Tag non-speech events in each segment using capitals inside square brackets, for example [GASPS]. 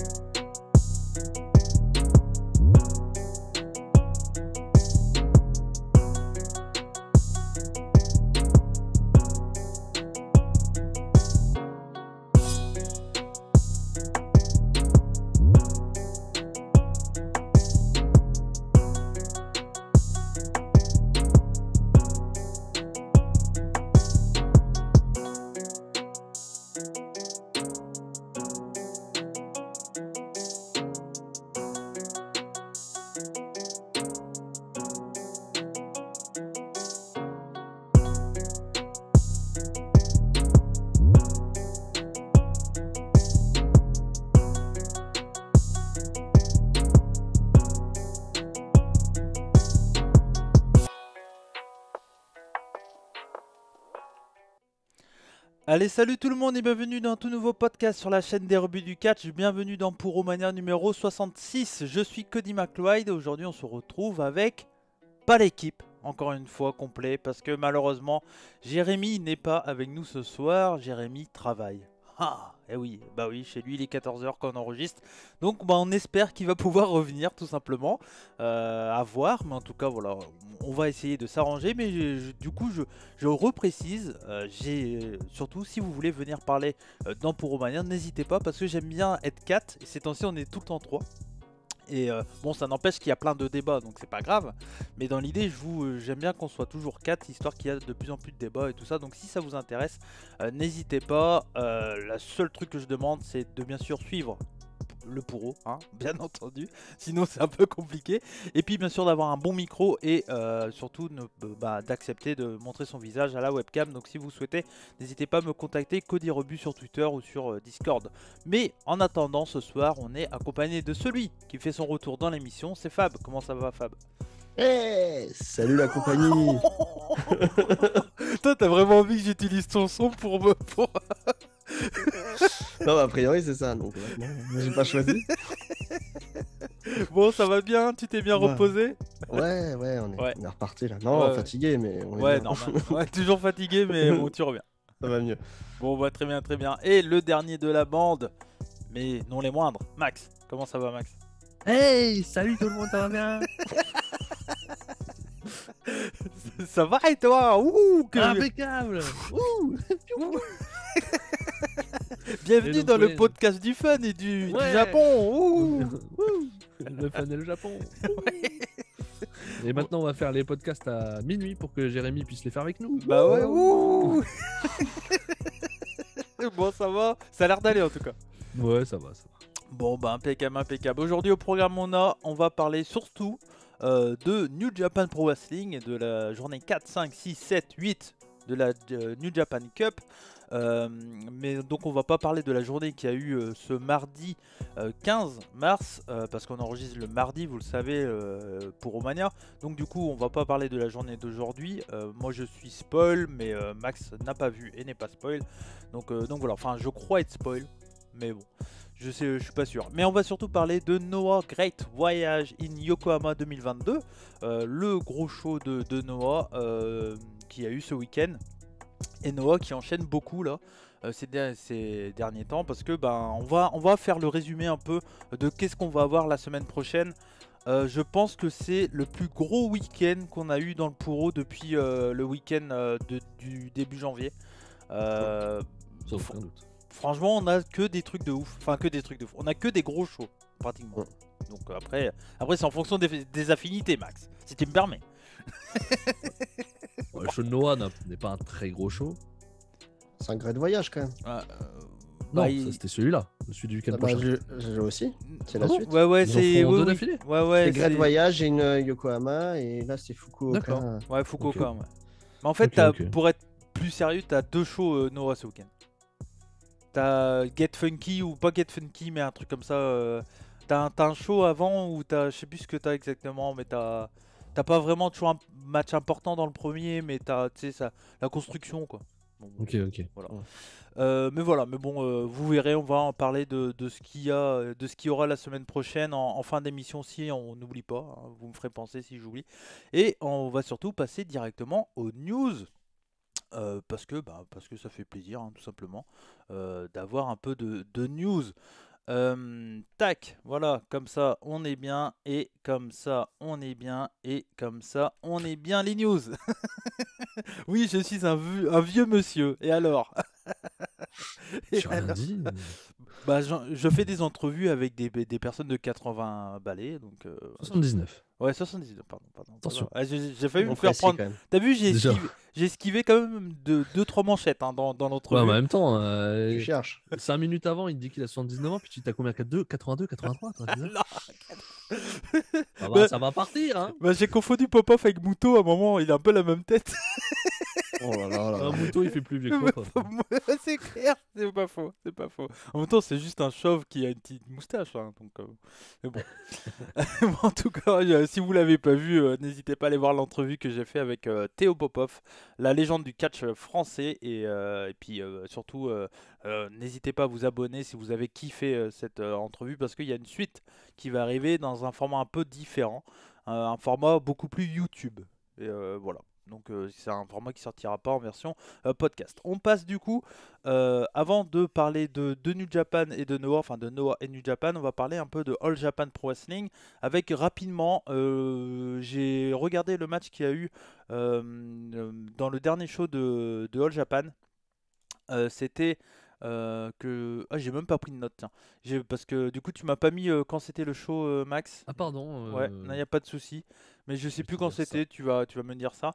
you Allez, salut tout le monde et bienvenue dans tout nouveau podcast sur la chaîne des rebuts du catch. Bienvenue dans Pouromania numéro 66. Je suis Cody McLeod et aujourd'hui on se retrouve avec pas l'équipe, encore une fois complet, parce que malheureusement Jérémy n'est pas avec nous ce soir. Jérémy travaille. Ah, eh oui, bah oui, chez lui il est 14h quand on enregistre. Donc bah, on espère qu'il va [LAUGHS] pouvoir revenir tout simplement. Euh, à voir, mais en tout cas voilà, on va essayer de s'arranger. Mais du coup je, reprécise, euh, j'ai euh, surtout si vous voulez venir parler dans Pour n'hésitez pas parce que j'aime bien être 4 et ces temps-ci on est tout le temps 3. Et euh, bon, ça n'empêche qu'il y a plein de débats, donc c'est pas grave. Mais dans l'idée, euh, j'aime bien qu'on soit toujours 4, histoire qu'il y a de plus en plus de débats et tout ça. Donc si ça vous intéresse, euh, n'hésitez pas. La le seul truc que je demande, c'est de bien sûr suivre le pourreau, hein, [LAUGHS] bien entendu. Sinon, c'est un peu compliqué. Et puis, bien sûr, d'avoir un bon micro et euh, surtout euh, bah, d'accepter de montrer son visage à la webcam. Donc, si vous souhaitez, n'hésitez pas à me contacter Cody Rebus sur Twitter ou sur euh, Discord. Mais en attendant, ce soir, on est accompagné de celui qui fait son retour dans l'émission. C'est Fab. Comment ça va, Fab Hey eh, Salut la compagnie [LAUGHS] Toi, t'as vraiment envie que j'utilise ton son pour me. Pour... [LAUGHS] non, a priori, c'est ça. Donc, j'ai pas choisi. [LAUGHS] bon, ça va bien Tu t'es bien reposé Ouais, ouais on, est, reparti là. Non, fatigué, mais on est Ouais, [LAUGHS] toujours fatigué, mais tu reviens. Ça va mieux. Bon, bah, très bien, très bien. Et le dernier de la bande, mais non les moindres, Max. Comment ça va, Max Hey, salut tout le monde, ça va bien ça va et toi Ouh, Impeccable [LAUGHS] Bienvenue dans le podcast du fun et du, Japon [LAUGHS] Le fun et le Japon Et maintenant on va faire les podcasts à minuit pour que Jérémy puisse les faire avec nous Bah ouais ouh [LAUGHS] Bon ça va, ça a l'air d'aller en tout cas Ouais ça va, ça va. Bon bah impeccable, impeccable. Aujourd'hui au programme on a, on va parler surtout euh, de New Japan Pro Wrestling, de la journée 4, 5, 6, 7, 8 de la euh, New Japan Cup. Euh, mais donc on va pas parler de la journée qui a eu ce mardi 15 mars parce qu'on enregistre le mardi vous le savez pour Romania donc du coup on va pas parler de la journée d'aujourd'hui moi je suis spoil mais Max n'a pas vu et n'est pas spoil donc, donc voilà enfin je crois être spoil mais bon je sais, je suis pas sûr. Mais on va surtout parler de Noah Great Voyage in Yokohama 2022, euh, le gros show de, Noah euh, qui a eu ce week-end. Et Noah qui enchaîne beaucoup là. Euh, ces, derniers temps parce que ben on va on va faire le résumé un peu de qu'est-ce qu'on va avoir la semaine prochaine. je pense que c'est le plus gros week-end qu'on a eu dans le pourreau depuis le week-end du début janvier. Sauf, aucun doute franchement, on a que des trucs de ouf. Enfin, que des trucs de ouf. On a que des gros shows, pratiquement. Donc après, après c'est en fonction des, affinités, Max, si tu me permets. le [LAUGHS] show de Noah n'est pas un très gros show. C'est un gré de voyage quand même. Ah, euh, non, bah, c'était celui-là, celui du week-end ah bah, prochain. je, aussi, c'est la ah suite. Ouais, ouais, c'est. Oui, oui. Ouais, ouais, gré de voyage, et une euh, Yokohama et là c'est Fukuoka. Ouais, Fukuoka. Mais en fait, pour être plus sérieux, t'as deux shows euh, Noah ce week-end. T'as Get Funky ou pas Get Funky, mais un truc comme ça. Euh, t'as un, show avant ou t'as. Je sais plus ce que t'as exactement, mais t'as. T'as pas vraiment toujours un match important dans le premier, mais t'as, tu sais, la construction, quoi. ok, ok. Euh, mais voilà, mais bon, euh, vous verrez, on va en parler de, ce qu'il y a, de ce qu'il y aura la semaine prochaine en, fin d'émission si on n'oublie pas. Hein, vous me ferez penser si j'oublie. Et on va surtout passer directement aux news. Euh, parce que bah, parce que ça fait plaisir hein, tout simplement euh, d'avoir un peu de, news. Euh, tac, voilà, comme ça on est bien, et comme ça on est bien, et comme ça on est bien les news. [LAUGHS] oui, je suis un, un, vieux monsieur, et alors [LAUGHS] bah, je, fais des entrevues avec des, des personnes de 80 balais, donc... 79. Ouais, 79, pardon. pardon, Attention. Ah, j'ai failli me faire prendre. T'as vu, j'ai esquivé, quand même 2-3 manchettes hein, dans, dans notre. Ouais, en même temps, hein, euh, tu cherches. 5 minutes avant, il te dit qu'il a 79 ans, puis tu t'as combien 82, 83 toi, [LAUGHS] [LAUGHS] bah, Ça va partir. Hein. Bah, j'ai confondu Pop-Off avec Mouto à un moment, il a un peu la même tête. Oh un mouton, il fait plus vieux [LAUGHS] c'est clair, c'est pas faux, c'est pas faux. En même temps, c'est juste un chauve qui a une petite moustache, hein, donc. Euh, [LAUGHS] [LAUGHS] en tout cas, euh, si vous l'avez pas vu, euh, n'hésitez pas à aller voir l'entrevue que j'ai fait avec Théo Popov, la légende du catch français, et, puis surtout, n'hésitez pas à vous abonner si vous avez kiffé cette entrevue, parce qu'il y a une suite qui va arriver dans un format un peu différent, un format beaucoup plus YouTube. Et voilà. Donc euh, c'est un format qui sortira pas en version euh, podcast. On passe du coup, euh, avant de parler de, New Japan et de Noah, enfin de Noah et New Japan, on va parler un peu de All Japan Pro Wrestling. Avec rapidement, j'ai regardé le match qu'il y a eu dans le dernier show de, de All Japan. C'était euh, que ah, j'ai même pas pris de note tiens parce que du coup tu m'as pas mis euh, quand c'était le show euh, Max ah pardon ouais il n'y a pas de souci mais je sais plus quand c'était tu vas tu vas me dire ça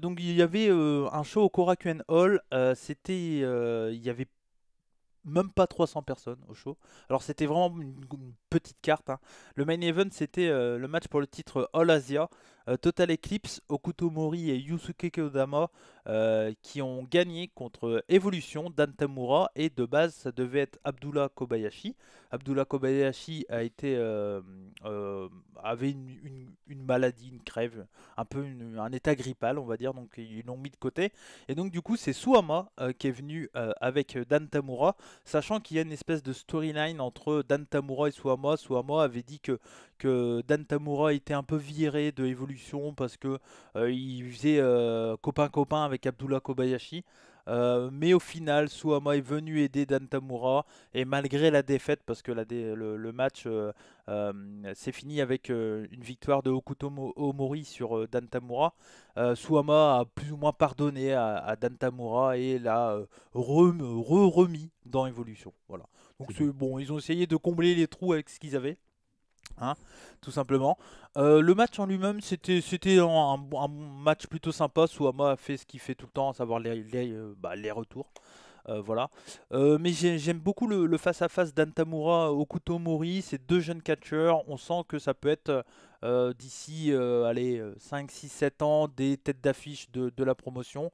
donc il y avait un show au Korakuen Hall c'était il y avait même pas 300 personnes au show. Alors c'était vraiment une, petite carte. Hein. Le main event c'était le match pour le titre All Asia, Total Eclipse, Mori et Yusuke Kodama euh, qui ont gagné contre Evolution Dan Tamura et de base ça devait être Abdullah Kobayashi. Abdullah Kobayashi a été, euh, euh, avait une, maladie, une crève, un peu un état grippal on va dire, donc ils l'ont mis de côté. Et donc du coup c'est Suama qui est venu avec Dan Tamura sachant qu'il y a une espèce de storyline entre Dan Tamura et Suama. Suama avait dit que, que Tamura était un peu viré de Evolution parce que il faisait copain-copain avec avec Abdullah Kobayashi. Euh, mais au final, suama est venu aider Dantamura. Et malgré la défaite, parce que la le, match euh, euh, s'est fini avec euh, une victoire de Okutomo Omori sur Dantamura, suama a plus ou moins pardonné à, à Dantamura et l'a re-remis dans Evolution. Voilà. Donc bon, ils ont essayé de combler les trous avec ce qu'ils avaient. Hein, tout simplement. Euh, le match en lui-même, c'était un, un, match plutôt sympa. Suama a fait ce qu'il fait tout le temps, à savoir les, euh, bah, retours. Euh, voilà. mais j'aime beaucoup le face-à-face d'Antamura Okuto Mori. Ces deux jeunes catcheurs, on sent que ça peut être d'ici 5, 6, 7 ans des têtes d'affiche de, la promotion.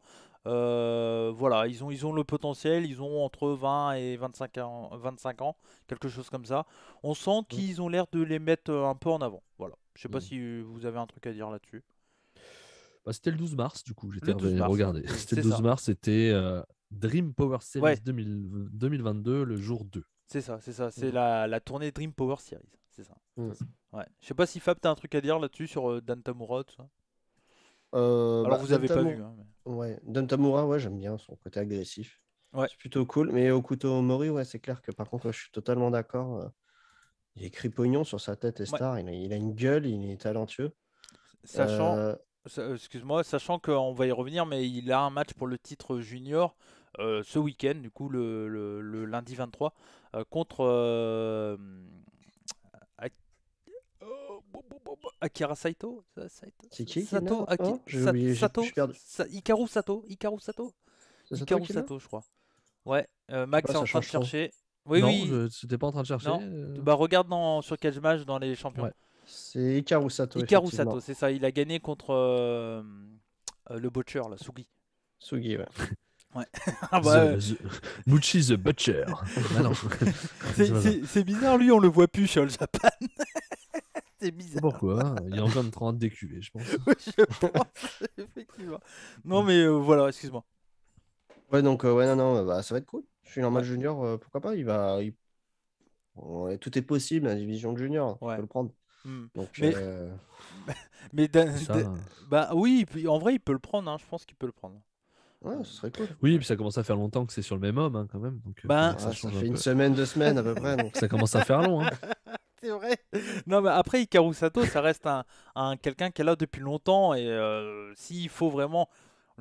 Euh, voilà, ils ont, ils ont le potentiel, ils ont entre 20 et 25 ans, 25 ans quelque chose comme ça. On sent mmh. qu'ils ont l'air de les mettre euh, un peu en avant. Voilà, je sais pas mmh. si vous avez un truc à dire là-dessus. Bah, c'était le 12 mars, du coup, j'étais regardé. [LAUGHS] C'était le 12 mars, c'était euh, Dream Power Series 2022, le jour 2. C'est ça, c'est ça, c'est mmh. la, la, tournée Dream Power Series, c'est ça. Ouais. Je sais pas si Fab, as un truc à dire là-dessus sur euh, Dan Alors bah, vous avez pas vu. Hein, Ouais, Don Tamura, ouais, j'aime bien son côté agressif. Ouais. C'est plutôt cool. Mais au couteau Mori, ouais, c'est clair que par contre, je suis totalement d'accord. Euh, il est cripognon sur sa tête, Estar. Il, a, une gueule, il est talentueux. Sachant, euh, excuse-moi, sachant qu'on va y revenir, mais il a un match pour le titre junior euh, ce week-end, du coup, le, lundi 23, contre Akira Saito, C'est qui Sato, oh, Sato. Ikaru Sato, Ikaru Sato, Sato, je crois. Ouais, euh, Max est en train de chercher. Oui, non, oui. C'était pas en train de chercher. Euh. Bah regarde dans... sur quel match dans les champions. C'est Ikaru Sato. Ikaru Sato, c'est ça. Il a gagné contre euh, le Butcher, là, Sugi. Sugi, ouais. [LAUGHS] Ouais. [LAUGHS] Ah the, Butcher. c'est bizarre, lui, on le voit plus Chez le Japan. [LAUGHS] bizarre. Pourquoi Il est en train de prendre déculer, je pense. [LAUGHS] je pense, effectivement. Non, mais euh, voilà, excuse-moi. Ouais, donc, euh, ouais, non, non, bah, ça va être cool. Je suis normal junior, euh, pourquoi pas Il va. tout est possible, la division de junior, on peut le prendre. Hmm. Donc, Mais- [LAUGHS] Mais bah oui, puis en vrai, il peut le prendre. hein, Je pense qu'il peut le prendre. ouais, ce serait cool. Oui, puis ça commence à faire longtemps que c'est sur le même homme, hein, quand même. Donc, bah, ça, ah, fait une semaine, deux semaines à peu près. donc. Ça commence à faire long. hein. [LAUGHS] c'est vrai. Non, mais après, Hikaru Sato, ça reste un, quelqu'un qu'elle a depuis longtemps. Et euh, s'il faut vraiment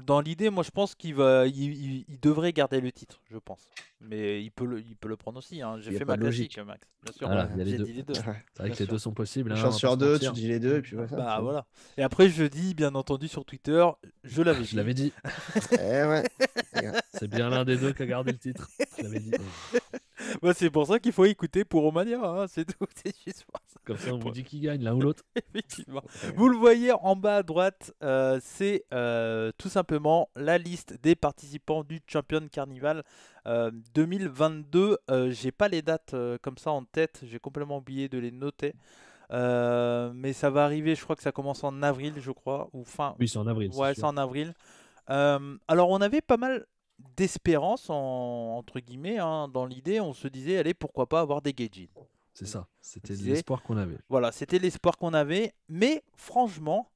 dans l'idée, moi je pense qu'il va, il, devrait garder le titre, je pense. Mais il peut le, il peut le prendre aussi. Hein. J'ai fait ma logique, Max. Bien sûr, j'ai dit les deux. C'est vrai que les deux sont possibles. hein, chance sur deux, tu dis les deux, et puis voilà. Bah, voilà. Et après, je dis, bien entendu, sur Twitter, je l'avais dit. Je l'avais dit. [LAUGHS] Eh c'est bien l'un des deux qui a gardé le titre. Je l'avais dit. [LAUGHS] c'est pour ça qu'il faut écouter pour Romania, hein, c'est tout. [LAUGHS] Juste pour Comme ça, on vous dit qui gagne, l'un ou l'autre. Effectivement. Vous le voyez en bas à droite, euh, c'est euh, tout simplement la liste des participants du Champion Carnival 2022. Euh, euh, j'ai pas les dates euh, comme ça en tête, j'ai complètement oublié de les noter. mais ça va arriver, je crois que ça commence en avril, je crois, ou fin. Oui, c'est en avril. Ouais, c'est en avril. alors, on avait pas mal d'espérance, en, entre guillemets, hein, dans l'idée. On se disait, allez, pourquoi pas avoir des Gaijin C'est ça, c'était l'espoir qu'on avait. Voilà, c'était l'espoir qu'on avait. Mais franchement,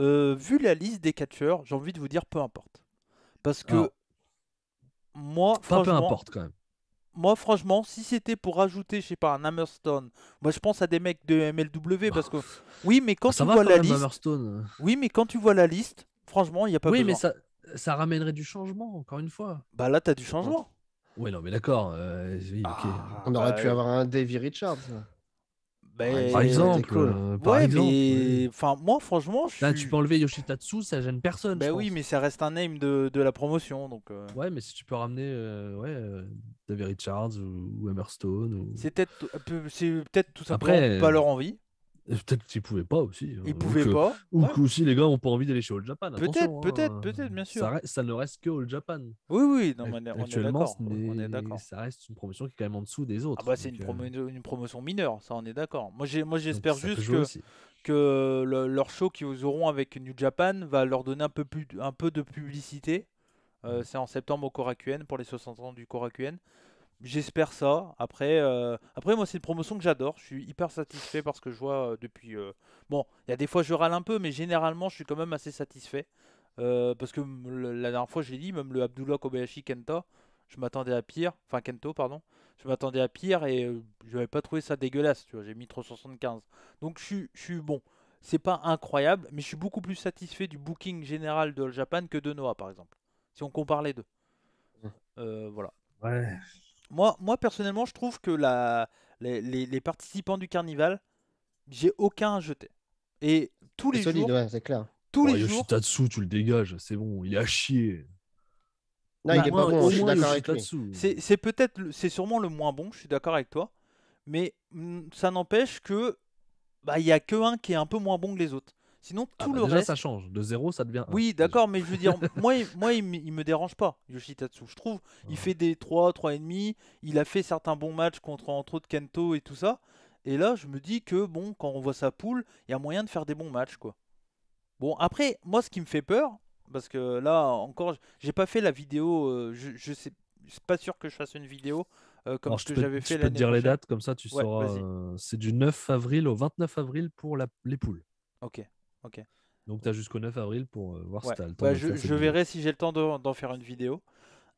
euh, vu la liste des catcheurs, j'ai envie de vous dire peu importe. Parce que ah. moi, pas peu importe quand même. Moi, franchement, si c'était pour rajouter, je sais pas, un Hammerstone, moi je pense à des mecs de MLW bah, parce que oui, mais quand bah, tu vois la liste, oui, mais quand tu vois la liste, franchement, il n'y a pas. Oui, mais ça, ça ramènerait du changement, encore une fois. Bah là, as du changement. Ouais, non, mais d'accord. Euh, ah, On aurait bah, pu euh, avoir un Davy Richards par ben, exemple, euh, enfin, moi, franchement, Là, tu peux enlever Yoshitatsu, ça gêne personne. Ben oui, mais ça reste un name de, la promotion, donc. Euh. Ouais, mais si tu peux ramener, euh, ouais, David Richards ou, Hammerstone. C'est peut-être, peut tout simplement Après, pas leur envie. Peut-être qu'ils pouvaient pas aussi. Hein. Ils pouvaient pas. Ou que aussi les gars n'ont pas envie d'aller chez All Japan. Peut-être, hein. peut-être, peut-être, bien sûr. Ça, ne reste que All Japan. Oui, oui, non, mais actuellement, Ça reste une promotion qui est quand même en dessous des ah autres. Ah bah, c'est une, euh, une, promotion mineure, ça, on est d'accord. Moi, j'espère juste que, que leur show qu'ils auront avec New Japan va leur donner un peu, plus, un peu de publicité. Euh, c'est en septembre au Korakuen pour les 60 ans du Korakuen. J'espère ça. Après, euh, après moi, c'est une promotion que j'adore. Je suis hyper satisfait parce que je vois euh, depuis. Euh, bon, il y a des fois, je râle un peu, mais généralement, je suis quand même assez satisfait. parce que la dernière fois, j'ai dit, même le Abdullah Kobayashi Kenta, je m'attendais à pire. Enfin, Kento, pardon. Je m'attendais à pire et je n'avais pas trouvé ça dégueulasse. Tu vois, j'ai mis 375. Donc, je suis, bon. C'est pas incroyable, mais je suis beaucoup plus satisfait du booking général de Japan que de Noah, par exemple. Si on compare les deux. Mmh. voilà. Ouais moi, personnellement, je trouve que la, les, participants du carnival, j'ai aucun à jeter. Et tous les solide, jours, ouais, c'est clair. Tous bah, les tu le dégages, c'est bon, il a chier. Bah, c'est, peut-être, c'est sûrement le moins bon, je suis d'accord avec toi. Mais mm, ça n'empêche que bah il y a qu'un qui est un peu moins bon que les autres. Sinon, ah tout bah le reste. ça change. De zéro ça devient. oui, d'accord, mais je veux dire, [LAUGHS] moi, moi il, me dérange pas, Yoshitatsu. Je trouve, il fait des 3, 3,5. Il a fait certains bons matchs contre, entre autres, Kento et tout ça. Et là, je me dis que, bon, quand on voit sa poule, il y a moyen de faire des bons matchs, quoi. Bon, après, moi, ce qui me fait peur, parce que là, encore, j'ai pas fait la vidéo. Euh, je, je sais, suis pas sûr que je fasse une vidéo euh, comme ce que j'avais fait Je peux te dire les dates, comme ça, tu sauras. Euh, c'est du 9 avril au 29 avril pour la, les poules. Ok. Donc tu as jusqu'au 9 avril pour euh, voir si le temps. Bah, je, verrai si j'ai le temps d'en faire une vidéo.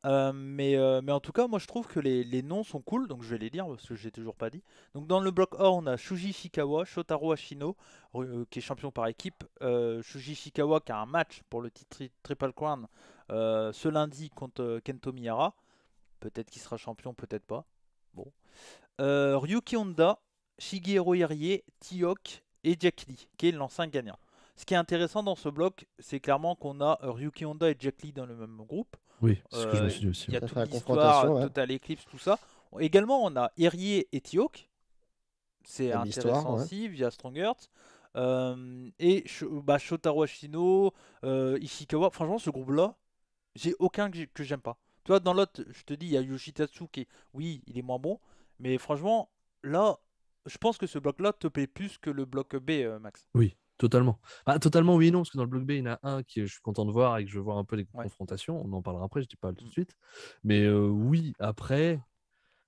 Euh, mais, euh, mais en tout cas, moi je trouve que les, noms sont cool, donc je vais les lire parce que je n'ai toujours pas dit. Donc dans le bloc or on a Shuji Shikawa, Shotaro Ashino, qui est champion par équipe. Shuji Shikawa qui a un match pour le titre Triple Crown ce lundi contre Kento Miyara. Peut-être qu'il sera champion, peut-être pas. Bon. Ryuki Honda, Shigeru Irie, Tiok et Jack Lee, qui est l'ancien gagnant. Ce qui est intéressant dans ce bloc, c'est clairement qu'on a euh, Ryuki Honda et Jack Lee dans le même groupe. Oui, c'est ce que je me euh, suis dit aussi. Il y a toute l'histoire, Total Eclipse, tout ça. Également, on a Erie et Tiok. C'est intéressant aussi, via Strong Earth. Euh, et bah, Shotaro Ashino, Ishikawa. Franchement, ce groupe-là, j'ai aucun que j'aime pas. Tu vois, dans l'autre, je te dis, il y a Yoshitatsu qui, oui, il est moins bon. Mais franchement, là, je pense que ce bloc-là te plaît plus que le bloc B, Max. Oui, Totalement. Bah, totalement, oui et non, parce que dans le bloc B, il y en a un qui euh, je suis content de voir et que je veux voir un peu les confrontations. On en parlera après, je dis pas tout de mmh. suite. Mais euh, oui, après,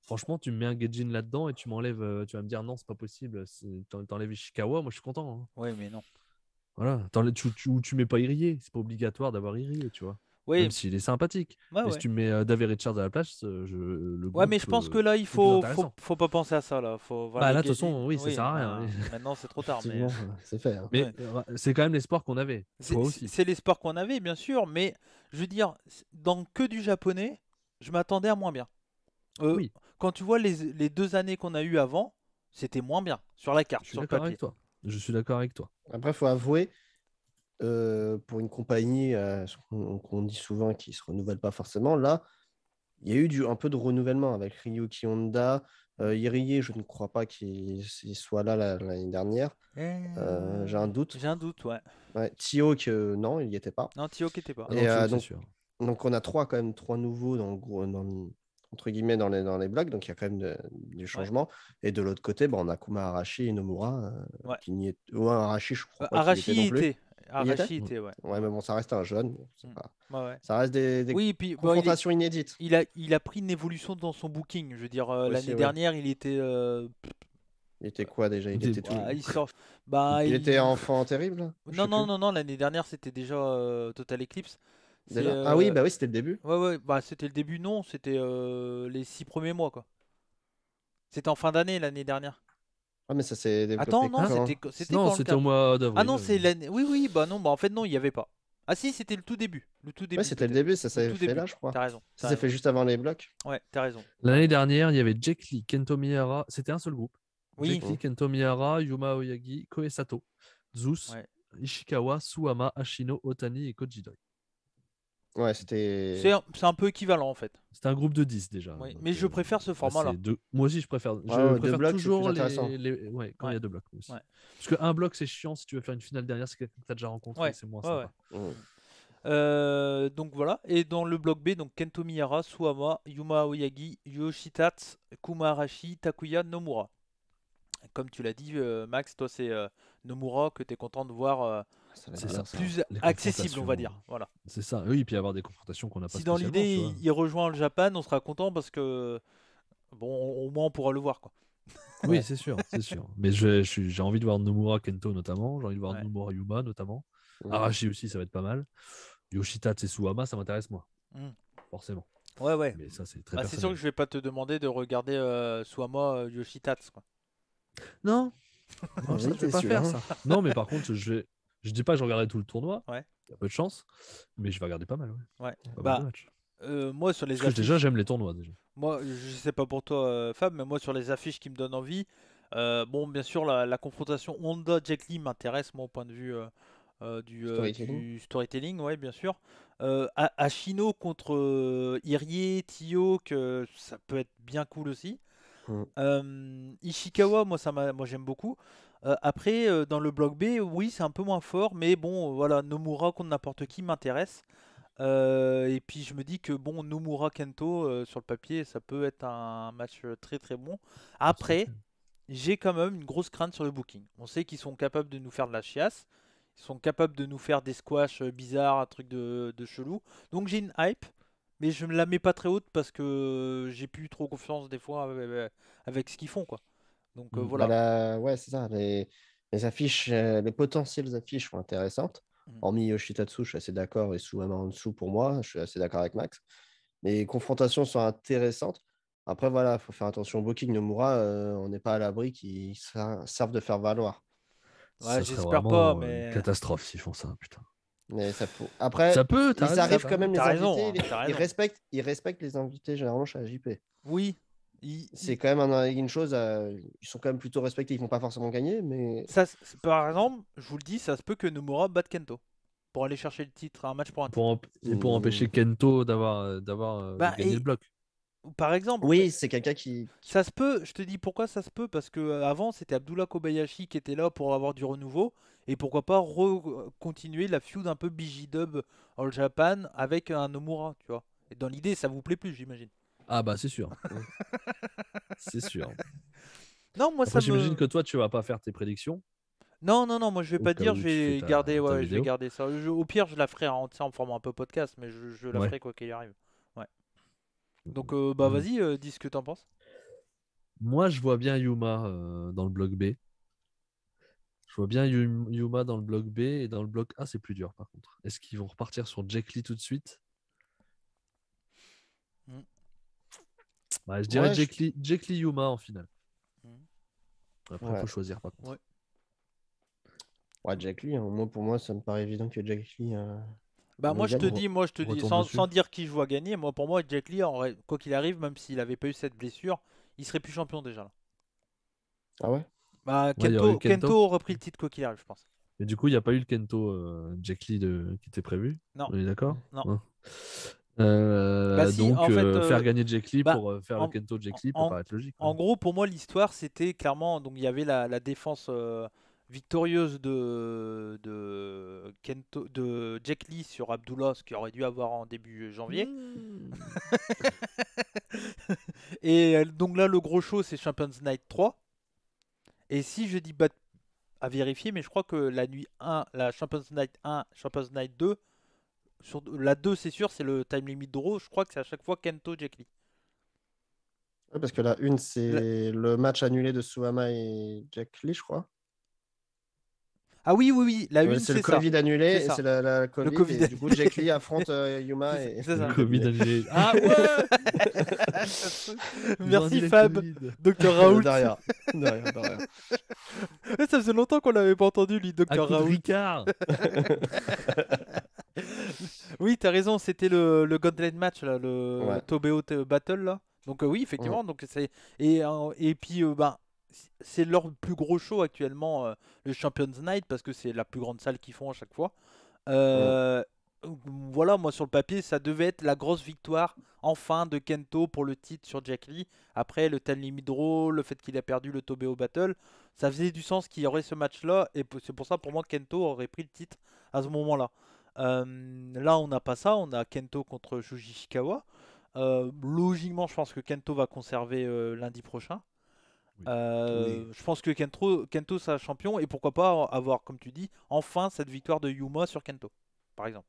franchement, tu me mets un Gejin là-dedans et tu m'enlèves. Euh, tu vas me dire non, c'est pas possible. T'enlèves Ishikawa, moi je suis content. Hein. Oui, mais non. Voilà, tu, tu, tu mets pas Irie, c'est pas obligatoire d'avoir Irie, tu vois. Même s'il est sympathique. mais si tu mets euh, David Richards à la place, euh, je, le Ouais, mais je pense que là, il faut, faut, pas penser à ça. Là, bah, là de toute façon, oui, ça à rien. Bah, maintenant, c'est trop [LAUGHS] tard. mais [LAUGHS] c'est fait. Hein. Euh, c'est quand même l'espoir qu'on avait. C'est l'espoir qu'on avait, bien sûr. Mais je veux dire, dans que du japonais, je m'attendais à moins bien. oui. Quand tu vois les, deux années qu'on a eues avant, c'était moins bien sur la carte, je suis Avec toi. Je suis d'accord avec toi. Après, faut avouer, euh, pour une compagnie euh, qu'on dit souvent qui ne se renouvelle pas forcément, là, il y a eu un peu de renouvellement avec Ryuki Honda. Euh, Irie, je ne crois pas qu'il soit là l'année dernière. Euh, j'ai un doute. J'ai un doute, ouais. ouais Tio, que, non, il n'y était pas. Non, Tio n'y n'était pas. Et, donc, donc, on a trois, quand même, trois nouveaux dans, entre guillemets dans les, dans les blocs, donc il y a quand même des du changement. Et de l'autre côté, bon, bah, on a Kuma Arashi et Nomura, qui est... Ou Arashi, je crois. pas Arashi, il était ouais. Ouais, mais bon, ça reste un jeune. Mm. Ça reste des, oui, puis, confrontations il a, il a pris une évolution dans son booking. Je veux dire, euh, l'année dernière, il était. Euh, il était quoi déjà Il, était, tout. Ah, il, sort... [LAUGHS] bah, il, était enfant terrible Non, non, non, non, l'année dernière, c'était déjà euh, Total Eclipse. Ah oui, bah oui, c'était le début. Ouais, ouais, bah c'était le début, non, c'était les six premiers mois, quoi. C'était en fin d'année l'année dernière. Ah mais ça c'est Attends non, c'était hein. c'était au mois d'avril. Ah non, euh. c'est l'année. Oui oui, bah non, bah en fait non, il y avait pas. Ah si, c'était le tout début. Le tout début. Ouais, c'était le début, ça s'est fait là, je crois. T'as raison. Ça s'est fait juste avant les blocs. Ouais, t'as raison. L'année dernière, il y avait Jack Lee, Kento Miyara, c'était un seul groupe. Oui. Jake Lee, Kento Miyara, Yuma Oyagi, Koe Sato, Zeus, Ishikawa, Suama, Ashino, Otani et Koji Ouais, c'était. C'est un, un, peu équivalent en fait. C'était un groupe de 10 déjà. mais je euh, préfère ce bah, format-là. Deux... Moi aussi, je préfère. Je préfère toujours les... quand il y a deux blocs. Aussi. Parce qu'un bloc, c'est chiant si tu veux faire une finale derrière, c'est quelqu'un que tu as déjà rencontré, c'est moins sympa. Euh, donc voilà, et dans le bloc B, donc Kento Miyara, Suama, Yuma Oyagi Yoshitatsu, Kumarashi, Takuya, Nomura. Comme tu l'as dit, euh, Max, toi c'est Nomura que tu es content de voir c'est hein. plus accessible, on va dire. Voilà. C'est ça. Oui, puis avoir des confrontations qu'on n'a pas. Si dans l'idée, il, rejoint le Japon, on sera content parce que bon, au moins on pourra le voir, quoi. oui, c'est sûr, c'est sûr. Mais j'ai je, envie de voir Nomura Kento notamment, j'ai envie de voir Nomura Yuma notamment. Arashi aussi, ça va être pas mal. Yoshita Tsuhama, ça m'intéresse moi, hmm. forcément. Ouais, ouais. Mais ça, c'est très. Bah, c'est sûr que je vais pas te demander de regarder euh, Suama euh, Yoshitatsu. Quoi. Non. [LAUGHS] non, pas faire, hein. ça. non, mais par contre, je vais, je dis pas que je regarderai tout le tournoi. Ouais. peu de chance, mais je vais regarder pas mal. Bah, euh, moi sur les affiches... déjà j'aime les tournois Moi je sais pas pour toi euh, Fab, mais moi sur les affiches qui me donnent envie, euh, bon bien sûr la, confrontation Honda Jack Lee m'intéresse moi au point de vue du, storytelling. ouais bien sûr. Ashino contre Irie, Tio, que ça peut être bien cool aussi. Mm. Ishikawa, moi ça m'a, moi j'aime beaucoup. Euh, après, euh, dans le bloc B, oui, c'est un peu moins fort, mais bon, euh, voilà, Nomura contre n'importe qui m'intéresse. et puis je me dis que bon, Nomura Kento sur le papier, ça peut être un match très très bon. Après, j'ai quand même une grosse crainte sur le booking. On sait qu'ils sont capables de nous faire de la chiasse, ils sont capables de nous faire des squash bizarres, un truc de, de chelou. Donc j'ai une hype. Mais je ne la mets pas très haute parce que j'ai plus trop confiance des fois avec ce qu'ils font quoi. Donc euh, mmh, voilà. ouais, c'est ça. Les... affiches, euh, les potentielles affiches sont intéressantes. Mmh. Hormis Yoshitatsu, je suis assez d'accord, et souvent en dessous pour moi, je suis assez d'accord avec Max. Les confrontations sont intéressantes. Après, voilà, il faut faire attention au booking. Nomura, euh, on n'est pas à l'abri qu'ils servent de faire valoir. Ouais, j'espère pas, mais. catastrophe s'ils font ça, putain. Mais ça peut... Après, ça peut, ils arrivent quand même les invités. Raison, ils, respectent, ils respectent les invités généralement chez AJP. Oui, c'est quand même une chose, ils sont quand même plutôt respectés, ils vont pas forcément gagner, mais... Ça, par exemple, je vous le dis, ça se peut que Nomura batte Kento pour aller chercher le titre à un match pour un titre. Pour, pour mmh. empêcher Kento d'avoir euh, d'avoir euh, bah, Par exemple. Oui, c'est quelqu'un qui... Ça se peut, je te dis pourquoi ça se peut, parce que euh, avant c'était Abdullah Kobayashi qui était là pour avoir du renouveau, et pourquoi pas continuer la feud un peu BG Dub All Japan avec un Nomura, tu vois. Et dans l'idée, ça vous plaît plus, j'imagine. Ah bah c'est sûr. c'est sûr. [LAUGHS] Non, moi ça J'imagine que toi tu vas pas faire tes prédictions. Non, non, non, moi je vais pas dire, je vais, garder, ouais, je vais garder ça. au pire, je la ferai en, en formant un peu podcast, mais je, la ferai quoi qu'il arrive. Ouais. Donc euh, bah mm. vas-y, euh, dis ce que t'en penses. Moi je vois bien Yuma euh, dans le bloc B. Je vois bien Yuma dans le bloc B et dans le bloc A c'est plus dur par contre. Est-ce qu'ils vont repartir sur Jack Lee tout de suite Bah, je dirais ouais, Lee, Yuma en finale. Mmh. Après, il faut choisir par contre. Ouais. ouais Lee, hein. moi pour moi, ça me paraît évident que Jack Lee. Euh, bah moi je, te dis, moi je te dis, sans, dire qui je vois gagner, moi pour moi Jack Lee, quoi qu'il arrive, même s'il n'avait pas eu cette blessure, il serait plus champion déjà là. Ah ouais Bah Kento, Kento. aurait le titre quoi qu'il arrive, je pense. Mais du coup, il n'y a pas eu le Kento euh, Jack Lee qui était prévu Non. On est d'accord Non. Hein. Euh, bah, donc euh, faire euh, gagner Jack Lee bah, pour faire le Kento Jack Lee pour paraître logique. En hein. gros, pour moi, l'histoire c'était clairement donc il y avait la, défense victorieuse de de de Jack Lee sur Abdullah, ce qui aurait dû avoir en début janvier. Mmh. [LAUGHS] Et donc là, le gros show c'est Champions Night 3. Et si je dis bat à vérifier, mais je crois que la nuit 1, la Champions Night 1, Champions Night 2 sur la 2, c'est sûr, c'est le time limit d'oro Je crois que c'est à chaque fois Kento, Jack Lee. parce que la 1, c'est le match annulé de Suhama et Jack Lee, je crois. Ah oui, oui, oui, la 1, c'est le Covid annulé, c'est la, COVID. du coup, Jack Lee affronte [LAUGHS] euh, Yuma. Et... ça. Le Covid annulé. Ah [LAUGHS] ouais [LAUGHS] Merci Fab, docteur euh, Raoul. [LAUGHS] Eh, ça faisait longtemps qu'on l'avait pas entendu, lui, docteur Raoul. [LAUGHS] oui, t'as raison, c'était le, le match, le, Tobeo Battle. Là. Donc, euh, oui, effectivement. Donc c'est et, euh, et puis, ben, c'est leur plus gros show actuellement, le Champions Night, parce que c'est la plus grande salle qu'ils font à chaque fois voilà, moi sur le papier, ça devait être la grosse victoire enfin de Kento pour le titre sur Jack Lee. Après le Tan le fait qu'il a perdu le Tobeo Battle, ça faisait du sens qu'il y aurait ce match-là. Et c'est pour ça, pour moi, Kento aurait pris le titre à ce moment-là. Euh, là, on n'a pas ça. On a Kento contre Shuji euh, logiquement, je pense que Kento va conserver euh, lundi prochain. Je pense que Kento, Kento sera champion et pourquoi pas avoir, comme tu dis, enfin cette victoire de Yuma sur Kento, par exemple.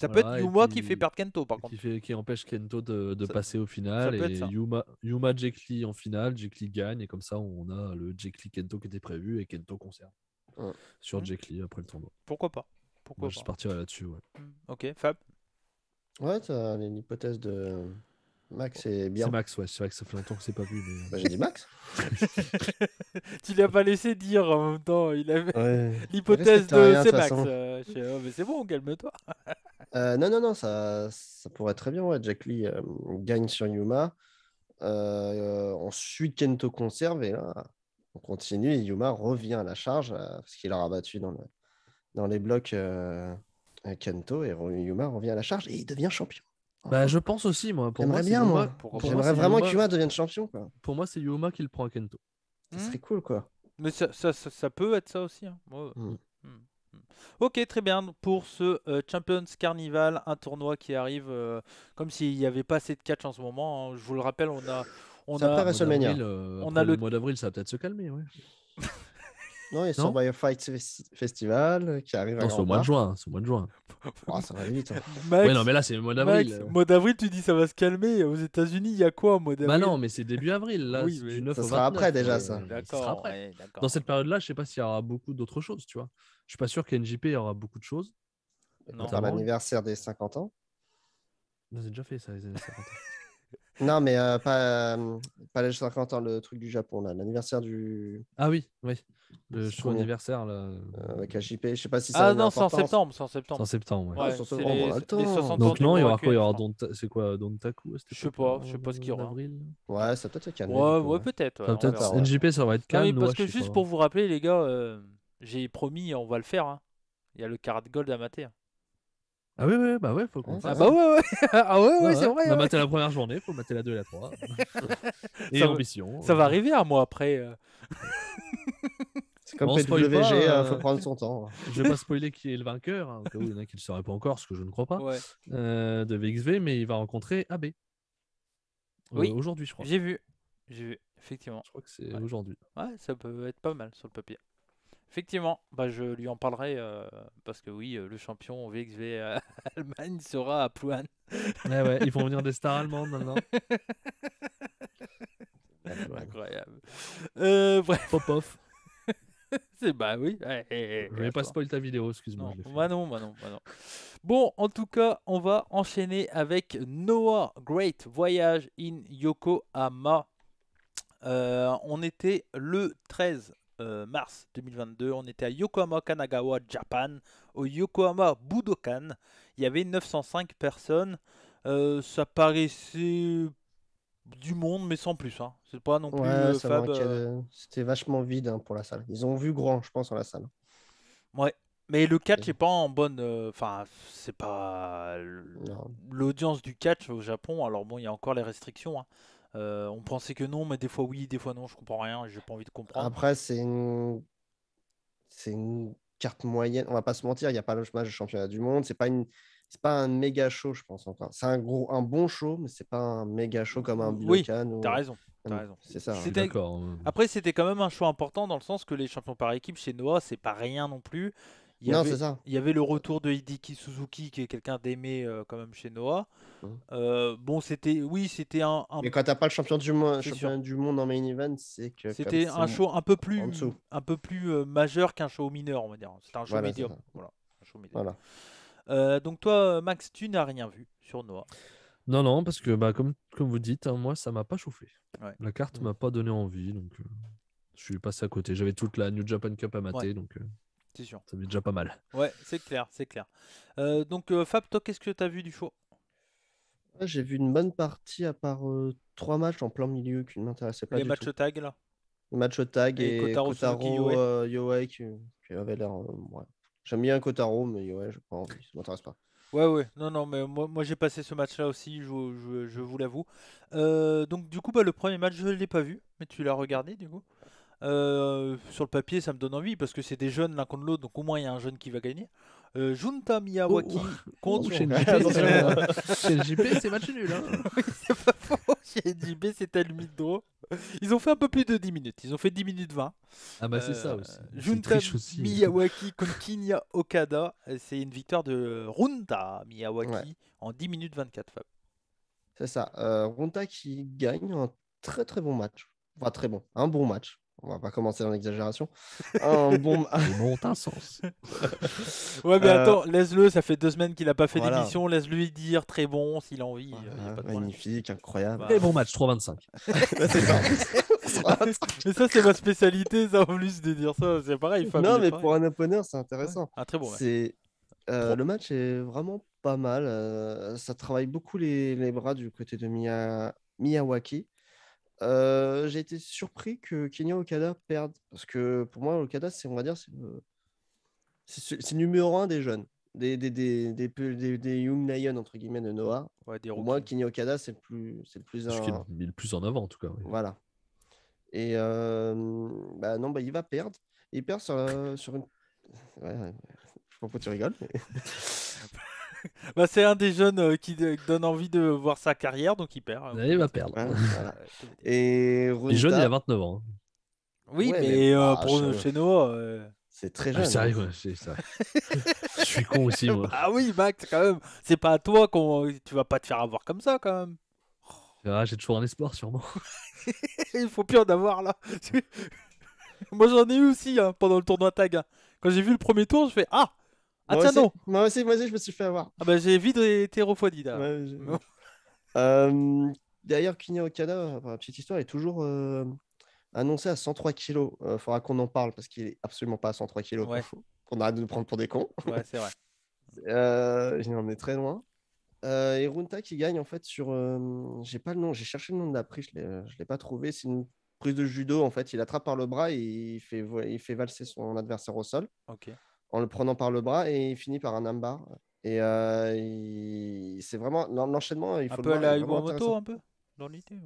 Ça peut être Yuma qui, fait perdre Kento, par contre. Qui, empêche Kento de, passer au final. Et Yuma, Yuma Jekli en finale, Jekli gagne, et comme ça, on a le Jekli Kento qui était prévu et Kento conserve sur mmh. Jekli après le tournoi. Pourquoi pas Pourquoi pas. Je partirai là-dessus. Ouais. Mmh, ok, Fab Ouais, t'as l'hypothèse de. Max est bien. C'est Max, ouais, c'est vrai que ça fait longtemps que c'est pas vu. Euh, bah, j'ai dit Max. [LAUGHS] tu l'as pas laissé dire en même temps. Il avait l'hypothèse de c'est Max. Euh, oh, mais c'est bon, calme-toi. Euh, non, non, non, ça, ça pourrait très bien. Ouais. Jack Lee euh, gagne sur Yuma. On euh, ensuite, Kento conserve et là, on continue. Yuma revient à la charge parce qu'il a rabattu dans, dans les blocs Kento et Yuma revient à la charge et il devient champion. Bah, je pense aussi, moi. J'aimerais bien, moi. J'aimerais vraiment que Yuma devienne champion. Pour moi, c'est Yuma qui le prend à Kento. Ce hmm. serait cool, quoi. Mais ça, ça, ça, peut être ça aussi. Hein. Hmm. Hmm. Ok, très bien. Pour ce euh, Champions Carnival, un tournoi qui arrive euh, comme s'il n'y avait pas assez de catch en ce moment. Hein. Je vous le rappelle, on a, on a, après euh, on a le- mois d'avril, ça va peut-être se calmer. Non, il y a Survivor Fight Festival euh, qui arrive à Non, c'est au mois de juin. C'est au mois de juin. Oh, ça va vite. Hein. [LAUGHS] non, mais là, c'est le mois d'avril. Mois d'avril, tu dis ça va se calmer. Aux États-Unis, il y a quoi au mois bah d'avril Bah non, mais c'est début avril. Là, du 9 ça sera après déjà, ça. ça sera après. Dans cette période-là, je ne sais pas s'il y aura beaucoup d'autres choses, tu vois. Je suis pas sûr qu'NJP y aura beaucoup de choses. Dans l'anniversaire des 50 ans. On a déjà fait ça, les années 50 ans. [LAUGHS] non, mais euh, euh, pas, l'âge 50 ans, le truc du Japon, l'anniversaire du. Ah oui, oui. Le show anniversaire, là. Euh, avec AJP, je sais pas si ça. Ah non, c'est en septembre. C'est en septembre. En septembre, ouais. Donc non, il y aura quoi Il y aura C'est quoi Taku Je sais pas, je sais pas ce qu'il y aura. Ouais, ça peut-être calme Ouais, ouais, peut-être. peut NJP, ça va être calme. Non, parce que juste pour vous rappeler, les gars, j'ai promis, on va le faire. Hein. Il y a le carat gold à mater. Ah oui, oui, bah ouais, faut qu'on Ah bah ouais, ouais. [LAUGHS] Ah ouais, ouais, bah c'est vrai. On a ouais. Bah, la première journée, faut mater la 2 et la 3. [LAUGHS] et ça ambition. Ça va euh. arriver un mois après. Euh. C'est comme le PWG, il faut prendre son temps. [LAUGHS] Je vais pas spoiler qui est le vainqueur, hein. il y en a qui ne le sauraient pas encore, ce que je ne crois pas, euh, de VXV, mais il va rencontrer AB. oui. Aujourd'hui, je crois. J'ai vu. J'ai vu, effectivement. Je crois que c'est aujourd'hui. Ouais, ça peut être pas mal sur le papier. Effectivement, bah, je lui en parlerai euh, parce que oui, euh, le champion VXV euh, [LAUGHS] Allemagne sera à Plouan. Ouais, eh ouais, ils vont venir des stars allemandes maintenant. [LAUGHS] Incroyable. Pop off. [LAUGHS] C'est bah oui. Eh, eh, je vais pas spoiler ta vidéo, excuse-moi. Bah bah non, bah non, Bon, en tout cas, on va enchaîner avec Noah Great Voyage in Yokohama. on était le 13 euh, mars 2022. On était à Yokohama Kanagawa, Japan, au Yokohama Budokan. Il y avait 905 personnes. Euh, ça paraissait du monde, mais sans plus. Hein. C'est pas non plus euh, C'était vachement vide hein, pour la salle. Ils ont vu grand, je pense, dans la salle. Ouais. Mais le catch n'est pas en bonne. Enfin, c'est pas l'audience du catch au Japon. Alors bon, il y a encore les restrictions. Hein. Euh, on pensait que non, mais des fois oui, des fois non, je comprends rien, j'ai pas envie de comprendre. Après, c'est une... c'est une carte moyenne, on va pas se mentir, il n'y a pas le match de championnat du monde, c'est pas une c'est pas un méga show, je pense encore. C'est un gros, un bon show, mais c'est pas un méga show comme un Budokan. Oui, t'as raison. raison. C'est ça. D'accord. Après, c'était quand même un show important dans le sens que les champions par équipe chez Noah, c'est pas rien non plus. Il y avait, le retour de Hideki Suzuki, qui est quelqu'un d'aimé euh, quand même chez Noah. Hein. Euh, bon, c'était, oui, c'était un, Mais quand t'as pas le champion du, du monde en main event, c'est que. C'était un show un peu plus, un peu plus euh, majeur qu'un show mineur, on va dire. C'était un show médium. Voilà. donc toi, Max, tu n'as rien vu sur Noah. Non, non, parce que bah, comme, comme vous dites, hein, moi, ça m'a pas chauffé. La carte mm. m'a pas donné envie, donc je suis passé à côté. J'avais toute la New Japan Cup à mater, donc c'est sûr. Ça met déjà pas mal. Ouais, c'est clair, c'est clair. Euh, donc, euh, Fab, toi, qu'est-ce que tu as vu du show ah, J'ai vu une bonne partie à part euh, trois matchs en plein milieu qui ne m'intéressaient pas. Les matchs tag, là Les matchs tag et, Kotaro, Kotaro qui, qui, avait l'air. Ouais. J'aime bien Kotaro, mais ouais, je ne m'intéresse pas. Ouais, ouais, non, non, mais moi, moi j'ai passé ce match-là aussi, je, je, je vous l'avoue. donc, du coup, bah, le premier match, je ne l'ai pas vu, mais tu l'as regardé, du coup euh, sur le papier, ça me donne envie parce que c'est des jeunes l'un contre l'autre, donc au moins il y a un jeune qui va gagner. Euh, Junta Miyawaki oh, oh. contre. Oh, Chez GP, c'est match nul. Hein. [LAUGHS] c'est pas faux. [LAUGHS] Chez c'est limite Ils ont fait un peu plus de 10 minutes. Ils ont fait 10 minutes 20. Ah bah c'est ça euh, aussi. Junta Miyawaki contre Kinya Okada. C'est une victoire de Runta Miyawaki en 10 minutes 24, C'est ça. Runta qui gagne un très très bon match. Enfin, très bon. Un bon match on va pas commencer dans l'exagération. Un bon. [LAUGHS] un sens. [LAUGHS] ouais, mais euh, attends, laisse-le, ça fait deux semaines qu'il a pas fait d'émission, laisse-lui dire très bon s'il a envie. Euh, magnifique, incroyable. Et bon match, 3-25. [LAUGHS] mais ça, c'est ma spécialité, ça, en plus de dire ça, c'est pareil. non, mais pour un opener, c'est intéressant. Ah, très bon. Euh, le match est vraiment pas mal. ça travaille beaucoup les, les bras du côté de Mia... Miyawaki j'ai été surpris que Kenya Okada perde parce que pour moi Okada c'est on va dire c'est le... c'est numéro un des jeunes des des des des, des, young Nayon, entre guillemets de Noah. Ouais, pour moi Kenya Okada c'est plus c'est plus un... il le plus en avant en tout cas. Voilà. Et bah non bah il va perdre. Il perd sur, euh, sur une. Ouais, sais pas pourquoi tu rigoles. [LAUGHS] [LAUGHS] Bah, c'est un des jeunes euh, qui euh, donne envie de voir sa carrière, donc il perd. Hein. [LAUGHS] il va perdre. Et il a 29 ans. Hein. Oui, mais, euh, bah, pour chez nous C'est très ah, jeune. Hein. c'est ça. je suis con aussi, moi. [LAUGHS] Ah oui, Max, quand même. C'est pas à toi qu'on. Tu vas pas te faire avoir comme ça, quand même. j'ai toujours un espoir, sûrement. il faut plus en avoir, là. moi, j'en ai eu aussi pendant le tournoi tag. Quand j'ai vu le premier tour, je fais Ah ah moi tiens non Moi aussi, je me suis fait avoir. Ah bah j'ai vite été refroidi là. [LAUGHS] Euh, d'ailleurs, Kinyo Okada, petite histoire, est toujours euh, Annoncée annoncé à 103 kilos. Il euh, faudra qu'on en parle parce qu'il est absolument pas à 103 kilos. Ouais. Qu'on arrête de nous prendre pour des cons. Ouais, c'est vrai. [LAUGHS] il est très loin. et Runta qui gagne en fait sur. j'ai pas le nom, j'ai cherché le nom de la prise, je ne l'ai pas trouvé. C'est une prise de judo en fait. Il attrape par le bras et il fait, il fait valser son adversaire au sol. Ok en le prenant par le bras et il finit par un ambar. Et euh, c'est vraiment l'enchaînement. Il faut un peu la moto, un peu dans l'idée.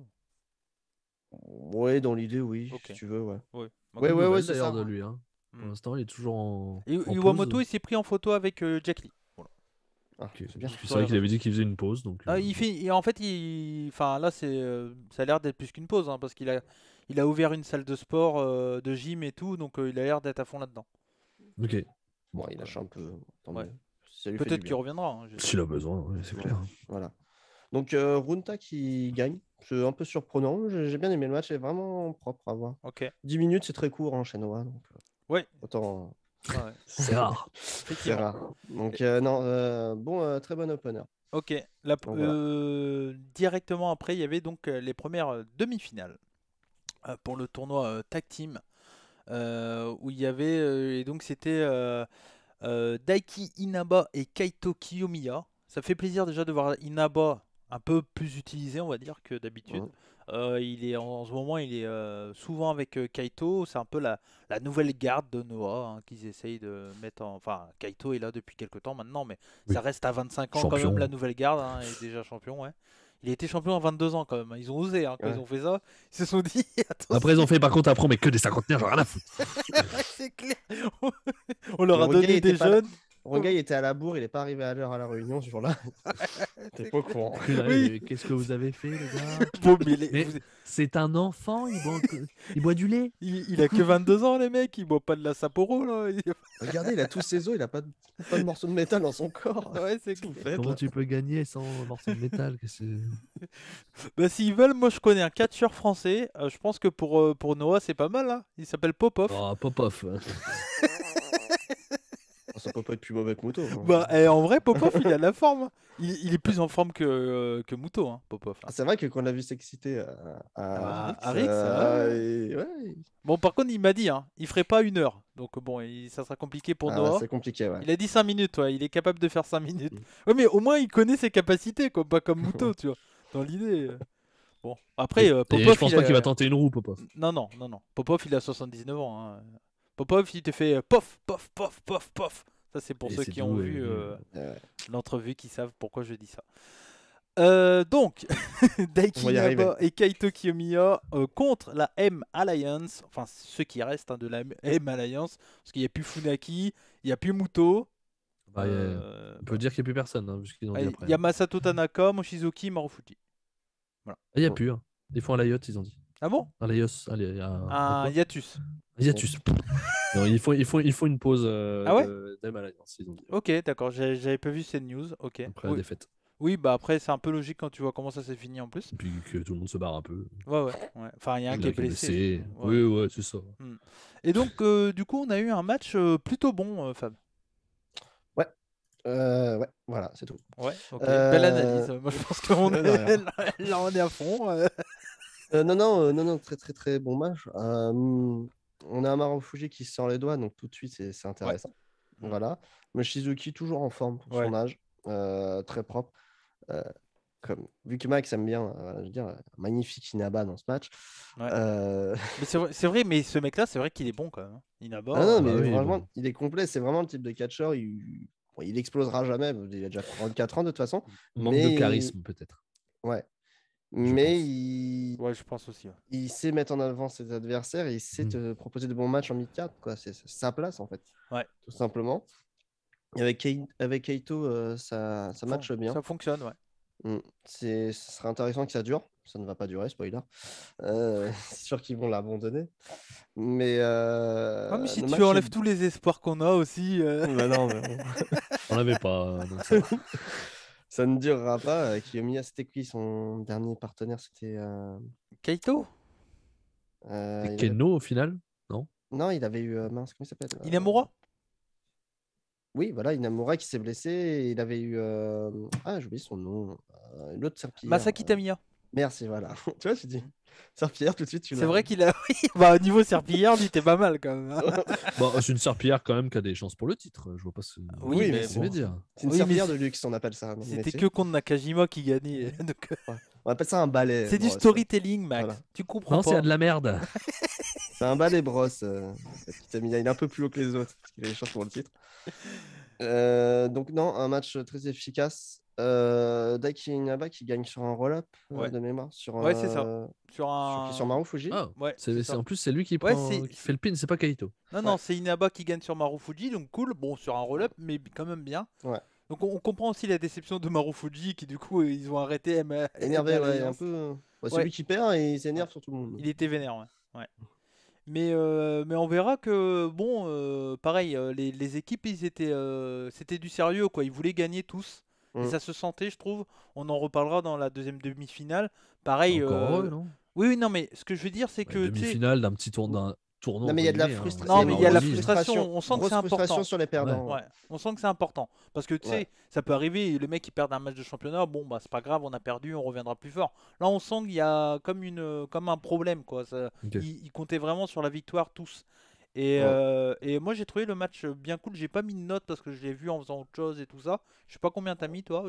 Oui, dans l'idée, oui, si tu veux, ouais. Oui, ouais, ouais, c'est de lui. Hein. Hmm. Pour l'instant, il est toujours en. il s'est pris en photo avec euh, Jack Lee. Ah, c'est bien. C'est vrai qu'il avait dit qu'il faisait une pause. Donc, ah, euh, il fait... Et en fait, il... enfin, là, c'est... ça a l'air d'être plus qu'une pause hein, parce qu'il a... Il a ouvert une salle de sport, de gym et tout, donc il a l'air d'être à fond là-dedans. Ok. Bon, il lâche un peu. Peut-être qu'il reviendra. Hein, S'il a besoin, c'est clair. Voilà. Donc, euh, Runta qui gagne. C'est un peu surprenant. J'ai bien aimé le match. C'est vraiment propre à voir. Ok. 10 minutes, c'est très court en hein, chinois. Donc, euh, Autant. Euh, ah [LAUGHS] c'est rare. C'est rare. Donc, non, bon, très bon opener. Ok. directement après, il y avait donc les premières demi-finales pour le tournoi Tag Team euh, où il y avait euh, et donc c'était euh, Daiki Inaba et Kaito Kiyomiya. Ça fait plaisir déjà de voir Inaba un peu plus utilisé, on va dire, que d'habitude. il est en, ce moment, il est souvent avec Kaito. C'est un peu la, nouvelle garde de Noah hein, qu'ils essayent de mettre Enfin, Kaito est là depuis quelques temps maintenant, mais ça reste à 25 ans quand même la nouvelle garde. Hein, et est déjà champion, ouais. Il a été champion à 22 ans quand même. Hein. Ils ont osé hein, quand ils ont fait ça. Ils se sont dit. [LAUGHS] Après, ils ont fait par contre, après, mais que des cinquantenaires, j'en ai rien à foutre. [LAUGHS] c'est clair. [LAUGHS] On leur a donné des jeunes il était à la bourre, il n'est pas arrivé à l'heure à la réunion ce jour-là. [LAUGHS] T'es pas con. Euh, qu'est-ce que vous avez fait, les gars [LAUGHS] C'est un enfant, il boit, du lait. Il, a que 22 ans, les mecs, il boit pas de la Sapporo. Là. [LAUGHS] Regardez, il a tous ses os, il a pas de, pas de morceau de métal dans son corps. Ouais, c'est Comment tu peux gagner sans morceau de métal bah, s'ils veulent, moi je connais un catcheur français. Euh, je pense que pour, euh, pour Noah, c'est pas mal. Hein. Il s'appelle Popov. Oh, Popov. Ça peut pas être plus mauvais que Muto. en vrai, Popov, il a la forme. Hein. Il, est plus en forme que, euh, Muto, hein, Popov. Hein. Ah, c'est vrai que quand on l'a vu s'exciter à, ah, Rix, euh, ah Bon, par contre, il m'a dit, hein, il ferait pas une heure. Donc bon, ça sera compliqué pour ah, Noah. c'est Il a dit 5 minutes, Il est capable de faire 5 minutes. Mm. mais au moins, il connaît ses capacités, Pas comme Muto, [LAUGHS] tu vois. Dans l'idée. Bon, après, euh, Popov. je pense pas qu'il va tenter une roue, Popov. Non, non, non, non. Popov, il a 79 ans. Hein. Popov, il te fait pof, pof, pof, pof, pof. Ça, c'est pour ceux qui ont vu l'entrevue qui savent pourquoi je dis ça. donc, Daiki et Kaito Kiyomiya contre la M Alliance, enfin ceux qui restent de la M Alliance, parce qu'il n'y a plus Funaki, il n'y a plus Muto. On peut dire qu'il n'y a plus personne. il y a Masato Tanaka, Moshizuki, Marufuji. Il n'y a plus. des Ils font un la ils ont dit. Ah bon un allez, un, hiatus. hiatus. [LAUGHS] non, il, faut, il faut une pause euh, ah ouais de, Ok, d'accord, j'avais pas vu cette news. Après oui. la défaite. Oui, bah après, c'est un peu logique quand tu vois comment ça s'est fini en plus. Et puis que tout le monde se barre un peu. Ouais, ouais. Enfin, il y a un qui est blessé. Oui, Oui, c'est ça. Hmm. Et donc, euh, du coup, on a eu un match euh, plutôt bon, Fab. Ouais. ouais, voilà, c'est tout. Ouais, ok. Belle analyse. Hein. Moi, je pense qu'on [LAUGHS] [LAUGHS] là, on est à fond. Euh, non, non, euh, non, non, très, très, très bon match. on a un Maro Fuji qui sort les doigts, donc tout de suite, c'est intéressant. Mmh. Voilà. Mais Shizuki, toujours en forme pour son âge, euh, très propre. Comme, vu que Max aime bien, je veux dire, magnifique Inaba dans ce match. [LAUGHS] c'est vrai, mais ce mec-là, c'est vrai qu'il est bon quand même. Hein. Inaba. vraiment, ah il, est complet. C'est vraiment le type de catcheur. Il, explosera jamais. Il a déjà 34 ans de toute façon. Manque de charisme, peut-être. Ouais, mais il... Ouais, je pense aussi. Il sait mettre en avant ses adversaires et il sait hmm. te proposer de bons matchs en mid-card. C'est sa place, en fait. Ouais. Tout simplement. avec, avec Keito, euh, ça, ça bien. Ça fonctionne, ouais. Hmm. Ce serait intéressant que ça dure. Ça ne va pas durer, spoiler. Euh, [LAUGHS] c'est sûr qu'ils vont l'abandonner. Mais, euh, ah, si tu enlèves tous les espoirs qu'on a aussi. Euh. [LAUGHS] Bah non, mais on n'avait pas. [LAUGHS] ça ne durera pas. Euh, Kiyomiya, ah, c'était qui son dernier partenaire C'était. Kaito euh, euh au final Non Non, il avait eu. Euh, mince, comment il s'appelle Inamura Oui, voilà, Inamura qui s'est blessé. il avait eu. Ah, j'ai oublié son nom. L'autre Masaki Tamiya. Merci, voilà. [LAUGHS] tu vois, tu dis. Serpillère tout de suite, C'est vrai qu'il a. [LAUGHS] bah, au niveau serpillière, lui, t'es pas mal quand même. Hein. [LAUGHS] c'est une serpillière quand même qui a des chances pour le titre. Je vois pas ce. Oui, mais. C'est dire. C'est une de luxe, on appelle ça. Hein, c'était que contre Nakajima qui gagnait. Euh, on appelle ça un balai. C'est du storytelling, Max. Tu comprends non, c'est de la merde. c'est un balai brosse. Euh, Il est un peu plus haut que les autres Il a des chances pour le titre. Euh, donc non, un match très efficace. Euh, Daiki Inaba qui gagne sur un roll-up euh, de mémoire. Sur ouais, c'est ça. Sur, un... sur, Marufuji. Ah, ouais, en plus, c'est lui qui, prend, qui fait le pin, c'est pas Kaito. Non, non, c'est Inaba qui gagne sur Marufuji, donc cool. Bon, sur un roll-up, mais quand même bien. Ouais. Donc on, comprend aussi la déception de Marufuji qui du coup ils ont arrêté énervé un peu euh, c'est lui qui perd et il s'énerve sur tout le monde. Il était vénère ouais. Mais euh, mais on verra que bon pareil les, les, équipes ils étaient c'était du sérieux quoi, ils voulaient gagner tous. Et mm. ça se sentait, je trouve. On en reparlera dans la deuxième demi-finale. Pareil. Euh, oui, oui, non, mais ce que je veux dire, c'est bah, que. Demi-finale d'un petit tour d'un tournoi. Non, mais il y a de la, la frustration. On sent que c'est important. sur les Ouais. On sent que c'est important. Parce que, tu sais, ça peut arriver, le mec qui perd un match de championnat, bon, bah, c'est pas grave, on a perdu, on reviendra plus fort. Là, on sent qu'il y a comme, une, euh, comme un problème, quoi. Ça... comptait vraiment sur la victoire, tous. Et, euh, et moi j'ai trouvé le match bien cool. J'ai pas mis de note parce que je l'ai vu en faisant autre chose et tout ça. Je sais pas combien t'as mis toi.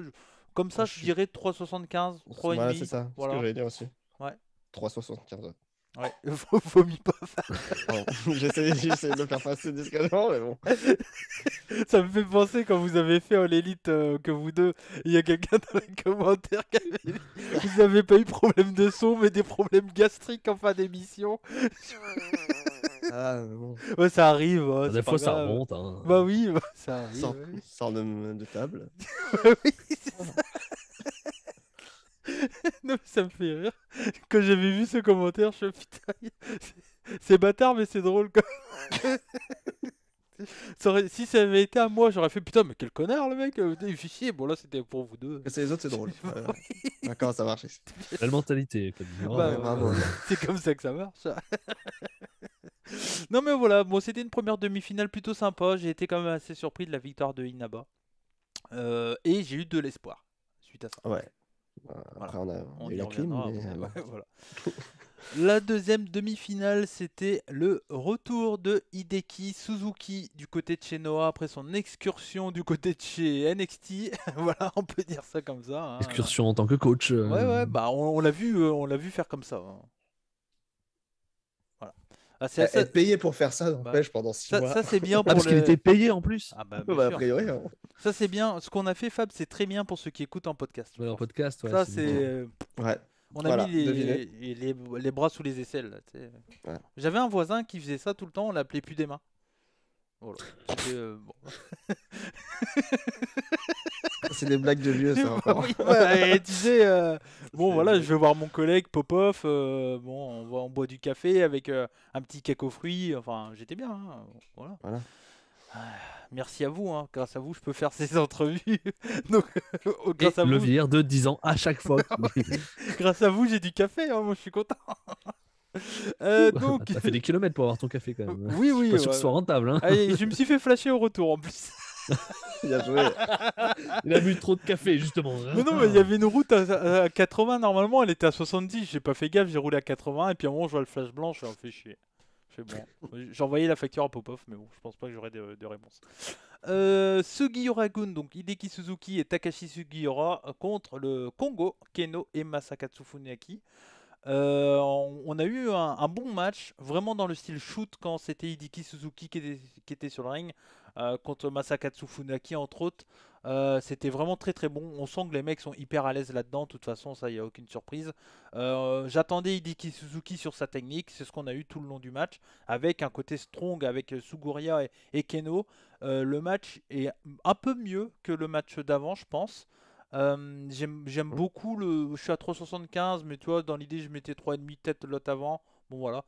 Comme ça, oh, je, dirais 3,75, 3,5. Voilà, c'est ça. ce que j'allais dire aussi. Ouais. 3,75. Ouais, [LAUGHS] m'y pas. [LAUGHS] J'essayais de le faire passer discrètement, mais bon. [LAUGHS] Ça me fait penser quand vous avez fait en l'élite euh, que vous deux, il y a quelqu'un dans les commentaires qui avait dit Vous avez pas eu problème de son, mais des problèmes gastriques en fin d'émission. [LAUGHS] Ah, bon. ça arrive. Bah, des fois, ça remonte. Hein. Bah oui, ça arrive. Sans, de, table. [LAUGHS] bah, oui, [LAUGHS] non, mais ça me fait rire. Quand j'avais vu ce commentaire, je suis dit, putain, c'est bâtard, mais c'est drôle. Quand... [LAUGHS] Si ça avait été à moi, j'aurais fait putain, mais quel connard le mec, euh, il fait Bon, là c'était pour vous deux. C'est les autres, c'est drôle. D'accord, [LAUGHS] ah, ça marche La mentalité, bah, [LAUGHS] C'est comme ça que ça marche. non, mais voilà, bon, c'était une première demi-finale plutôt sympa. J'ai été quand même assez surpris de la victoire de Inaba. Euh, et j'ai eu de l'espoir suite à ça. Ouais. Bah, après, on a, eu la clim. Mais... Euh, voilà. La deuxième demi-finale, c'était le retour de Hideki Suzuki du côté de chez Noah après son excursion du côté de chez NXT. [LAUGHS] voilà, on peut dire ça comme ça. Hein. Excursion en tant que coach. Euh. Ouais, ouais, bah on, l'a vu, euh, on l'a vu faire comme ça. Hein. Voilà. Ah, c'est payé pour faire ça, bah, n'empêche, pendant six mois. Ça, c'est bien ah, pour parce qu'il était payé en plus. Ah, bah, bien bah, Priori, hein. Ça, c'est bien. Ce qu'on a fait, Fab, c'est très bien pour ceux qui écoutent en podcast. en podcast, ouais, Ça, c'est. Euh, ouais. On a mis les, bras sous les aisselles. J'avais un voisin qui faisait ça tout le temps, on l'appelait Pudema. Oh euh, [LAUGHS] C'est des blagues de vieux, ça. [LAUGHS] Encore. Euh, bon voilà, je vais voir mon collègue Popov. off euh, bon, on, on, boit du café avec un petit cake fruit Enfin, j'étais bien. Hein, voilà. voilà. Merci à vous, hein. grâce à vous, je peux faire ces entrevues. [LAUGHS] Donc, euh, grâce Et le de 10 ans à chaque fois. [LAUGHS] grâce à vous, j'ai du café, hein. Moi, je suis content. [LAUGHS] Euh, donc... T'as fait des kilomètres pour avoir ton café quand même. Oui, oui. Je suis pas sûr que ce soit rentable. Hein. je me suis fait flasher au retour en plus. il a joué. Il a bu trop de café justement. Mais non, mais il y avait une route à, 80 normalement, elle était à 70. J'ai pas fait gaffe, j'ai roulé à 80 et puis à un moment je vois le flash blanc, je suis en fait chier. [LAUGHS] J'ai envoyé la facture à Popov, mais je pense pas que j'aurai de, réponses. réponse. Euh, donc Hideki Suzuki et Takashi Sugiura contre le Congo, Keno et Masakatsu Funaki euh, on a eu un, bon match, vraiment dans le style shoot quand c'était Hideki Suzuki qui était, qui était, sur le ring. Euh, contre Masakatsu Funaki entre autres. Euh, c'était vraiment très très bon. On sent que les mecs sont hyper à l'aise là-dedans. De toute façon, ça, il a aucune surprise. Euh, j'attendais Hideki Suzuki sur sa technique. C'est ce qu'on a eu tout le long du match. Avec un côté strong avec Suguria et, Keno. le match est un peu mieux que le match d'avant, je pense. J'aime beaucoup le. Je suis à 3,75, mais tu vois, dans l'idée, je mettais 3,5 tête l'autre avant. Bon, voilà.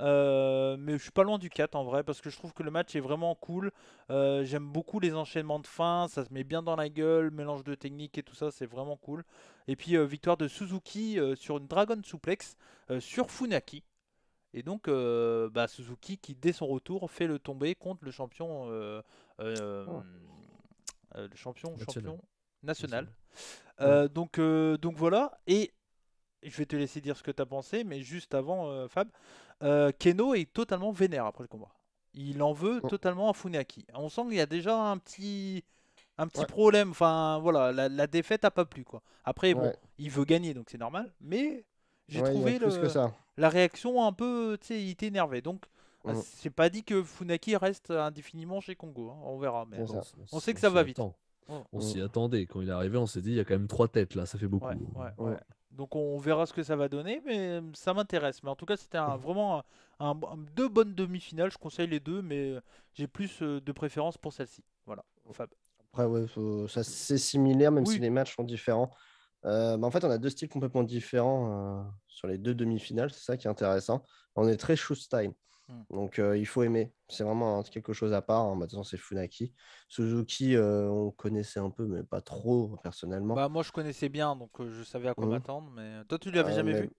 Euh, mais je suis pas loin du 4 en vrai, parce que je trouve que le match est vraiment cool. Euh, j'aime beaucoup les enchaînements de fin, ça se met bien dans la gueule, mélange de techniques et tout ça, c'est vraiment cool. Et puis euh, victoire de Suzuki sur une Dragon Suplex sur Funaki. Et donc bah, Suzuki qui dès son retour fait le tomber contre le champion, oh. le champion, national. champion national. donc, donc voilà. Et je vais te laisser dire ce que tu as pensé, mais juste avant, Fab, euh, Keno est totalement vénère après le combat. Il en veut totalement à Funaki. On sent qu'il y a déjà un petit, un petit problème. Enfin, voilà, la, défaite a pas plu quoi. Après, bon, il veut gagner donc c'est normal. Mais j'ai trouvé le, la réaction un peu, tu sais, il était énervé. Donc, euh, mm. c'est pas dit que Funaki reste indéfiniment chez Congo. Hein. On verra. Mais on sait que ça va vite. On, s'y mm. attendait. Quand il est arrivé, on s'est dit, il y a quand même trois têtes là, ça fait beaucoup. Donc on verra ce que ça va donner, mais euh, ça m'intéresse. Mais en tout cas, c'était mm. vraiment deux bonnes demi-finales. Je conseille les deux, mais euh, j'ai plus euh, de préférence pour celle-ci. Voilà, Après, ouais, ça, c'est similaire, même si les matchs sont différents. Bah, en fait, on a deux styles complètement différents sur les deux demi-finales. C'est ça qui est intéressant. On est très style Mm. Donc euh, il faut aimer. C'est vraiment quelque chose à part. en hein. bah, c'est Funaki. Suzuki, euh, on connaissait un peu, mais pas trop personnellement. Bah, moi, je connaissais bien, donc euh, je savais à quoi mm. m'attendre. Mais toi, tu l'avais jamais vu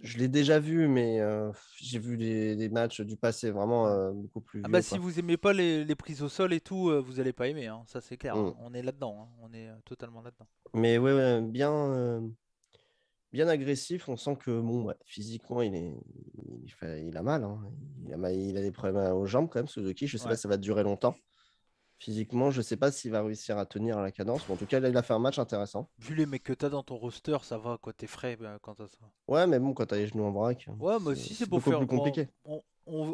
Je l'ai déjà vu, mais j'ai vu des, matchs du passé vraiment beaucoup plus. Ah, bah, si vous aimez pas les, les, prises au sol et tout, vous allez pas aimer. Hein. Ça, c'est clair. Mm. Hein. On est là-dedans. On est totalement là-dedans. Mais ouais bien bien agressif. On sent que bon, physiquement, il, est, hein. il, a mal. Il, a des problèmes aux jambes quand même, Suzuki. Je sais pas si ça va durer longtemps. Physiquement, je sais pas s'il va réussir à tenir la cadence. Bon, en tout cas, il a fait un match intéressant. Vu les mecs que tu as dans ton roster, ça va quoi, t'es frais. Ben, quand ça. Ouais, mais bon, quand t'as les genoux en braque. Hein, ouais, mais si c'est pour faire. plus compliqué. de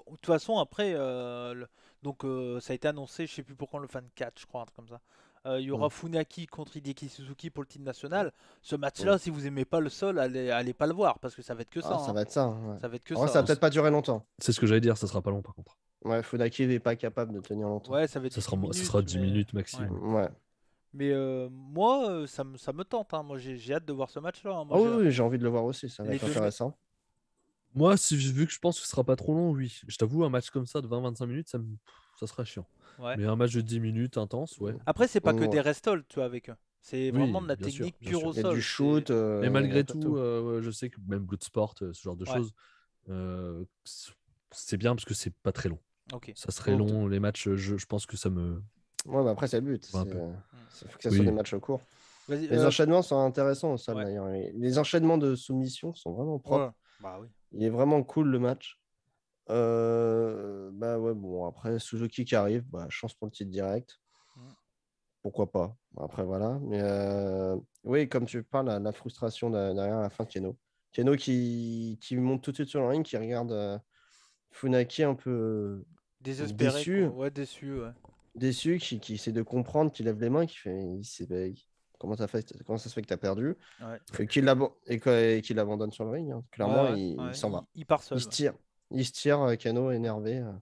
toute façon, après, euh, donc euh, ça a été annoncé, je sais plus pourquoi, le fan catch, je crois, un truc comme ça. Euh, il y aura mm. Funaki contre Hideki Suzuki pour le team national. Ce match-là, si vous aimez pas le sol, allez, pas le voir parce que ça va être que ah, ça. Ça hein. va être ça. Ça va être que ça. ça va hein. peut-être pas durer longtemps. C'est ce que j'allais dire, ça sera pas long par contre. Ouais, Funaki n'est pas capable de tenir longtemps. Ouais, ça va être ça sera, 10 minutes maximum. Ouais. Mais euh, moi, euh, ça, me, ça me tente. Hein. Moi, j'ai hâte de voir ce match-là. Oh oui, j'ai envie de le voir aussi. Ça intéressant. Moi, vu que je pense que ce sera pas trop long, oui. Je t'avoue, un match comme ça de 20-25 minutes, ça, me... ça sera chiant. Mais un match de 10 minutes intense, ouais. Après, c'est pas que des restols, tu vois, avec eux. C'est vraiment de la technique pure au sol. shoot. et euh, malgré tout, euh, je sais que même Bloodsport, euh, ce genre de choses, c'est bien parce que c'est pas très long. Ça serait long, les matchs, je, pense que ça me. Ouais, bah, après, c'est le but. Il faut que ça soit des matchs courts. Les enchaînements sont intéressants ça d'ailleurs. Les enchaînements de soumission sont vraiment propres. Bah, oui. Il est vraiment cool le match. Euh, bah ouais, bon, après, Suzuki qui arrive, bah, chance pour le titre direct. Mm. Pourquoi pas Après, voilà. Mais euh, oui, comme tu parles, la, frustration derrière la fin de Keno. Keno qui, qui monte tout de suite sur le ring, qui regarde euh, Funaki un peu désespéré. Déçu. Ouais, déçu, Déçu, qui, qui essaie de comprendre, qui lève les mains, qui fait comment ça, fait, comment ça se fait que tu as perdu et Qu'il l'abandonne sur le ring. Hein. Clairement, il s'en va. Il part seul. Il se tire il se tire, euh, Kano énervé. Euh,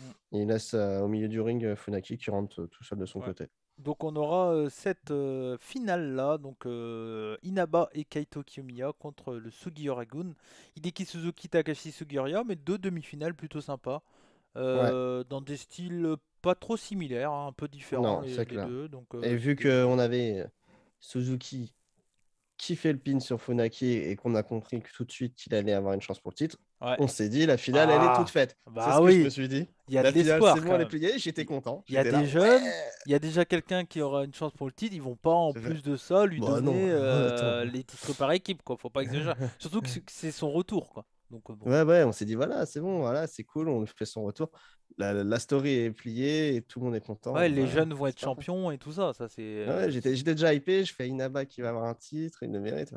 mm. Et il laisse euh, au milieu du ring Funaki qui rentre tout seul de son côté. Donc on aura cette finale là, donc Inaba et Kaito Kiyomiya contre le Sugiura Hideki Suzuki Takashi Sugiura, mais deux demi-finales plutôt sympas, dans des styles pas trop similaires, hein, un peu différents les, deux. Donc, et vu qu'on avait Suzuki qui fait le pin sur Funaki et qu'on a compris que tout de suite qu'il allait avoir une chance pour le titre, on s'est dit la finale elle est ah, toute faite. Bah c'est ce oui. que je me suis dit. Il y a c'est j'étais content. Il y a des jeunes, il y a déjà quelqu'un qui aura une chance pour le titre, ils vont pas en plus de ça lui bah donner euh, les titres par équipe quoi, faut pas exagérer. [LAUGHS] Surtout que c'est son retour quoi. Euh, ouais, ouais, on s'est dit, voilà, c'est bon, voilà, c'est cool, on fait son retour. La, story est pliée et tout le monde est content. les jeunes vont être champions et tout ça. ça c'est... Euh, j'étais, déjà hypé, je fais Inaba qui va avoir un titre, il le mérite.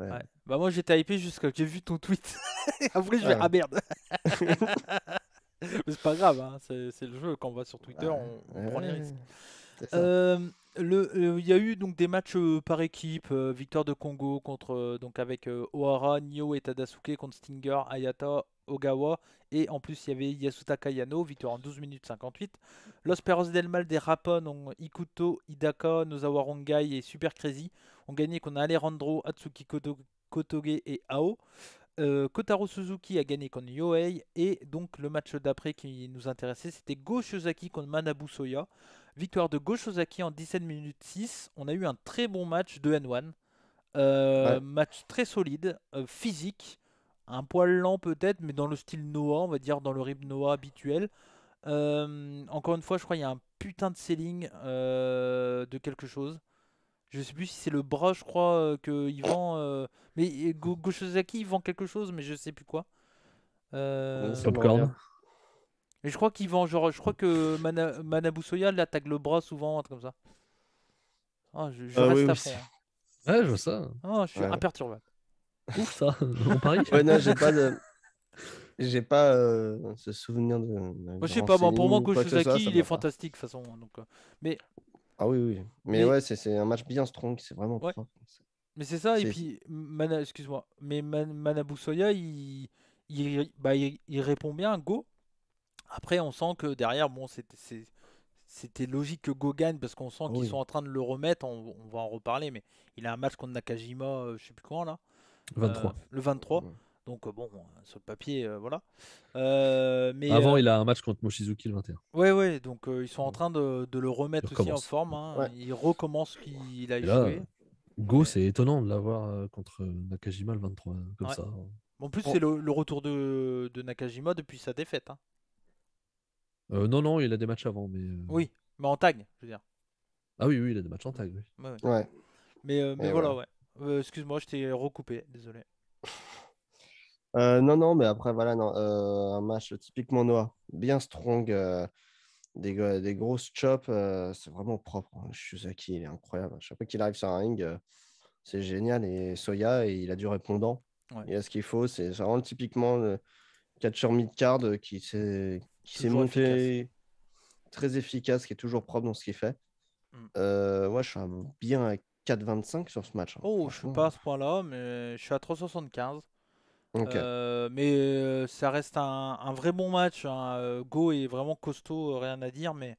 Bah, moi, j'étais hypé jusqu'à que j'ai vu ton tweet. [LAUGHS] Après, je vais, ah merde [LAUGHS] Mais c'est pas grave, hein, c'est, le jeu. Quand on va sur Twitter, on, prend les risques. Euh, il y a eu donc des matchs euh, par équipe, euh, victoire de Congo contre euh, donc avec Ohara, Nio et Tadasuke contre Stinger, Ayata, Ogawa et en plus il y avait Yasutaka Yano, victoire en 12 minutes 58. Los Perros del Mal des Rapon, ont Ikuto, Hidaka, Nozawa et Super Crazy ont gagné contre Alejandro, Atsuki Kotoge et Ao. Kotaro Suzuki a gagné contre Yohei et donc le match d'après qui nous intéressait c'était Go Shizaki contre Manabu Soya. Victoire de Go en 17 minutes 6. On a eu un très bon match de N1. Euh, match très solide, euh, physique, un poil lent peut-être, mais dans le style Noah, on va dire dans le rythme Noah habituel. Euh, encore une fois, je crois qu'il y a un putain de selling de quelque chose. Je sais plus si c'est le bras, je crois, qu'il vend. mais Go il vend quelque chose, mais je sais plus quoi. Popcorn. Mais je crois qu'il vend, genre, je crois que Mana, Manabu Soya l'attaque le bras souvent, un truc comme ça. Ah je, ah reste à hein. Ouais, je vois ça. Oh, je suis imperturbable. Ouf, ça, on parie. [LAUGHS] ouais, non, j'ai pas de. pas euh, ce souvenir de. Moi je sais pas, bon, pour moi, Koshuzaki, il est fantastique de façon. Donc, euh. mais... Ah oui, oui. Mais, ouais, c'est un match bien strong, c'est vraiment. Mais c'est ça, et puis, Mana... excuse-moi, mais Man Soya, il... Il... Bah, il... répond bien, go. Après, on sent que derrière, bon, c'était logique que Go gagne parce qu'on sent qu'ils sont en train de le remettre. On, va en reparler, mais il a un match contre Nakajima, je euh, je sais plus quand là. 23. Euh, le 23. Donc euh, bon, sur le papier, voilà. mais avant, il a un match contre Moshizuki le 21. Oui, oui. Donc ils sont en train de, le remettre aussi en forme. Hein. Il recommence ce qu'il a échoué Go, c'est étonnant de l'avoir contre Nakajima le 23, hein, comme ça. En plus, c'est le, retour de, Nakajima depuis sa défaite. Hein. Euh, non, non, il a des matchs avant. mais. Euh, oui, mais en tag, je veux dire. Ah oui, oui, il a des matchs en tag. oui. Mais, euh, mais voilà, ouais. Excuse-moi, je t'ai recoupé, désolé. [LAUGHS] non, non, mais après, voilà, non, un match typiquement noir, bien strong, des, grosses chops, c'est vraiment propre. hein. Shizaki, il est incroyable. Chaque fois qu'il arrive sur un ring, c'est génial. Et Soya, et il a du répondant. Il Il a ce qu'il faut. C'est vraiment typiquement le catcher mid-card qui, c'est qui s'est monté très efficace, qui est toujours propre dans ce qu'il fait. Mm. Euh, ouais, je suis bien à 4,25 sur ce match. Hein, oh, je suis pas à ce point-là, mais je suis à 3,75. Euh, mais euh, ça reste un, vrai bon match. Hein. Go est vraiment costaud, rien à dire. Mais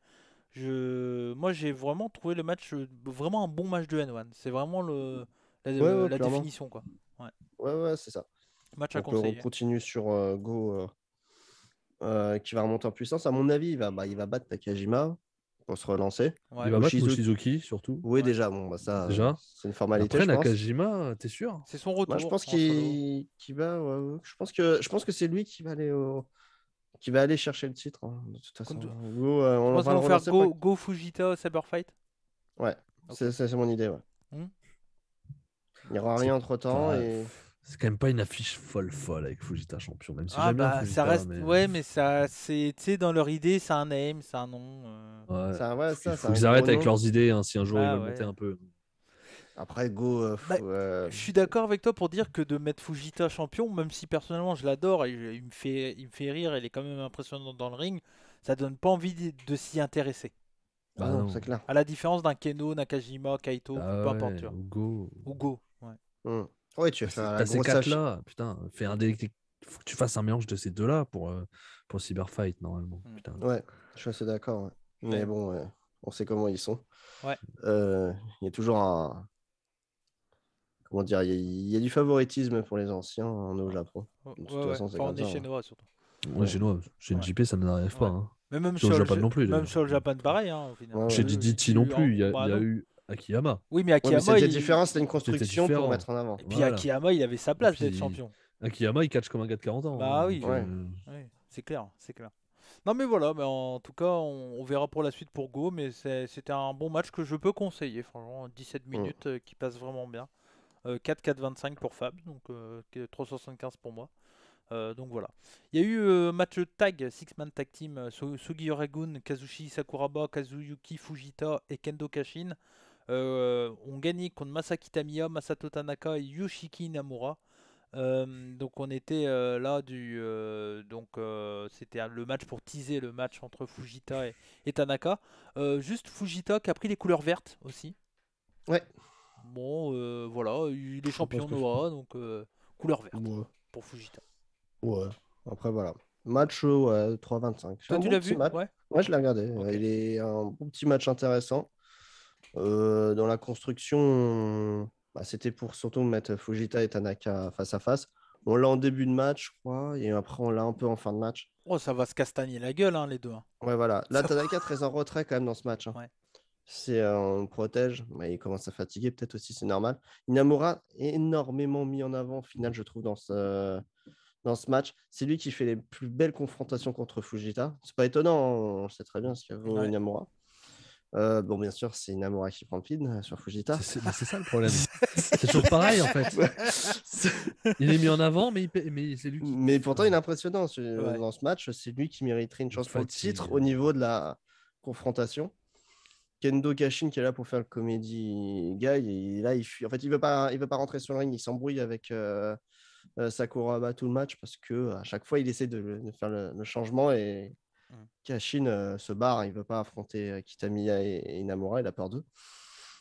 je, moi, j'ai vraiment trouvé le match vraiment un bon match de N1. C'est vraiment le, la, définition, quoi. Ouais, ouais, c'est ça. Match à On continue sur Go euh, qui va remonter en puissance. À mon avis, il va, bah, il va battre Takajima pour se relancer. Il va battre Shizuki, surtout. Oui, déjà, bon, bah, ça, c'est une formalité. Après, Nakajima, t'es sûr C'est son retour. je pense qu'il va. je pense que je pense que c'est lui qui va aller au... qui va aller chercher le titre. Hein, de toute façon. Euh, on je pense va faire go, Fujita Cyberfight. Ouais, c'est mon idée. Hmm. il n'y aura rien entre temps. Et... C'est quand même pas une affiche folle folle avec Fujita champion, même si ah, j'aime bien bah, ça reste, ouais, mais ça, c'est, dans leur idée, c'est un name, c'est un nom. Euh. Ouais. ça, faut arrêtent avec leurs idées, hein, si un jour ah, ils veulent monter un peu. Après, go. Euh, bah, euh, je suis d'accord avec toi pour dire que de mettre Fujita champion, même si personnellement je l'adore il me fait, il me fait rire, elle est quand même impressionnante dans le ring, ça donne pas envie de, s'y intéresser. Ah bah Clair. À la différence d'un Keno, Nakajima, Kaito, peu importe. Ou Go. Ou ouais. Hum. Ouais, tu vas faire la ces quatre-là. Putain, fais un délectric... faut que tu fasses un mélange de ces deux-là pour, euh, pour Cyberfight, normalement. Mm. Putain. Ouais, je suis assez d'accord. Ouais. Mm. Mais bon, on sait comment ils sont. Ouais. Euh, il y a toujours un. Comment dire il y, a, du favoritisme pour les anciens hein, au Japon. De toute façon, enfin, on est chinois, surtout. Ouais, chinois. Chez JP, ça ne n'arrive pas. Hein. Mais même, sur, le, Japon non plus, même sur le Japon, pareil. Hein, au final. Chez DDT non plus, il y a, bah, y a eu Akiyama. Oui, mais Akiyama. Ouais, différent, c'était une construction pour mettre en avant. Et puis Akiyama, il avait sa place d'être champion. Akiyama, il catch comme un gars de 40 ans. Bah hein, euh, oui, c'est clair, c'est clair. Non, mais voilà, mais en tout cas, on, verra pour la suite pour Go, mais c'était un bon match que je peux conseiller, franchement. 17 mm. minutes euh, qui passent vraiment bien. 4-4-25 euh, pour Fab, donc 3-75 pour moi. donc voilà. Il y a eu match tag, six-man tag team, Sugi Kazushi Sakuraba, Kazuyuki Fujita et Kendo Kashin euh, on ont contre Masaki Tamiya, Masato Tanaka et Yoshiki Namura. Euh, donc on était euh, là du donc c'était le match pour teaser le match entre Fujita et, Tanaka. juste Fujita qui a pris les couleurs vertes aussi. Ouais. Bon voilà, il est champion Noah donc couleur verte pour Fujita. Ouais. Après voilà. Match 3-25. tu l'as vu match. Ouais. je l'ai regardé. Il est un petit match intéressant. Euh, dans la construction, bah, c'était pour surtout mettre Fujita et Tanaka face à face. On l'a en début de match, je crois, et après on l'a un peu en fin de match. Oh, ça va se castagner la gueule, hein, les deux. Hein. Ouais, voilà. [LAUGHS] Là, Tanaka très en retrait quand même dans ce match. Hein. C'est, euh, on protège, mais il commence à fatiguer, peut-être aussi, c'est normal. Inamura énormément mis en avant, au final, je trouve, dans ce, dans ce match. C'est lui qui fait les plus belles confrontations contre Fujita. C'est pas étonnant, on sait très bien ce qu'il a ouais. Inamura. Euh, bon, bien sûr, c'est qui prend le pin sur Fujita. C'est ça le problème. [LAUGHS] c'est toujours pareil en fait. [LAUGHS] il est mis en avant, mais, c'est lui. Qui... Mais pourtant, il est impressionnant euh, dans ce match. C'est lui qui mériterait une chance pour le titre au niveau de la confrontation. Kendo Kashin qui est là pour faire le comédie guy là il En fait, il veut pas, il veut pas rentrer sur le ring. Il s'embrouille avec euh, euh Sakuraba tout le match parce que à chaque fois il essaie de, faire le, le, changement et Mmh. Kashin euh, se barre, il ne veut pas affronter euh, Kitamiya et, Inamura, il a peur d'eux.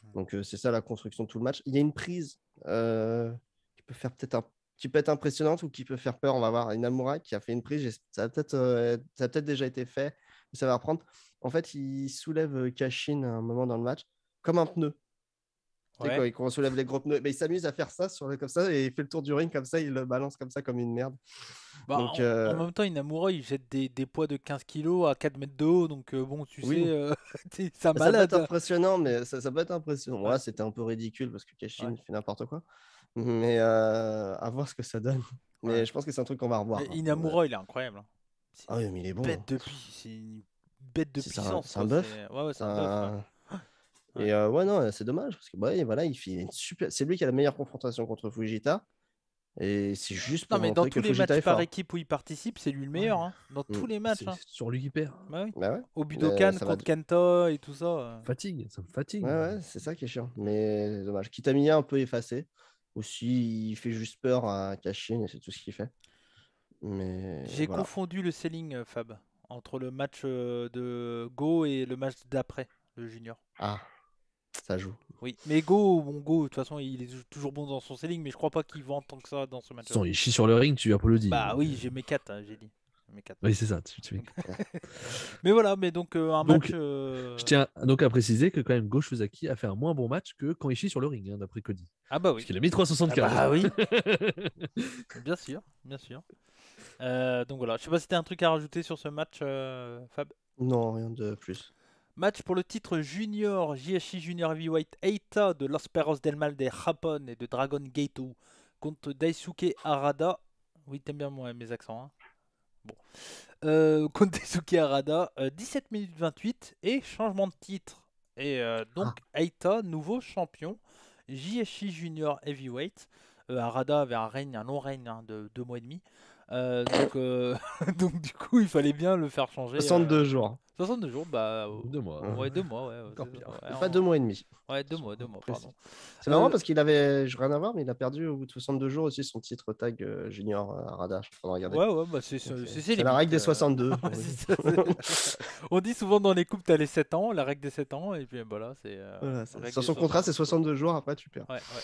Mmh. Donc euh, c'est ça la construction de tout le match. Il y a une prise qui peut faire peut-être un qui peut être impressionnante ou qui peut faire peur. On va voir Inamura qui a fait une prise, ça a peut-être déjà été fait, mais ça va reprendre. En fait, il soulève Kashin à un moment dans le match comme un pneu les gros pneus, mais il s'amuse à faire ça sur le, comme ça et il fait le tour du ring comme ça, il le balance comme ça comme une merde. Bah, donc, euh, en, même temps, Inamura il jette des, poids de 15 kg à 4 mètres de haut, donc euh, bon, tu sais, euh, [LAUGHS] ça malade. être impressionnant, mais ça, ça peut être impressionnant. moi c'était un peu ridicule parce que Kashin fait n'importe quoi, mais à voir ce que ça donne. Mais je pense que c'est un truc qu'on va revoir. Hein. il est incroyable. Hein. ah mais il est bon. Bête hein. c'est une bête de puissance. C'est un, un Ouais, ouais, et ouais, non, c'est dommage parce que bah, voilà, il fait une super... c'est lui qui a la meilleure confrontation contre Fujita. Et c'est juste Non, mais dans tous les matchs par équipe où il participe, c'est lui le meilleur. Hein. Dans mm. tous les matchs. Hein. Sur lui qui perd. ouais. Au Budokan euh, contre Kanto et tout ça. Fatigue, ça me fatigue. Ouais, c'est ça qui est chiant. Mais euh, dommage. Kitamiya un peu effacé. Aussi, il fait juste peur à Kashin c'est tout ce qu'il fait. Mais. J'ai confondu le selling, euh, Fab, entre le match de Go et le match d'après, le junior. Ah ça joue. Oui, mais Go, bon, Go, de toute façon, il est toujours bon dans son selling, mais je crois pas qu'il vend tant que ça dans ce match. Son, il sur le ring, tu le dit Bah oui, j'ai mes 4, hein, j'ai dit. Mes Oui, c'est ça, tu, [LAUGHS] Mais voilà, mais donc euh, un match. Euh, je tiens donc à préciser que quand même Go Shuzaki a fait un moins bon match que quand il chie sur le ring, hein, d'après Cody. Ah bah oui. Parce qu'il a mis 375. Ah bah oui. [LAUGHS] bien sûr, bien sûr. Euh, donc voilà, je sais pas si t'as un truc à rajouter sur ce match, Fab. Non, rien de plus. Match pour le titre junior JHI Junior Heavyweight Eita de Los Perros del Mal de Japon et de Dragon Gate contre Daisuke Arada. Oui, t'aimes bien moi mes accents. Hein. bon. Euh, [LAUGHS] contre Daisuke Arada, 17 euh, minutes 28 et changement de titre. Et euh, donc ah. Eita, nouveau champion JHI Junior Heavyweight. Arada avait un règne, un long règne hein, de deux mois et demi. donc, [LAUGHS] donc du coup, il fallait bien le faire changer. 62 jours. 62 jours, bah. Euh, deux mois. Ouais, deux mois, ouais. pas deux mois et demi. Ouais, deux mois, deux mois, pardon. C'est marrant parce qu'il avait, je rien à voir, mais il a perdu au bout de 62 jours aussi son titre tag euh, junior euh, à radar Ouais, ouais, bah c'est la règle des 62. [LAUGHS] on dit souvent dans les coupes, t'as les 7 ans, la règle des 7 ans, et puis bah, voilà, c'est. sur son contrat, c'est 62 jours, après tu perds. Ouais, ouais.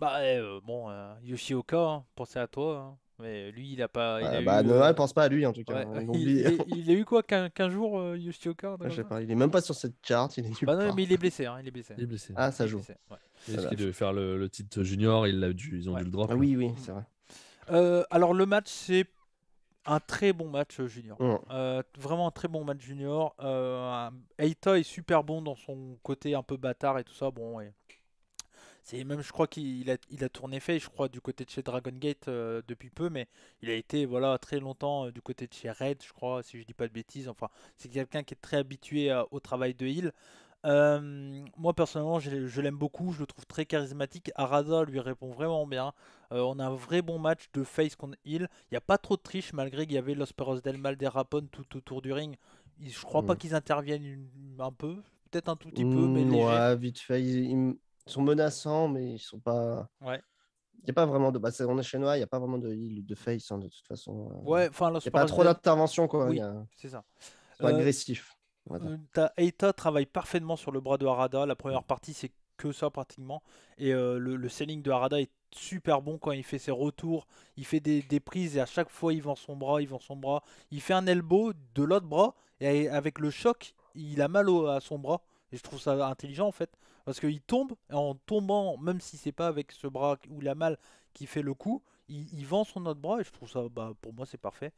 Bah, eh, bon, Yoshioka, hein, pensez à toi. Hein. Mais lui, il a pas. Il ah bah, eu... Euh, pense pas à lui en tout cas. Hein, [LAUGHS] il, [LAUGHS] il, a eu quoi qu'un qu jour, euh, Yoshioka ah, Je sais pas, il est même pas sur cette carte. Il est bah non, mais il est blessé. Hein, il est blessé. Il est blessé. Ah, ça joue. Est-ce qu'il devait faire le, titre junior il a dû, Ils ont dû le drop. Ah, oui, oui, c'est vrai. Euh, alors, le match, c'est un très bon match euh, junior. Mm. vraiment un très bon match junior. Eita est super bon dans son côté un peu bâtard et tout ça. Bon, et c'est même, je crois qu'il a, il a tourné fait, je crois, du côté de chez Dragon Gate euh, depuis peu, mais il a été voilà très longtemps euh, du côté de chez Red, je crois, si je dis pas de bêtises. Enfin, c'est quelqu'un qui est très habitué au travail de Hill. Euh, moi personnellement, je, l'aime beaucoup, je le trouve très charismatique. Arada lui répond vraiment bien. on a un vrai bon match de face contre heal Il n'y a pas trop de triche malgré qu'il y avait l'Osperos Delmal del Mal des Rapon tout autour du ring. Je crois pas mm. qu'ils interviennent un peu, peut-être un tout petit peu, mm, mais ouais, vite fait sont menaçants, mais ils sont pas. Ouais. Il n'y a pas vraiment de. Bah, on est il n'y a pas vraiment de de face, hein, de toute façon. Euh, ouais, enfin, pas trop d'intervention, quoi. Oui, C'est ça. Euh, agressif. Voilà. Euh, Ta Eita travaille parfaitement sur le bras de Harada. La première partie, c'est que ça pratiquement. Et euh, le, le, selling de Harada est super bon quand il fait ses retours. Il fait des, des, prises et à chaque fois il vend son bras, il vend son bras. Il fait un elbow de l'autre bras et avec le choc, il a mal au, à son bras. Et je trouve ça intelligent en fait. Parce qu'il tombe, et en tombant, même si c'est pas avec ce bras ou la malle qui fait le coup, il, vend son autre bras, et je trouve ça, bah, pour moi, c'est parfait.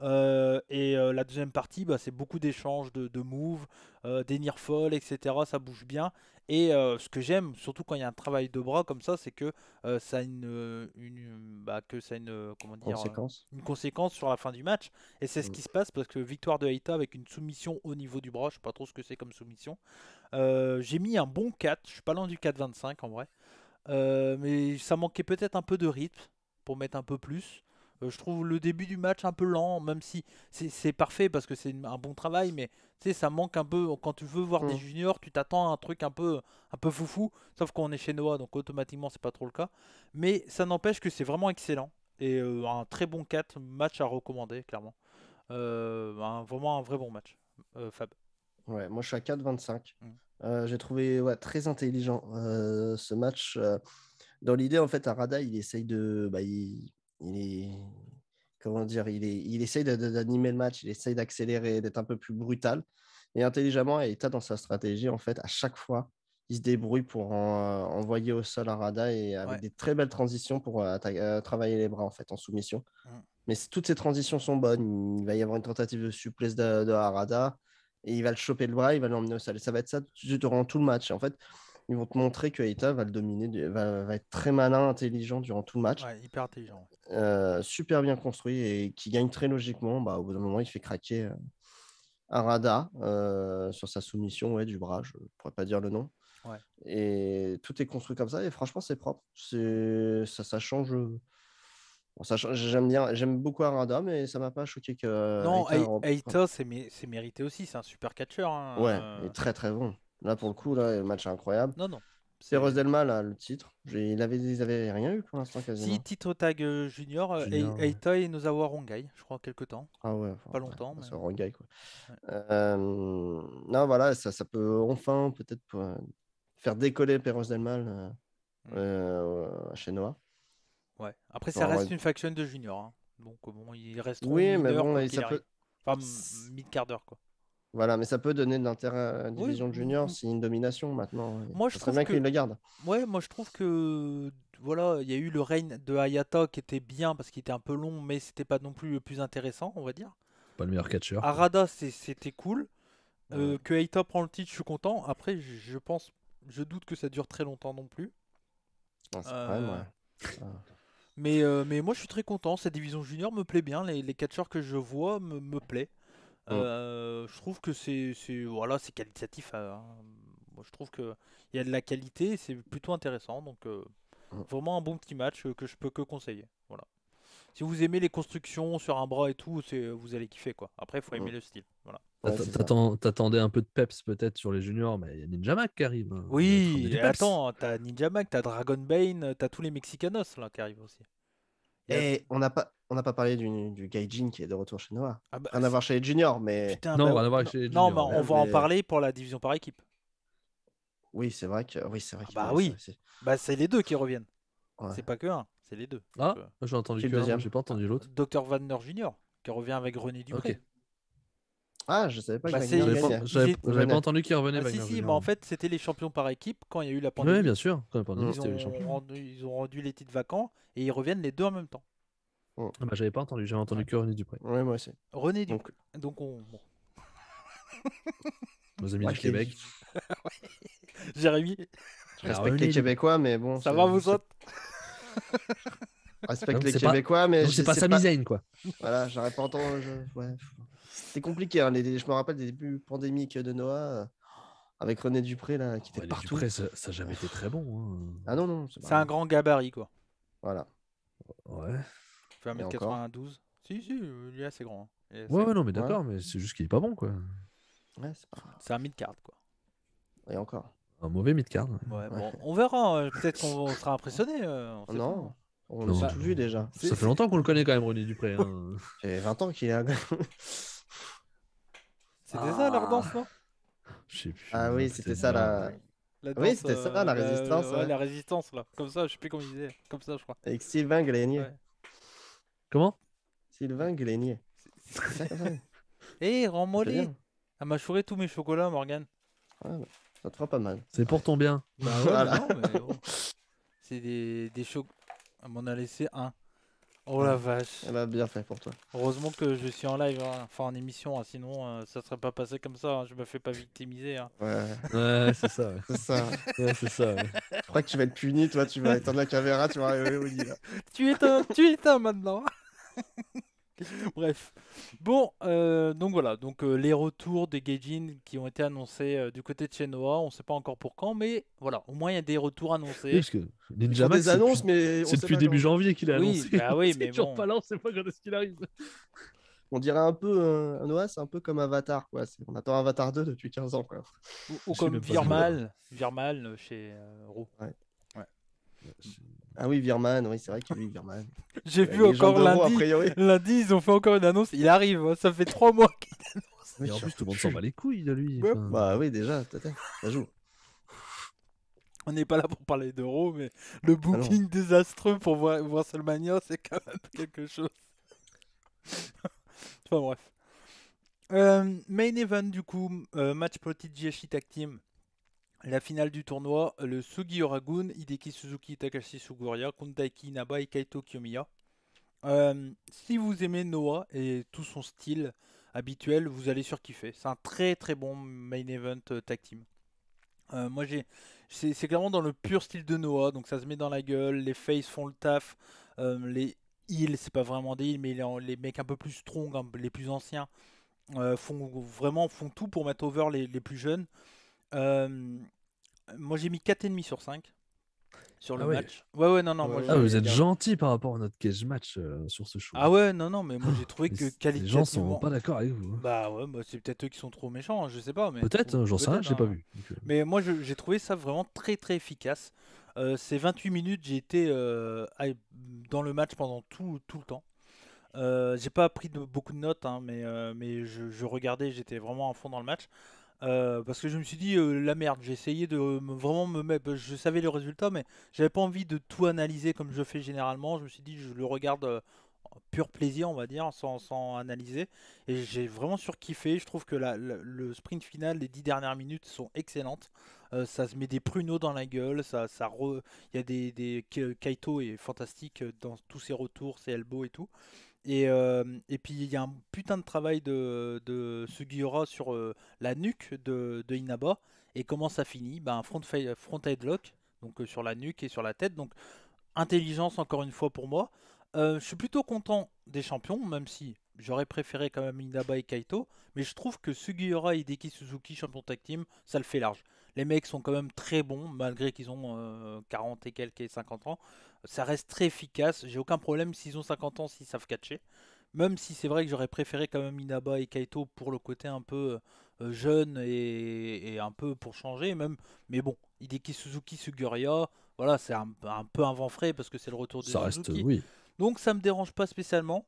Euh, et euh, la deuxième partie, bah, c'est beaucoup d'échanges de, de, moves, euh, des folles, etc. Ça bouge bien. Et ce que j'aime, surtout quand il y a un travail de bras comme ça, c'est que ça a une, bah, que ça a une comment dire conséquence. une conséquence sur la fin du match. Et c'est ce mm. qui se passe parce que victoire de Haïta avec une soumission au niveau du bras. Je sais pas trop ce que c'est comme soumission. J'ai mis un bon 4. Je suis pas loin du 4-25 en vrai. mais ça manquait peut-être un peu de rythme pour mettre un peu plus. Euh, je trouve le début du match un peu lent, même si c'est parfait parce que c'est un bon travail, mais tu ça manque un peu. Quand tu veux voir des mm. juniors, tu t'attends à un truc un peu, un peu foufou, sauf qu'on est chez Noah, donc automatiquement, c'est pas trop le cas. Mais ça n'empêche que c'est vraiment excellent et euh, un très bon 4 match à recommander, clairement. Euh, vraiment un vrai bon match, Fab. Ouais, moi je suis à 4-25. Mm. J'ai trouvé très intelligent ce match. dans l'idée, en fait, à Arada, il essaye de. Bah, il est, comment dire, il, essaye d'animer le match, il essaye d'accélérer, d'être un peu plus brutal. Et intelligemment, il est dans sa stratégie, en fait, à chaque fois, il se débrouille pour euh, envoyer au sol Arada et avec des très belles transitions pour euh, euh, travailler les bras, en fait, en soumission. Mm. Mais toutes ces transitions sont bonnes. Il va y avoir une tentative de supplice de, Arada et il va le choper le bras, il va l'emmener au sol. Et ça va être ça durant tout le match. En fait, ils vont te montrer que Aita va le dominer, va, être très malin, intelligent durant tout le match. Ouais, hyper intelligent. Euh, super bien construit et qui gagne très logiquement. Bah, au bout d'un moment, il fait craquer euh, Arada euh, sur sa soumission ouais, du bras, je ne pourrais pas dire le nom. Ouais. Et tout est construit comme ça et franchement, c'est propre. Ça, ça change. j'aime j'aime beaucoup Arada, mais ça m'a pas choqué que. Non, Aita, c'est mérité aussi. C'est un super catcher. Hein. Ouais, Et très très bon. Là, pour le coup, là, match incroyable. Non, non. C'est Roselma, là, le titre. Il avait, ils n'avaient rien eu pour l'instant, quasiment. Si, titre tag euh, junior, et euh, et Nozawa Rongai, je crois, quelques temps. Ah ouais. pas longtemps. C'est mais... quoi. Euh, non, voilà, ça, ça peut enfin, peut-être, faire décoller Perros Delmal mm. chez Noah. Ouais. Après, ça reste une faction de junior. Hein. Donc, bon, il reste. Oui, mais bon, ça peut. Enfin, mid-quart d'heure, quoi. Voilà, mais ça peut donner de l'intérêt à la euh, division de junior, c'est une domination maintenant. Moi, je trouve bien que... le Ouais, moi je trouve que voilà, il y a eu le règne de Hayata qui était bien parce qu'il était un peu long, mais c'était pas non plus le plus intéressant, on va dire. Pas le meilleur catcher. Arada, c'était cool. Euh, que Hayata prend le titre, je suis content. Après, je, pense, je doute que ça dure très longtemps non plus. Ah, euh, mais, mais moi, je suis très content. Cette division junior me plaît bien. Les, les catcheurs que je vois me, me plaît. Mm. Euh, je trouve que c'est voilà, c'est qualitatif. Euh, hein. Moi, je trouve qu'il y a de la qualité, c'est plutôt intéressant. Donc, euh, mm. vraiment un bon petit match que je peux que conseiller. Voilà. Si vous aimez les constructions sur un bras et tout, vous allez kiffer quoi. Après, il faut aimer mm. le style. Voilà. T'attendais un peu de peps peut-être sur les juniors, mais il y a Ninja Mac qui arrive. Hein, oui, attends, t'as Ninja Mac, t'as Dragon Bane, t'as tous les Mexicanos là qui arrivent aussi. Et on n'a pas. On n'a pas parlé du, Gaijin qui est de retour chez Noah. On ah bah, a voir chez les juniors, mais. non, on bah voir chez les Non, mais on va en parler pour la division par équipe. Oui, c'est vrai que. Oui, c'est vrai. Ah bah oui. Bah c'est les deux qui reviennent. C'est pas que un, c'est les deux. Ah, euh, j'ai entendu que deuxième. j'ai pas entendu l'autre. Dr Vanner Junior qui revient avec René Dupré. Ah, je savais pas bah, que J'avais pas, j'avais, entendu qu'il revenait. Ah, si, si, mais en fait, c'était les champions par équipe quand il y a eu la pandémie. Oui, bien sûr. ils, ont Rendu, les titres vacants et ils reviennent les deux en même temps. Mm. Ah bah, j'avais pas entendu, j'avais entendu que René Dupré. Ouais, moi aussi. René Dupré. Donc, euh. on. [LAUGHS] Nos amis du Québec. [LAUGHS] Jérémy. Je respecte les Québécois, mais bon. Ça va, vous autres [LAUGHS] respecte les Québécois, mais. C'est pas sa misaine, quoi. Voilà, j'aurais pas entendu. Ouais compliqué. Hein, les, je me rappelle des débuts pandémiques de Noah euh, avec René Dupré là, qui était partout. Dupré, ça n'a jamais été très bon. Hein. Ah non, non. C'est un grand gabarit, quoi. Voilà. Ouais. fait 1m92. Si, si, lui est assez grand. Hein. ouais, ouais, non, mais d'accord, mais c'est juste qu'il est pas bon, quoi. Ouais, c'est pas... un mid-card, quoi. Et encore. Un mauvais mid-card. Ouais, bon, on verra. Euh, peut-être qu'on sera impressionné. Euh, on non. Pas. On l'a vu déjà. Ça fait longtemps qu'on le connaît quand même, René Dupré. Hein. Ça [LAUGHS] 20 ans qu'il est. C'était ça leur ah. danse, non Je sais plus. Ah oui, c'était ça la. oui, c'était ça la résistance. ouais. la résistance, là. Comme ça, je sais plus comment il disait. Comme ça, je crois. Avec Sylvain Glénier. Comment Sylvain Glénier. [LAUGHS] [LAUGHS] Eh, hey, rends-moi Elle ah, m'a chouré tous mes chocolats, Morgane. Ouais, ça te fera pas mal. C'est pour ton bien. Bah, voilà. C'est des, des chocolats. Ah, Elle m'en a laissé un. Oh la vache. Elle eh ben, a bien fait pour toi. Heureusement que je suis en live, hein. enfin en émission, hein. sinon ça euh, ça serait pas passé comme ça. Hein. Je me fais pas victimiser. Ouais, ouais c'est ça. C'est ça. c'est ça. Je crois que tu vas être puni, toi. Tu vas éteindre la caméra, tu vas arriver au lit. [LAUGHS] Tu éteins, tu éteins maintenant. [LAUGHS] [LAUGHS] Bref. Bon, euh, donc voilà, donc euh, les retours des Gaijin qui ont été annoncés euh, du côté de chez on ne sait pas encore pour quand, mais voilà, au moins il y a des retours annoncés. que Ninja des annonces, mais c'est depuis début janvier qu'il a annoncé. Bah oui, [LAUGHS] mais toujours pas on arrive. [LAUGHS] On dirait un peu un Noah, c'est un peu comme Avatar, quoi. On attend Avatar 2 depuis 15 ans, quoi. Ou, comme Virmal, Virmal chez Roux. ouais. Ah oui, Virman, oui, c'est vrai qu'il lui, a Virman. J'ai vu encore lundi. Lundi, ils ont fait encore une annonce. Il arrive, hein, ça fait trois mois qu'il annonce. Mais en plus, tout le monde s'en bat les couilles de lui. Bah oui, déjà, ça joue. On n'est pas là pour parler d'euros, mais le ah booking désastreux pour voir, voir c'est quand même [LAUGHS] quelque chose. enfin bref. Euh, main event du coup, euh, match Prodigy et Tag Team. La finale du tournoi, le Sugi Oragun, Hideki Suzuki, Takashi Suguria, Kuntaiki Naba et Kaito Kiyomiya. Euh, si vous aimez Noah et tout son style habituel, vous allez surkiffer. C'est un très très bon main event euh, tag team. Euh, moi, j'ai, c'est, clairement dans le pur style de Noah, donc ça se met dans la gueule. Les faces font le taf. les heals, c'est pas vraiment des heals, mais les, les, mecs un peu plus strong, les plus anciens, font vraiment font tout pour mettre over les, les plus jeunes. Euh, moi, j'ai mis 4,5 sur 5 sur le ah match. Ouais, ouais, non, non. Ah, vous êtes gentil par rapport à notre cage match euh, sur ce show. Ah ouais, non, non, mais moi j'ai trouvé [GASPS] que Les gens sont pas d'accord avec vous. Hein. Bah ouais, c'est peut-être eux qui sont trop méchants, hein, je sais pas. Peut-être, hein, j'en sais rien, j'ai pas vu. Euh. Mais moi j'ai trouvé ça vraiment très très efficace. ces 28 minutes, j'ai été dans le match pendant tout, le temps. j'ai pas pris beaucoup de notes, mais, mais je, je regardais, j'étais vraiment à fond dans le match. Euh, parce que je me suis dit euh, la merde, j'ai essayé de euh, vraiment me mettre. Je savais le résultat, mais j'avais pas envie de tout analyser comme je fais généralement. Je me suis dit, je le regarde en pur plaisir, on va dire, sans, analyser. Et j'ai vraiment surkiffé. Je trouve que le sprint final, les 10 dernières minutes sont excellentes. ça se met des pruneaux dans la gueule. Ça, a des, Kaito est fantastique dans tous ses retours, ses elbows et tout. Euh, et, puis il y a un putain de travail de, de Sugiura sur euh, la nuque de, Inaba. Et comment ça finit Un ben, front, headlock, donc euh, sur la nuque et sur la tête. Donc intelligence encore une fois pour moi. je suis plutôt content des champions, même si j'aurais préféré quand même Inaba et Kaito. Mais je trouve que Sugiura et Deki Suzuki, champion tag team, ça le fait large. Les mecs sont quand même très bons, malgré qu'ils ont 40 et quelques et 50 ans. Ça reste très efficace. J'ai aucun problème s'ils ont 50 ans, s'ils savent catcher. Même si c'est vrai que j'aurais préféré quand même Inaba et Kaito pour le côté un peu euh, jeune et, un peu pour changer. Même, mais bon, Hideki Suzuki, Suguria, voilà, c'est un, peu un vent frais parce que c'est le retour de Suzuki. oui. Donc ça me dérange pas spécialement.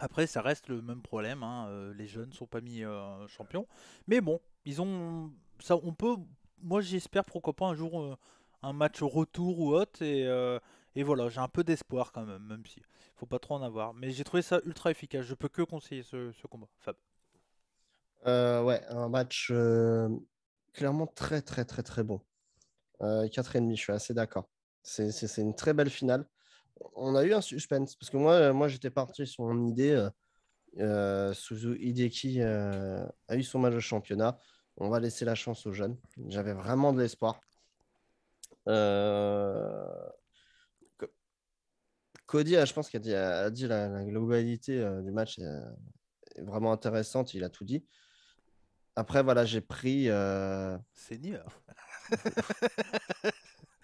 Après, ça reste le même problème. Hein, euh, les jeunes sont pas mis euh, champions. Mais bon, ils ont. Ça, on peut. Moi, j'espère pourquoi pas un jour un match retour ou autre. Et, et voilà, j'ai un peu d'espoir quand même, même si faut pas trop en avoir. Mais j'ai trouvé ça ultra efficace. Je peux que conseiller ce, combat. Fab. Euh, ouais, un match euh, clairement très très très très bon. 4,5, euh, je suis assez d'accord. C'est une très belle finale. On a eu un suspense, parce que moi, moi j'étais parti sur mon idée. Suzu Hideki a eu son match de championnat. On va laisser la chance aux jeunes. J'avais vraiment de l'espoir. Euh, Cody, je pense qu'il a dit, la, globalité euh, du match est, vraiment intéressante. Il a tout dit. Après, voilà, j'ai pris. Euh... Seigneur.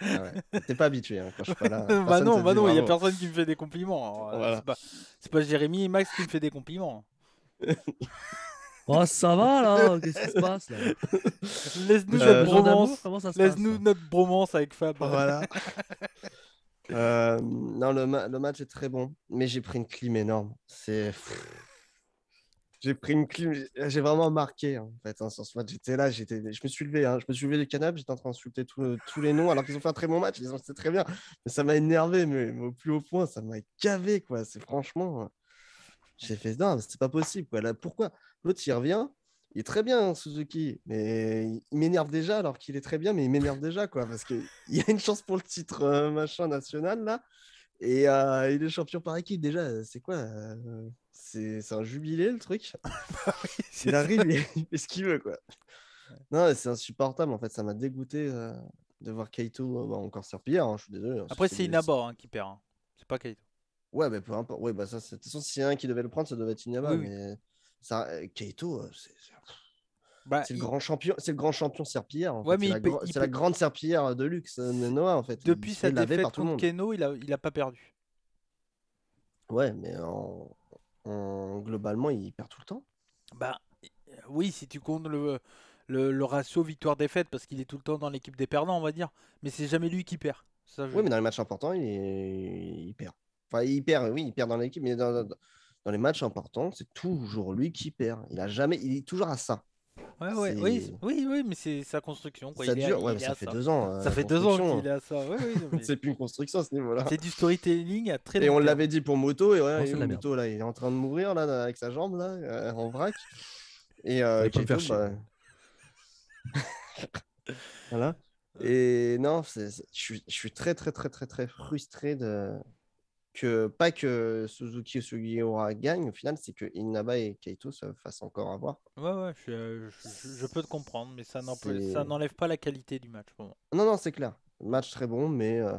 Ah ouais. T'es pas habitué hein, quand je suis [LAUGHS] bah non, bah non, il y a personne qui me fait des compliments. Hein. C'est, pas, Jérémy et Max qui me fait des compliments. Hein. [LAUGHS] oh, ça va là, qu'est-ce qui se passe Laisse-nous notre bromance. Laisse-nous notre bromance avec Fab. Voilà. [LAUGHS] Euh, non, le, le, match est très bon, mais j'ai pris une clim énorme. C'est. J'ai pris une clim, j'ai vraiment marqué en fait hein, sur ce match. J'étais là, j'étais, je me suis levé, hein. je me suis levé du canapé, j'étais en train d'insulter tous les noms alors qu'ils ont fait un très bon match, ils ont fait très bien, mais ça m'a énervé, mais, au plus haut point, ça m'a cavé quoi. C'est franchement, j'ai fait non, c'est pas possible pourquoi l'autre il revient, il est très bien, hein, Suzuki, mais il m'énerve déjà, alors qu'il est très bien, mais il m'énerve déjà, quoi, parce qu'il [LAUGHS] y a une chance pour le titre euh, machin national, là, et euh, il est champion par équipe, déjà, c'est quoi euh, C'est un jubilé, le truc [LAUGHS] bah [LAUGHS] C'est Il ce qu'il veut, quoi. Non, c'est insupportable, en fait, ça m'a dégoûté euh, de voir Kaito bah, encore sur Pierre, hein, je suis désolé. Hein, Après, c'est Inaba qui perd, c'est pas Kaito. Ouais, mais bah, peu importe, bah ça, de toute façon, s'il y un qui devait le prendre, ça devait être Inaba, mais... Ça, euh, Keito, euh, bah, c'est. le, grand champion, c'est le grand champion c'est, la, la, grande Serpillère de luxe, euh, Noah, en fait. Depuis sa défaite contre Keno, il n'a a pas perdu. Ouais, mais globalement, il perd tout le temps. Bah oui, si tu comptes le, ratio victoire-défaite, parce qu'il est tout le temps dans l'équipe des perdants, on va dire. Mais c'est jamais lui qui perd. Ça, Oui, mais dans les matchs importants, il, perd. Enfin, il perd, oui, il perd dans l'équipe, mais dans, dans les matchs importants, c'est toujours lui qui perd. Il a jamais, il est toujours à ça. Ouais, ouais, oui, oui, oui, mais c'est sa construction. Ça dure, ouais, euh, ça fait deux ans. Ça fait deux ans qu'il est à ça. [LAUGHS] c'est plus une construction à ce niveau-là. C'est du storytelling à très. Et on l'avait dit pour Moto, et ouais, Moto là, il est en train de mourir là avec sa jambe là euh, en vrac. Et euh, qui faire bah, [LAUGHS] voilà. Et non, je suis très très très très très frustré de pas que Suzuki et Sugiura gagnent au final, c'est que Inaba et Kaito se fassent encore avoir. Ouais, ouais, je, euh, peux te comprendre, mais ça n'enlève pas la qualité du match. Non, non, c'est clair. Match très bon, mais euh,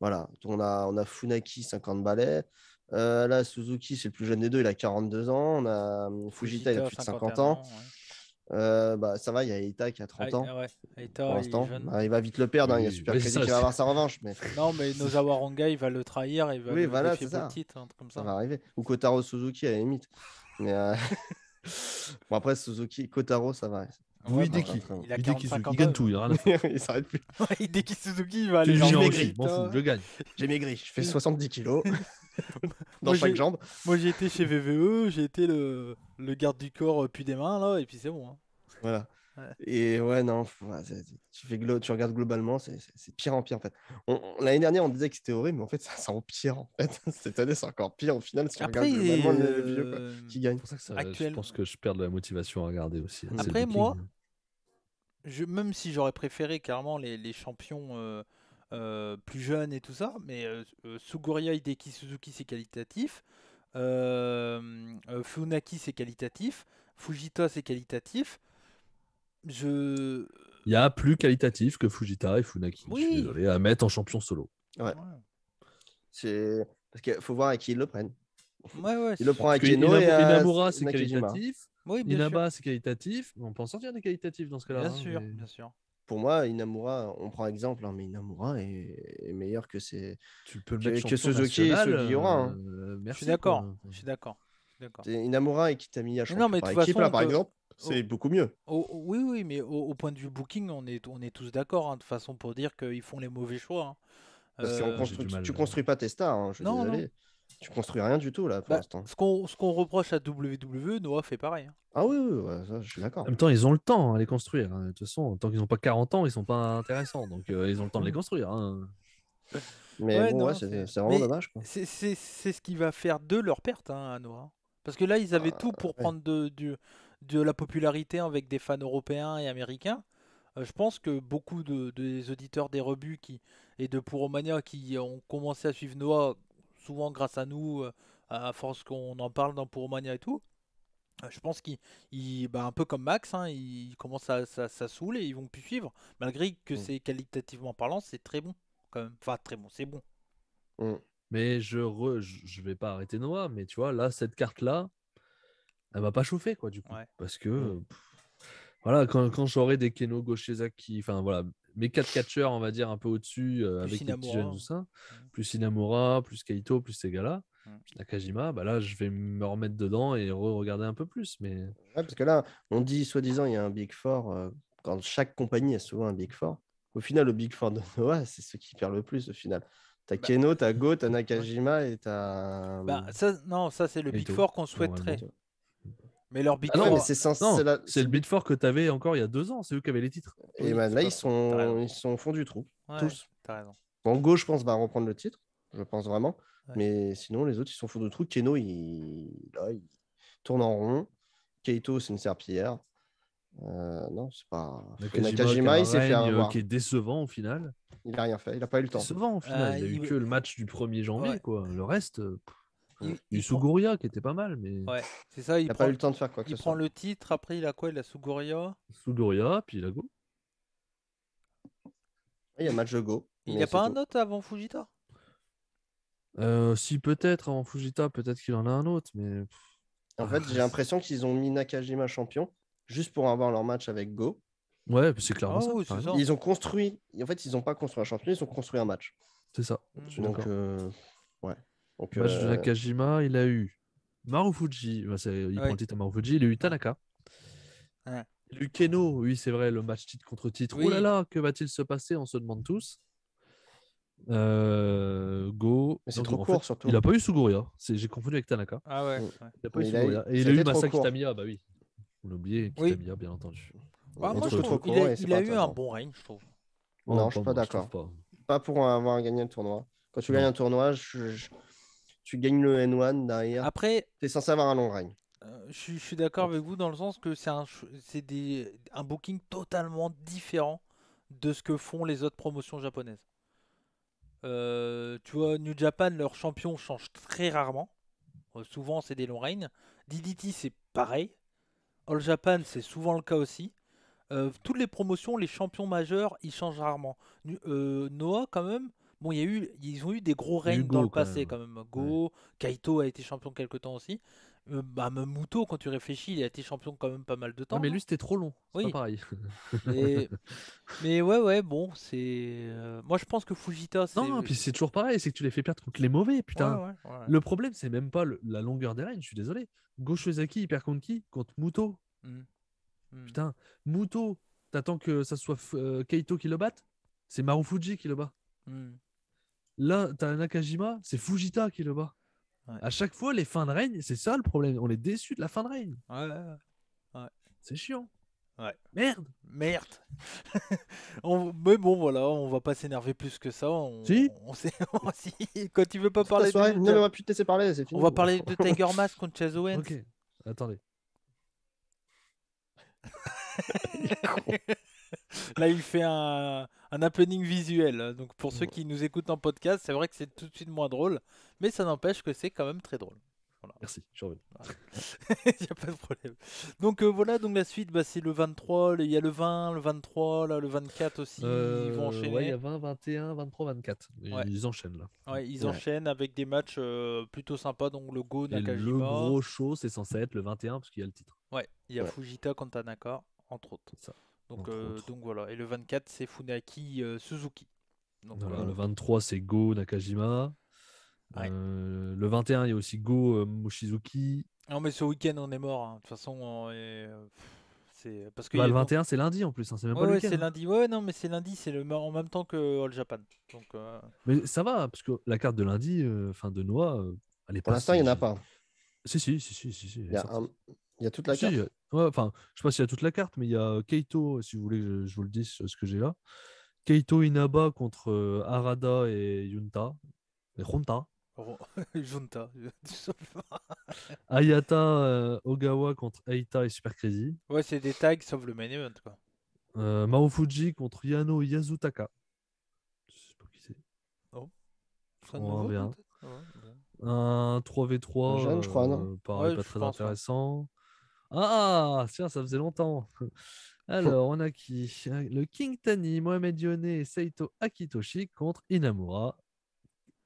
voilà. On a, on a Funaki, 50 balais. Euh, là, Suzuki, c'est le plus jeune des deux, il a 42 ans. On a Fujita, il a plus de 50 ans. Euh, bah, ça va, il y a Eita qui a 30 ah, ans. pour l'instant, bah, il, va vite le perdre. Hein. Il y a Super Crazy qui va avoir sa revanche. Mais... [LAUGHS] Non, mais Nozawaranga, il va le trahir. Il va oui, voilà, c'est ça. comme ça. ça. va arriver. Ou Kotaro Suzuki à la limite. Mais, euh, [LAUGHS] bon, après, Suzuki, Kotaro, ça va. Oui, Hideki. Il gagne tout, il [LAUGHS] ne Il s'arrête plus. Hideki Suzuki, il va aller. J'ai maigri, je gagne. J'ai maigri, je fais 70 kilos dans chaque jambe. Moi, j'ai été chez VVE, j'ai été le le garde du corps euh, puis des mains, là, et puis c'est bon. Hein. Voilà. Et ouais, non, tu, tu regardes globalement, c'est pire en pire en fait. L'année dernière, on disait que c'était horrible, mais en fait, [LAUGHS] ça, ça pire en fait. [LAUGHS] Cette année, c'est encore pire au final. Si Après, globalement euh, qui gagne. Pour ça que Je pense que je perds de la motivation à regarder aussi. Hein. Après, moi, je, même si j'aurais préféré Clairement les, les champions euh, plus jeunes et tout ça, mais Suguria Hideki Suzuki, c'est qualitatif. Euh, Funaki, c'est qualitatif. Fujita, c'est qualitatif. Je. Il y a plus qualitatif que Fujita et Funaki. à mettre en champion solo. Ouais. C'est parce qu'il faut voir à qui ils le prennent. Ouais, ouais. Il le prend avec Geno et Inamura, c'est qualitatif. Oui, Inaba, c'est qualitatif. On peut en sortir des qualitatifs dans ce cas-là. Bien hein, sûr, bien sûr pour moi, Inamura, on prend exemple, hein, mais Inamura est, meilleur que c'est tu peux que, Suzuki et Hein. Euh, je suis d'accord. Je suis d'accord. Inamura et à non, mais par équipe là, par exemple, c'est beaucoup mieux. oui, oui, mais au, point de vue booking, on est, on est tous d'accord hein, de façon pour dire qu'ils font les mauvais choix. Hein. Parce ne euh, tu, construis pas tes stars. Hein, non, Non. Tu construis rien du tout là pour bah, l'instant. Ce qu'on reproche à WWE, Noah fait pareil. Hein. Ah oui, oui, je suis d'accord. En même temps, ils ont le temps hein, à les construire. Hein. De toute façon, tant qu'ils n'ont pas 40 ans, ils sont pas intéressants. Donc euh, ils ont le temps de les mm. construire. Mais bon, c'est vraiment dommage. C'est ce qui va faire de leur perte à Noah. Parce que là, ils avaient ah, tout pour prendre de, de, la popularité avec des fans européens et américains. Euh, je pense que beaucoup de, des auditeurs des rebuts qui, et de Pouromania qui ont commencé à suivre Noah souvent grâce à nous, euh, à force qu'on en parle dans Pourmania et tout. Euh, je pense qu'il, bah un peu comme Max, hein, il commence à, ça, ça ils vont plus suivre, malgré que mm. c'est qualitativement parlant, c'est très bon quand même. Enfin, très bon, c'est bon. Mm. Mais je, re, je vais pas arrêter Noah, mais tu vois, là, cette carte-là, elle m'a pas chauffé, quoi, du coup. Parce que, mm. voilà, quand, j'aurai des Keno à qui, enfin, voilà, mes quatre catcheurs, on va dire, un peu au-dessus, euh, avec les petits jeunes, tout ça, mmh. plus Inamura, plus Kaito, plus ces là mmh. Nakajima, bah là, je vais me remettre dedans et regarder un peu plus. Mais... parce que là, on dit, soi-disant, il y a un Big Four, euh, quand chaque compagnie a souvent un Big Four. Au final, le Big Four de [LAUGHS] Noah, c'est ce qui perd le plus, au final. T'as bah, Keno, t'as [LAUGHS] Go, t'as Nakajima et t'as. Bah, euh, ça, non, ça, c'est le Big Four qu'on souhaiterait. Mais leur Big ah c'est le beat que tu avais encore il y a deux ans, c'est eux qui avaient les titres. Et ben là, ils sont... ils sont au fond du trou, tous. As Bon, gauche je pense, va reprendre le titre, je pense vraiment. Mais sinon, les autres, ils sont au fond du trou. Keno, il, là, il tourne en rond. Keito, c'est une serpillière. Euh, non, c'est pas. Nakajima, il s'est fait avoir. Qui est décevant au final. Il n'a rien fait, il n'a pas eu le temps. Décevant au final. Ah, il n'a a eu que le match du 1er janvier, quoi. Le reste. Euh, il, euh, Suguria qui était pas mal, mais. Ouais, c'est ça. Il, n'a a pas eu le temps de faire quoi que Il prend le titre, après il a quoi Il a Suguria. Suguria, puis il a Go. Il y a match de Go. Il n'y a pas un autre avant Fujita euh, Si, peut-être. Avant Fujita, peut-être qu'il en a un autre, mais. En fait, j'ai ah. l'impression qu'ils ont mis Nakajima champion juste pour avoir leur match avec Go. Ouais, c'est clairement ah Ils ont construit. En fait, ils n'ont pas construit un champion, ils ont construit un match. C'est ça. Donc, euh, ouais. Donc, match de euh, Nakajima, il a eu Marufuji, bah, il prend le titre Marufuji, il a eu Tanaka. Ouais. Il Keno, oui, c'est vrai, le match titre contre titre. Oui. Oh là là, que va-t-il se passer On se demande tous. Euh, go. Il n'a pas eu Suguria. Hein. J'ai confondu avec Tanaka. Ah ouais. Mm. Il a pas eu Suguria. Et il a eu Masa Kitamiya, bah oui. On l'a oublié, Kitamiya, bien entendu. Ah, moi, je trouve qu'il il a eu un hein. bon règne, je trouve. Non, je je suis pas, d'accord. Pas. pour avoir gagné le tournoi. Quand tu gagnes un tournoi, je, tu gagnes le N1 derrière. Après, tu es censé avoir un long règne. Euh, je, suis d'accord avec vous dans le sens que c'est un, un booking totalement différent de ce que font les autres promotions japonaises. Euh, tu vois, New Japan, leurs champions changent très rarement. Euh, souvent, c'est des long règnes. DDT, c'est pareil. All Japan, c'est souvent le cas aussi. toutes les promotions, les champions majeurs, ils changent rarement. Noah, quand même, Bon, y a eu, ils ont eu des gros règnes dans le passé quand même. Go, Kaito a été champion quelque temps aussi. Euh, bah, Muto, quand tu réfléchis, il a été champion quand même pas mal de temps. Non, mais lui, hein. c'était trop long. Oui. pareil. [LAUGHS] mais ouais, ouais, bon, c'est. Euh, moi, je pense que Fujita. Non, non, puis c'est toujours pareil, c'est que tu les fais perdre contre les mauvais, putain. le problème, c'est même pas la longueur des règnes, je suis désolé. Go Shuizaki, il contre qui Contre Muto. Hmm. Hmm. Putain, Muto, t'attends que ça soit euh, Kaito qui le batte C'est Fuji qui le bat. Hmm. Là, t'as Nakajima, c'est Fujita qui le bat. Ouais. À chaque fois, les fins de règne, c'est ça le problème. On est déçu de la fin de règne. Ouais, ouais. C'est chiant. Ouais. Merde. Merde. [LAUGHS] Mais bon, voilà, on va pas s'énerver plus que ça. On... Si on sait... [LAUGHS] Quand tu veux pas parler de... Non, on va plus te laisser parler, fini, On va parler de Tiger Mask contre Chaz Ok, attendez. [LAUGHS] Là, il fait un, un happening visuel. Donc pour ceux qui nous écoutent en podcast, c'est vrai que c'est tout de suite moins drôle, mais ça n'empêche que c'est quand même très drôle. Merci, je reviens. Il n'y a pas de problème. Donc euh, voilà, donc la suite, bah, c'est le 23, euh, il y a le 20, le 23, là, le 24 aussi, ils vont enchaîner. il y a 20, 21, 23, 24. Ils, enchaînent là. Ouais, ils enchaînent avec des matchs euh, plutôt sympas, donc le Go, Nakajima. Le gros show, c'est censé être le 21 parce qu'il y a le titre. Ouais, il y a Fujita contre entre autres. Ça. Donc, euh, donc voilà. Et le 24, c'est Funaki euh, Suzuki. Donc, le 23, c'est Go Nakajima. Euh, le 21, il y a aussi Go Moshizuki. Non, mais ce week-end, on est mort. Hein. De toute façon, c'est parce que bah, le 21, c'est lundi en plus. Hein. C'est même c'est hein. lundi. Ouais, non, mais c'est lundi. C'est le en même temps que All Japan. Donc, Mais ça va, parce que la carte de lundi, enfin de Noah, elle est. Pour l'instant, il n'y en a pas. Si, si, si, si, si, il y a toute la carte. enfin, ne je sais pas s'il y a toute la carte, mais il y a Keito, si vous voulez, je, je vous le dise euh, ce que j'ai là. Keito Inaba contre euh, Arada et Yunta. Et Junta. [LAUGHS] Junta. Ayata euh, Ogawa contre Aita et Super Crazy. Ouais, c'est des tags sauf le main event. Quoi. Euh, Mao Fuji contre Yano Yasutaka. Je sais pas qui c'est. Oh. Ça oh, nouveau, ouais, Un 3v3. Jeune, je crois, non pas très intéressant. Ah, ah, tiens, ça faisait longtemps. [LAUGHS] Alors, on a qui Le King Tani, Mohamed Yone et Saito Akitoshi contre Inamura,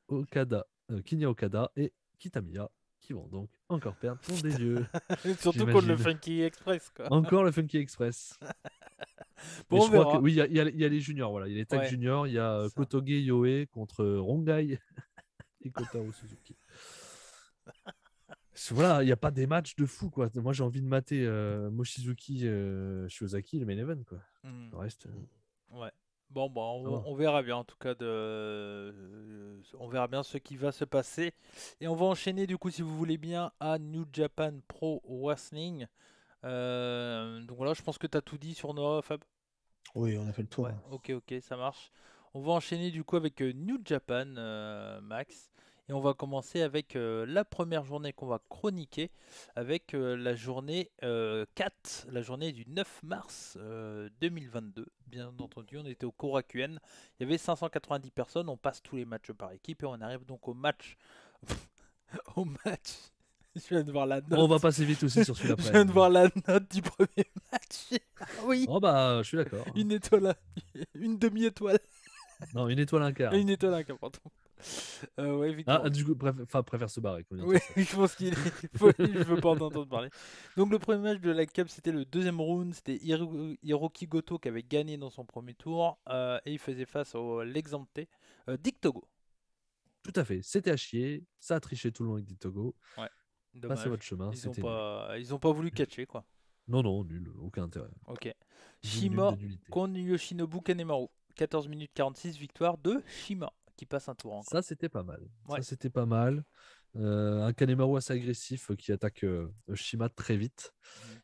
Okada, euh, Kinya Okada et Kitamiya qui vont donc encore perdre pour des yeux. [LAUGHS] Surtout contre le Funky Express. Encore le Funky Express. [LAUGHS] bon, je que, oui, il y, a les juniors. Voilà. Il y a les Il y a euh, Kotoge contre Rongai et Kotaro Suzuki voilà, il n'y a pas des matchs de fou, quoi. Moi, j'ai envie de mater Moshizuki, euh, Mochizuki, euh, Shiozaki, le main event, quoi. Mmh. Le reste. Euh, ouais. Bon, bah, on, verra bien, en tout cas, de... on verra bien ce qui va se passer. Et on va enchaîner, du coup, si vous voulez bien, à New Japan Pro Wrestling. donc voilà, je pense que tu as tout dit sur Noah, Fab. Oui, on a fait le tour. Ok, ok, ça marche. On va enchaîner, du coup, avec New Japan, Max. Et on va commencer avec euh, la première journée qu'on va chroniquer, avec euh, la journée 4, euh, la journée du 9 mars 2022. Bien entendu, on était au Korakuen. Il y avait 590 personnes, on passe tous les matchs par équipe et on arrive donc au match. [LAUGHS] au match. [LAUGHS] Je viens de voir la note. On va passer vite aussi sur celui-là. [LAUGHS] je viens de voir la note du premier match. Ah oui. Oh bah, je suis d'accord. Une étoile, une demi-étoile non, une étoile un quart. Une étoile un quart, pardon. Euh, ouais, ah, du coup, préfère, enfin, préfère se barrer. Oui, [LAUGHS] je pense qu'il ne veut pas entendre parler. Donc, le premier match de la Cup, c'était le deuxième round. C'était Hiroki Goto qui avait gagné dans son premier tour. Euh, et il faisait face au l'exempté euh, Dick Togo. Tout à fait. C'était à chier. Ça a triché tout le long avec Dick Togo. Ouais. Passez votre chemin. Ils n'ont pas... pas... voulu catcher, quoi. Non, non, nul. Aucun intérêt. Ok. Shima contre Yoshinobu Kanemaru. 14 minutes 46, victoire de Shima qui passe un tour encore. Ça, c'était pas mal. Ça, c'était pas mal. Euh, un Kanemaru assez agressif euh, qui attaque euh, Shima très vite.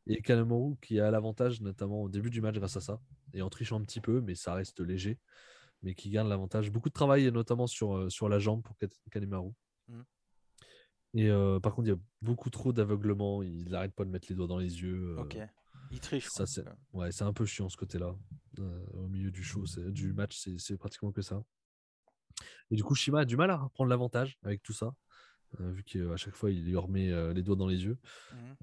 Mm. Et Kanemaru qui a l'avantage, notamment au début du match, grâce à ça. Et en trichant un petit peu, mais ça reste léger. Mais qui garde l'avantage. Beaucoup de travail, notamment sur, sur la jambe pour Kanemaru. Mm. Et par contre, il y a beaucoup trop d'aveuglement. Il n'arrête pas de mettre les doigts dans les yeux. Ça, c'est... Ouais, c'est un peu chiant ce côté-là. Euh, au milieu du show, mm. c'est... du match, c'est... pratiquement que ça. Et du coup, Shima a du mal à reprendre l'avantage avec tout ça. Euh, vu qu'à chaque fois il lui remet euh, les doigts dans les yeux.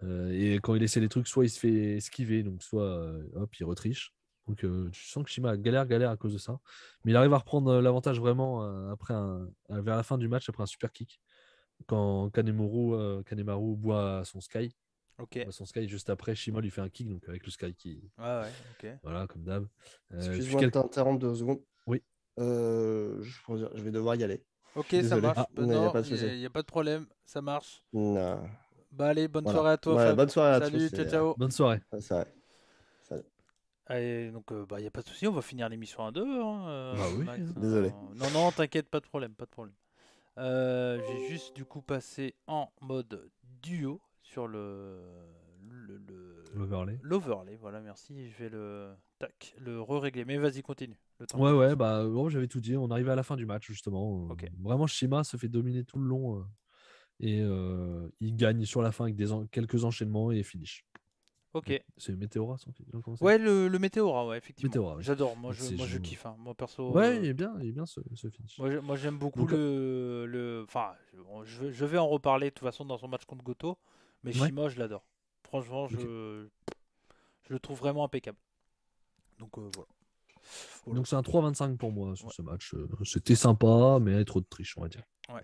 Mm. et quand il essaie les trucs, soit il se fait esquiver, donc soit hop, il retriche. Donc tu sens que Shima galère, galère à cause de ça. Mais il arrive à reprendre l'avantage vraiment après vers la fin du match, après un super kick. Quand Kanemaru boit son Sky, bah, son sky juste après, Shima lui fait un kick, donc avec le sky qui. Ouais, ouais, ok. Voilà, comme d'hab. Euh, Excuse-moi de deux secondes. Oui. Euh, je, vais devoir y aller. Ok, ça marche. il ah, bah, n'y a, pas de problème, ça marche. Non. Bah allez, bonne soirée à toi. Bonne soirée à toi. Salut, ciao, Bonne soirée. Ça ah, Allez, donc il euh, n'y bah, a pas de souci, on va finir l'émission à deux. Hein, euh, bah oui, hein. désolé. non, non, t'inquiète, pas de problème, pas de problème. J'ai juste du coup passé en mode duo sur le l'overlay. L'overlay, voilà, merci. Je vais le tac, le re-régler. Mais vas-y, continue. Le temps ouais, ouais, bah bon, j'avais tout dit. On arrivait à la fin du match justement. ok Vraiment, Shima se fait dominer tout le long euh, et euh, il gagne sur la fin avec des quelques enchaînements et finish. Ok. C'est Météora son Ouais, le, le Météora, ouais, effectivement. J'adore, moi, je, moi je kiffe. Hein. Moi perso. Ouais, euh, il est bien, il est bien ce, ce finish. Moi j'aime beaucoup le, le. Enfin, je, je, vais en reparler de toute façon dans son match contre Goto. Mais Shima, je l'adore. Franchement, je, le trouve vraiment impeccable. Donc euh, voilà. Donc c'est un 3-25 pour moi sur ce match. Euh, c'était sympa, mais trop de triche, on va dire. Ouais.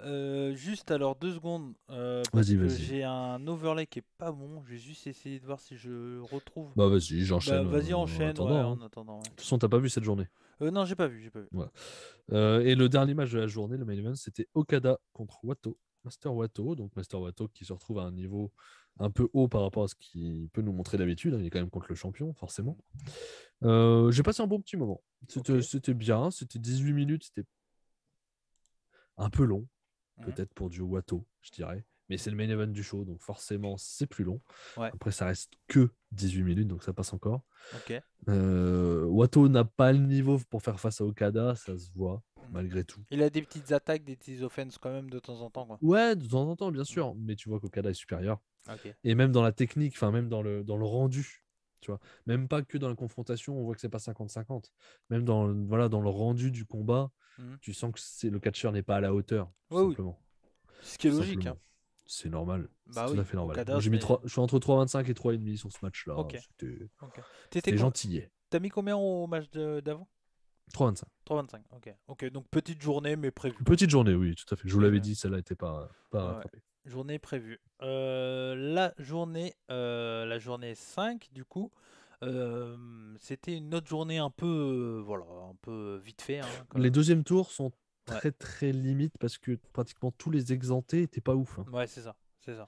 Euh, juste alors deux secondes. vas-y, vas-y. J'ai un overlay qui est pas bon. J'ai juste essayé de voir si je retrouve. Bah vas-y, j'enchaîne. Bah, vas-y, enchaîne. Hein. En attendant, De toute façon, t'as pas vu cette journée. non, j'ai pas vu, j'ai pas vu. et le dernier match de la journée, le main event, c'était Okada contre Wato Master Watteau, Donc Master watteau qui se retrouve à un niveau un peu haut par rapport à ce qu'il peut nous montrer d'habitude. Hein, il est quand même contre le champion, forcément. Euh, j'ai passé un bon petit moment. C'était bien, c'était 18 minutes, c'était un peu long, mhm. peut-être pour du watteau je dirais. Mais c'est le main event du show, donc forcément c'est plus long. Après, ça reste que 18 minutes, donc ça passe encore. Okay. Euh, n'a pas le niveau pour faire face à Okada, ça se voit malgré tout. Il a des petites attaques, des petites offenses quand même de temps en temps. Ouais, de temps en temps, bien sûr. Mais tu vois qu'Okada est supérieur. Et même dans la technique, enfin même dans le, dans le rendu. Tu vois. Même pas que dans la confrontation, on voit que c'est pas 50-50. Même dans, voilà, dans le rendu du combat, mhm. tu sens que le catcheur n'est pas à la hauteur. simplement. Ce qui est logique. Hein. C'est normal. C'est bah tout à fait normal. 3... Je suis entre 3,25 et 3,5 sur ce match-là. Okay. C'était gentil. T'as mis combien au match d'avant 3,25. 3,25, ok. Ok, donc petite journée, mais prévue. Petite journée, oui, tout à fait. Je vous l'avais dit, celle-là n'était pas, pas Journée prévue. Euh, la, journée, euh, la journée 5, du coup, euh, c'était une autre journée un peu, voilà, un peu vite fait. Hein, les deuxièmes tours sont très très limites parce que pratiquement tous les exemptés étaient pas ouf. Hein. Ouais, c'est ça. C'est ça.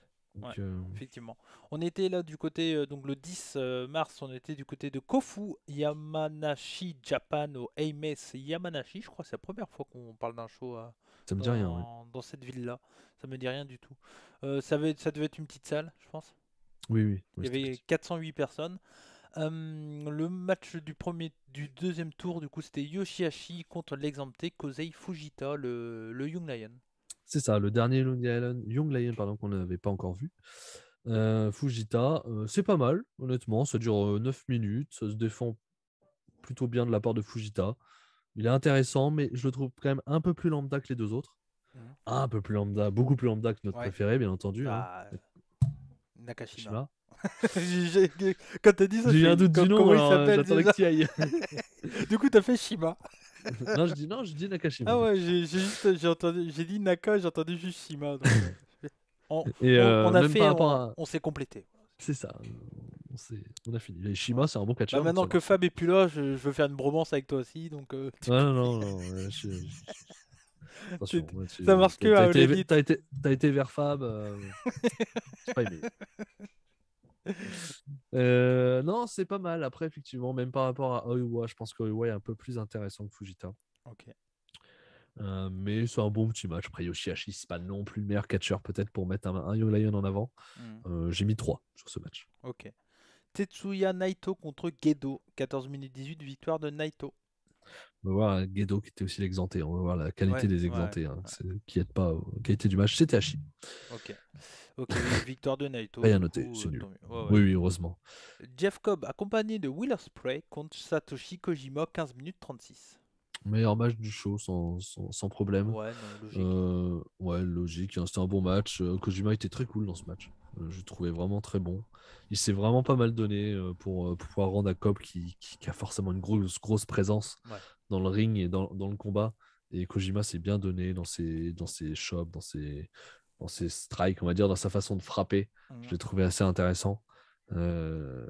Euh, effectivement. On était là du côté, euh, donc le 10 euh, mars, on était du côté de Kofu Yamanashi Japan au Aimes Yamanashi. Je crois que c'est la première fois qu'on parle d'un show ça dans, cette ville-là. Ça me dit rien du tout. ça, devait être une petite salle, je pense. Oui, oui. Il y avait 408 personnes. Hum, le match du premier, du deuxième tour, du coup, c'était Yoshihashi contre l'exempté Kosei Fujita, le Young Lion. C'est ça, le dernier Young Lion, pardon, qu'on n'avait pas encore vu. Euh, Fujita, euh, c'est pas mal, honnêtement. Ça dure 9 euh, minutes. Ça se défend plutôt bien de la part de Fujita. Il est intéressant, mais je le trouve quand même un peu plus lambda que les deux autres. Mhm. Un peu plus lambda, beaucoup plus lambda que notre préféré, bien entendu. Hein. Bah, Nakashima. [LAUGHS] Quand t'as dit ça, j'ai un doute du Comment il s'appelle [LAUGHS] du coup, t'as fait Shima. [LAUGHS] non, je dis non, je dis Nakashima. Ah ouais, j'ai juste, j'ai entendu, j'ai dit Naka, j'ai entendu juste Shima. Donc, euh, on, Et on, euh, a fait, on, s'est complété. C'est ça. On, a fini. Les Shima, c'est un bon catch Bah maintenant que Fab est plus là, je, je, veux faire une bromance avec toi aussi, donc. Ah, non, non, non. Je... Attention, tu... Ça marche que. T'as été, été, vers Fab. [LAUGHS] c'est pas aimé. Euh, non, c'est pas mal. Après, effectivement, même par rapport à Oiwa, je pense qu'Oiwa est un peu plus intéressant que Fujita. Ok. Euh, mais c'est un bon petit match. Après, Yoshihashi, c'est pas non plus le meilleur catcher peut-être pour mettre un, Young Lion en avant. Hmm. Euh, j'ai mis 3 sur ce match. Ok. Tetsuya Naito contre Gedo. 14 minutes 18, victoire de Naito. On va voir euh, Guedo qui était aussi l'exempté On va voir la qualité des exemptés hein, qui n'aide pas aux du match. C'était à Ok. [LAUGHS] victoire de Naito. Rien noté, c'est euh, nul. Oui, heureusement. Jeff Cobb, accompagné de Wheeler Spray contre Satoshi Kojima, 15 minutes 36. Meilleur match du show, sans, problème. Ouais, logique. Euh, logique. Hein, c'était un bon match. Kojima était très cool dans ce match. Je le trouvais vraiment très bon. Il s'est vraiment pas mal donné pour, pouvoir rendre à Cobb qui, a forcément une grosse, grosse présence. Ouais dans le ring et dans, le combat. Et Kojima s'est bien donné dans ses, dans ses chops, dans ses, dans ses strikes, on va dire, dans sa façon de frapper. Je l'ai mhm. trouvé assez intéressant. Euh,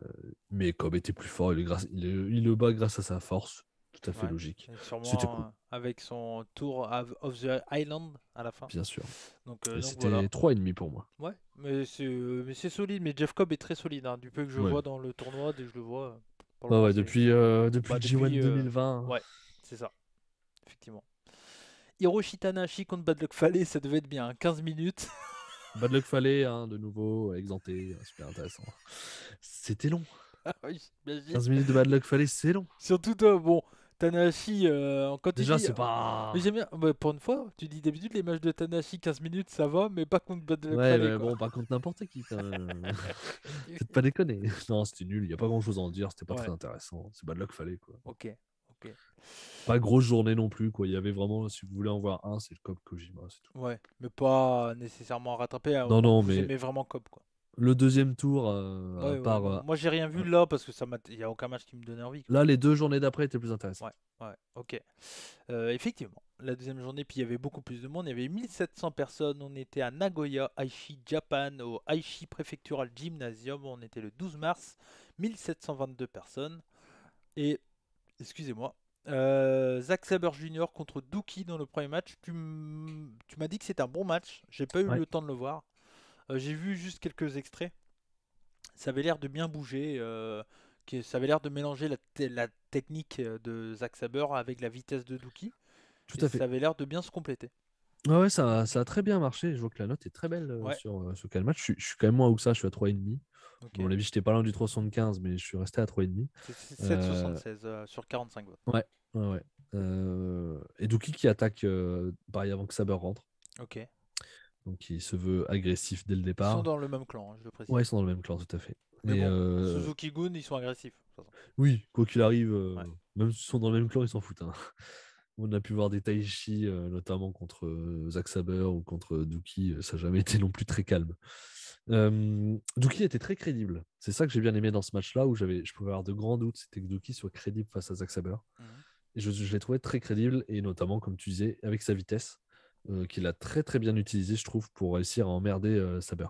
mais Cobb était plus fort, il, il, le bat grâce à sa force, tout à fait logique. C'était Avec son tour of the Island à la fin. Bien sûr. Donc, euh, c'était et demi pour moi. Ouais, euh, mais c'est solide. Mais Jeff Cobb est très solide, hein. du peu que je vois dans le tournoi, dès que je le vois. ouais, depuis, euh, depuis bah, G1 2020. Hein. Ouais, c'est ça, effectivement. Hiroshi Tanashi contre Bad Luck Fale, ça devait être bien, 15 minutes. [LAUGHS] Bad Luck hein, de nouveau, exempté, super intéressant. C'était long. 15 ah minutes de Bad Luck c'est long. Surtout toi, bon, Tanashi en euh, quand Déjà, c'est pas. Euh, mais j'aime bien, bah, pour une fois, tu dis d'habitude les matchs de Tanashi, 15 minutes, ça va, mais pas contre Bad Luck ouais, bon, pas contre n'importe qui. Peut-être [LAUGHS] pas déconner. non, c'était nul, il n'y a pas grand chose à en dire, c'était pas très intéressant. C'est Bad Luck quoi. Ok. Pas grosse journée non plus, quoi. Il y avait vraiment, si vous voulez en voir un, c'est le COP Kojima, c'est tout. Ouais, mais pas nécessairement rattrapé hein, non, non, mais... mais vraiment COP, quoi. Le deuxième tour, euh, euh, Moi, j'ai rien vu là parce que ça il n'y a aucun match qui me donnait envie. Là, les deux journées d'après étaient plus intéressantes. Ouais, ouais, ok. Euh, effectivement, la deuxième journée, puis il y avait beaucoup plus de monde. Il y avait 1700 personnes. On était à Nagoya, Aichi, Japan, au Aichi Prefectural Gymnasium. On était le 12 mars. 1722 personnes. Et Excusez-moi. Euh, Zach Saber Jr. contre Dookie dans le premier match. Tu m'as dit que c'était un bon match. J'ai pas eu le temps de le voir. Euh, j'ai vu juste quelques extraits. Ça avait l'air de bien bouger. Euh, ça avait l'air de mélanger la, la, technique de Zach Saber avec la vitesse de Dookie. Tout à fait. Ça avait l'air de bien se compléter ouais, ça, a très bien marché. Je vois que la note est très belle euh, sur, ce quel match. Je, suis- quand même moins haut que ça, je suis à 3,5. à mon avis, j'étais pas loin du 3,75, mais je suis resté à 3,5. 7,76 euh, euh, sur 45 votes. Ouais, ouais. et Douki qui attaque pareil avant que Saber rentre. Ok. Donc il se veut agressif dès le départ. Ils sont dans le même clan, hein, je le précise. Ouais, ils sont dans le même clan, tout à fait. Mais Suzuki Gun, ils sont agressifs. oui, quoi qu'il arrive, même s'ils sont dans le même clan, ils s'en foutent. Hein. On a pu voir des Taichi, euh, notamment contre euh, Zack Saber ou contre euh, Dookie. Ça n'a jamais [LAUGHS] été non plus très calme. Euh, Dookie était très crédible. C'est ça que j'ai bien aimé dans ce match-là où j'avais, je pouvais avoir de grands doutes. C'était que Dookie soit crédible face à Zack Saber. Mmh. Et je, l'ai trouvé très crédible et notamment, comme tu disais, avec sa vitesse, qu'il a très très bien utilisé, je trouve, pour réussir à emmerder Saber.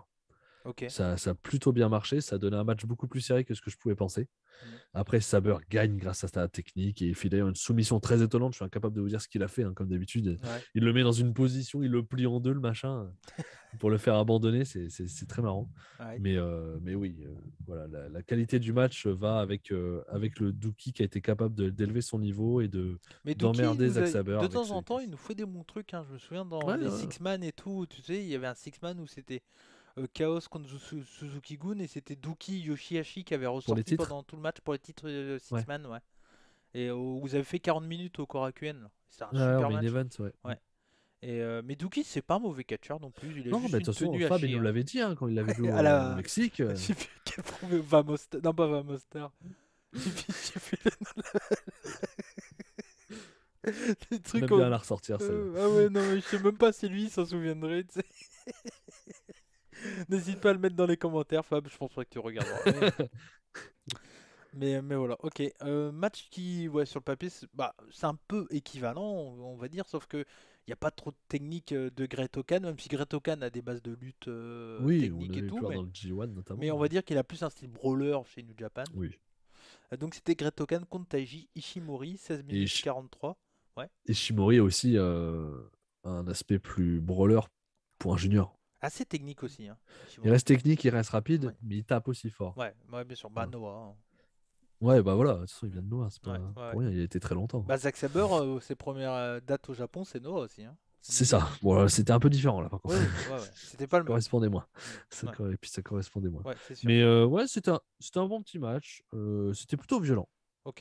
Ça, a plutôt bien marché. Ça a donné un match beaucoup plus serré que ce que je pouvais penser. Mhm. Après, Saber gagne grâce à sa technique et il fait d'ailleurs une soumission très étonnante. Je suis incapable de vous dire ce qu'il a fait, hein, comme d'habitude. Il le met dans une position, il le plie en deux, le machin, [LAUGHS] pour le faire abandonner. C'est très marrant. Mais, euh, mais oui, euh, voilà, la, qualité du match va avec, euh, avec le Dookie qui a été capable d'élever son niveau et d'emmerder de, Zack Saber. De temps en temps, il nous fait des bons trucs. Hein. Je me souviens dans les Six-Man et tout, tu sais, il y avait un Six-Man où c'était. Euh, Chaos contre Suzuki Gun et c'était Duki Yoshihashi qui avait ressorti pendant tout le match pour les titres de euh, Six ouais. Man. Et euh, vous avez fait 40 minutes au Korakuen. C'est un super match. ouais. Et euh, mais Duki, c'est pas un mauvais catcheur non plus. Il est non, mais de toute façon, il nous hein. l'avait dit hein, quand il l'avait [LAUGHS] joué au Mexique. [LAUGHS] J'ai vu prouvé Vamoster. Non, pas Vamoster. [LAUGHS] J'ai vu, fait... les trucs. bien on... la ressortir, celle Ah ouais, non, je sais même pas si lui s'en souviendrait. [LAUGHS] N'hésite pas à le mettre dans les commentaires, Fab. Je pense pas que tu regarderas. [LAUGHS] mais, euh, mais voilà, ok. Euh, match qui, ouais, sur le papier, c'est bah, un peu équivalent, on, va dire, sauf que il n'y a pas trop de technique euh, de Greto Khan, même si Greto a des bases de lutte technique et tout. Mais, mais on va dire qu'il a plus un style brawler chez New Japan. Oui. Donc c'était Greto Khan contre Taiji Ishimori, 16 minutes 43. Ishimori a aussi un aspect plus brawler pour un junior. Assez technique aussi. Hein, il reste technique, il reste rapide, mais il tape aussi fort. Ouais, bien sûr. Bah, Noah. Hein. Ouais, bah voilà, de toute façon, il vient de Noah. Pas... Ouais, il a été très longtemps. Bah, Zach Saber, [LAUGHS] euh, ses premières euh, dates au Japon, c'est Noah aussi. Hein, c'est ça. Bon, euh, c'était un peu différent là, par contre. Ouais, ouais, [LAUGHS] C'était pas le correspondait moins. Mm. Et puis ça correspondait moins. Mais ouais, c'était un... un, bon petit match. c'était plutôt violent.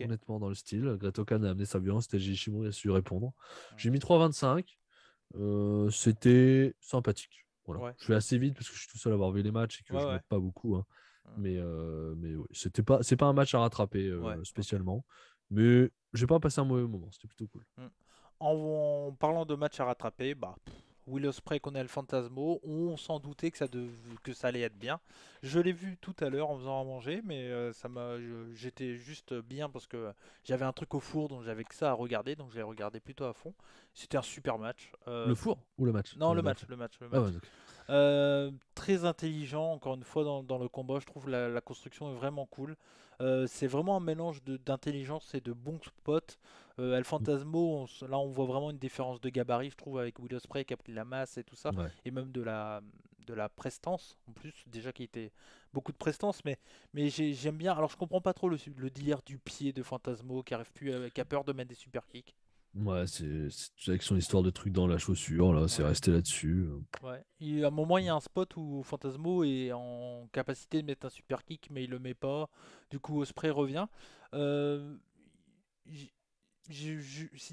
Honnêtement, dans le style. Kan a amené sa violence. C'était a su répondre. J'ai mis 3,25. Euh, c'était sympathique. Je vais assez vite parce que je suis tout seul à avoir vu les matchs et que je ne ouais. pas beaucoup. Hein. Mmh. Mais, euh, mais c'était pas, c'est pas un match à rattraper euh, spécialement. Mais j'ai pas passé un mauvais moment, c'était plutôt cool. Mmh. En, parlant de match à rattraper, bah, Willow Spray connaît le Fantasmo, on s'en doutait que ça, que ça allait être bien. Je l'ai vu tout à l'heure en faisant à manger, mais euh, ça m'a, j'étais juste bien parce que j'avais un truc au four, donc j'avais que ça à regarder, donc je l'ai regardé plutôt à fond. C'était un super match. Euh, le four ou le match Non, euh, le, match, le match, le ah match. Euh, très intelligent, encore une fois, dans, le combat. Je trouve la, construction est vraiment cool. Euh, c'est vraiment un mélange d'intelligence et de bons spots. Euh, El Fantasmo, là, on voit vraiment une différence de gabarit, je trouve, avec Will Spray qui a pris de la masse et tout ça. Et même de la, de la prestance, en plus, déjà qui était beaucoup de prestance. Mais, mais j'aime bien. Alors, je comprends pas trop le, le délire du pied de Fantasmo qui arrive plus, qui a peur de mettre des super kicks. Ouais, c'est avec son histoire de truc dans la chaussure, là, c'est resté là-dessus. Euh. Ouais. à un moment, il y a un spot où Fantasmo est en capacité de mettre un super kick, mais il le met pas. Du coup, Osprey revient. Euh, il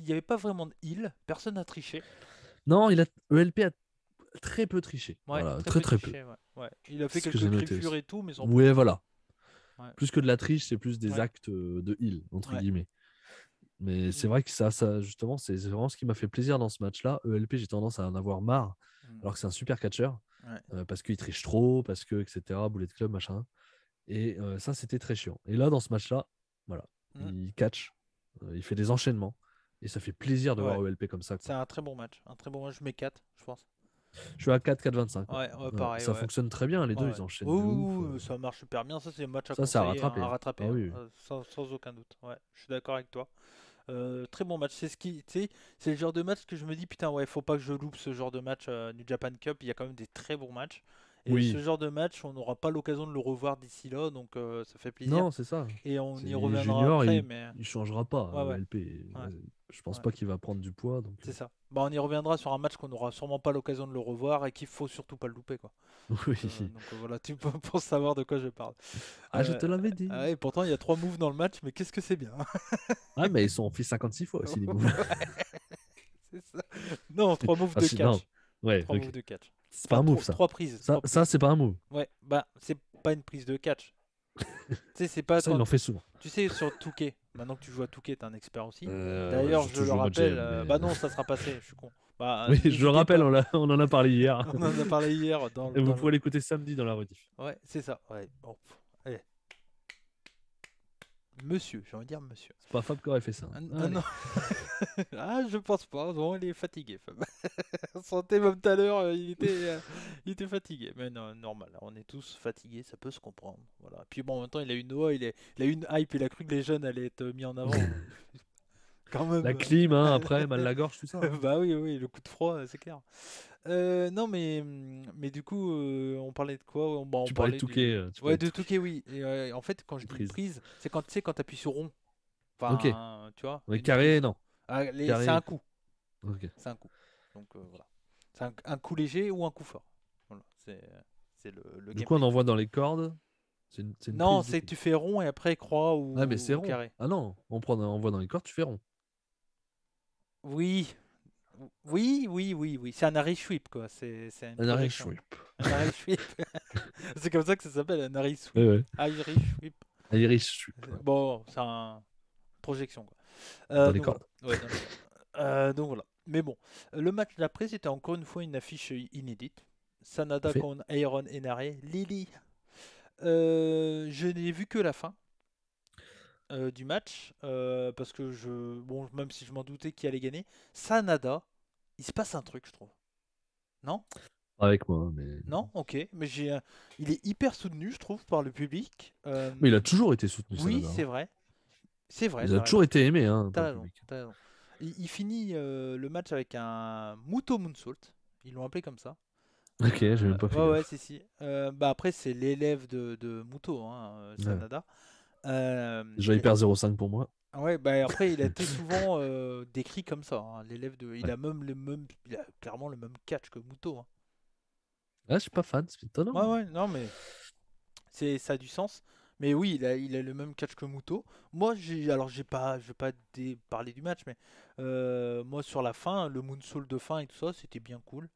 n'y avait pas vraiment de heal, personne n'a triché. Non, il a... ELP a très peu triché. Ouais, très, très, peu. Il a fait quelques que et tout, mais... Oui, voilà. Plus que de la triche, c'est plus des actes euh, de heal, entre guillemets. Mais c'est vrai que ça, ça justement, c'est vraiment ce qui m'a fait plaisir dans ce match-là. ELP, j'ai tendance à en avoir marre, mmh. alors que c'est un super catcher euh, parce qu'il triche trop, parce que, etc., boulet de club, machin. Et euh, ça, c'était très chiant. Et là, dans ce match-là, voilà, mmh. il catch, euh, il fait des enchaînements, et ça fait plaisir de voir ELP comme ça. C'est un très bon match, un très bon match. Je mets 4, je pense. Je suis à 4, 4, 25. Ouais, pareil, ça fonctionne très bien, les deux, ils enchaînent. ça marche super bien. Ça, c'est un match à, ça, rattraper. sans, sans, aucun doute. je suis d'accord avec toi. Euh, très bon match. C'est ce qui, c'est le genre de match que je me dis putain ouais, faut pas que je loupe ce genre de match du euh, Japan Cup. Il y a quand même des très bons matchs. Et oui. ce genre de match, on n'aura pas l'occasion de le revoir d'ici là, donc euh, ça fait plaisir. Non, c'est ça. Et on y reviendra après. Il, mais... il changera pas, ouais, ouais. Euh, je pense pas qu'il va prendre du poids. Donc... C'est euh. ça. Bah, on y reviendra sur un match qu'on n'aura sûrement pas l'occasion de le revoir et qu'il faut surtout pas le louper. Quoi. [LAUGHS] Oui. donc voilà, tu peux pour savoir de quoi je parle. Ah, je te l'avais dit. et ah pourtant, il y a trois moves dans le match, mais qu'est-ce que c'est bien. ah, mais ils sont fait 56 fois aussi, les [LAUGHS] moves. c'est ça. Non, trois moves ah, de catch. Ouais, de catch. C'est pas un move ça. Trois prises. Ça, c'est pas un move. Ouais, bah c'est pas une prise de catch. [LAUGHS] tu sais, c'est pas. Ça, il en fait souvent. Tu sais, sur Touquet, maintenant que tu joues à Touquet, t'es un expert aussi. Euh, D'ailleurs, je, le rappelle. Euh, bah non, [LAUGHS] ça sera passé, je suis con. Bah, oui, je le rappelle, on, on, en a parlé hier. [LAUGHS] on en a parlé hier. Dans, Et vous pouvez l'écouter samedi dans la rediff. Ouais, c'est ça. Ouais. Bon monsieur, j'ai envie de dire monsieur. C'est pas Fab qui aurait fait ça. Ah, non. [LAUGHS] ah, je pense pas. Bon, il est fatigué, Fab. [LAUGHS] santé même tout à l'heure, euh, il était, euh, [LAUGHS] était fatigué. Mais non, normal. On est tous fatigués, ça peut se comprendre. Voilà. Puis bon, en même temps, il a une Noah, il, est, il une hype, il a cru que les jeunes allaient être mis en avant. La clim, hein, après, mal la gorge, tout ça. [LAUGHS] bah oui, oui, le coup de froid, c'est clair. Euh, non, mais, mais du coup, euh, on parlait de quoi bah, on Tu parlais de Touquet. Euh, ouais, de Touquet, oui. en fait, quand je dis prise, c'est quand tu sais, quand appuies sur rond. Enfin, tu vois. Mais carré, non. Ah, c'est un coup. C'est un coup. Donc voilà. C'est un, coup léger ou un coup fort. Voilà. C'est, le, le Du coup, on envoie dans les cordes. non, c'est tu fais rond et après croix ou, ah, carré. Ah non, on, prend, on voit dans les cordes, tu fais rond. Oui. Oui, oui, oui, oui. C'est un Whip, quoi. C'est, un Whip. Un [LAUGHS] [LAUGHS] c'est comme ça que ça s'appelle, un Sweep. Ouais, ouais. Whip. Sweep, Bon, c'est un... Projection, quoi. Euh, dans cordes. Euh, donc voilà. Mais bon, le match d'après, c'était encore une fois une affiche inédite. Sanada contre et Nare, Lily. Euh, je n'ai vu que la fin, euh, du match, euh, parce que je, bon, même si je m'en doutais qui allait gagner, Sanada, il se passe un truc, je trouve. Non Avec moi, mais. Non, ok, mais j'ai, il est hyper soutenu, je trouve, par le public. Mais euh. il a toujours été soutenu. Oui, hein. c'est vrai. C'est vrai. Il a toujours été aimé. Hein, Il, finit le match avec un Muto Moonsault. Ils l'ont appelé comme ça. Ok, je vais pas fait. ouais, ouais, si, si. bah, après, c'est l'élève de, de Muto, hein, Sanada. Euh, j'ai Déjà hyper 0,5 pour moi. Ouais, bah [LAUGHS] après, il a été souvent euh, décrit comme ça. Hein. L'élève de. Il a même le même. clairement le même catch que Muto. hein. Ah, je suis pas fan, c'est étonnant. Ouais, ouais, non, mais. C'est, ça a du sens. Mais oui, il a, il a le même catch que Muto. Moi, j'ai, alors, j'ai pas, je vais pas parler du match, mais euh, moi, sur la fin, le moonsault de fin et tout ça, c'était bien cool.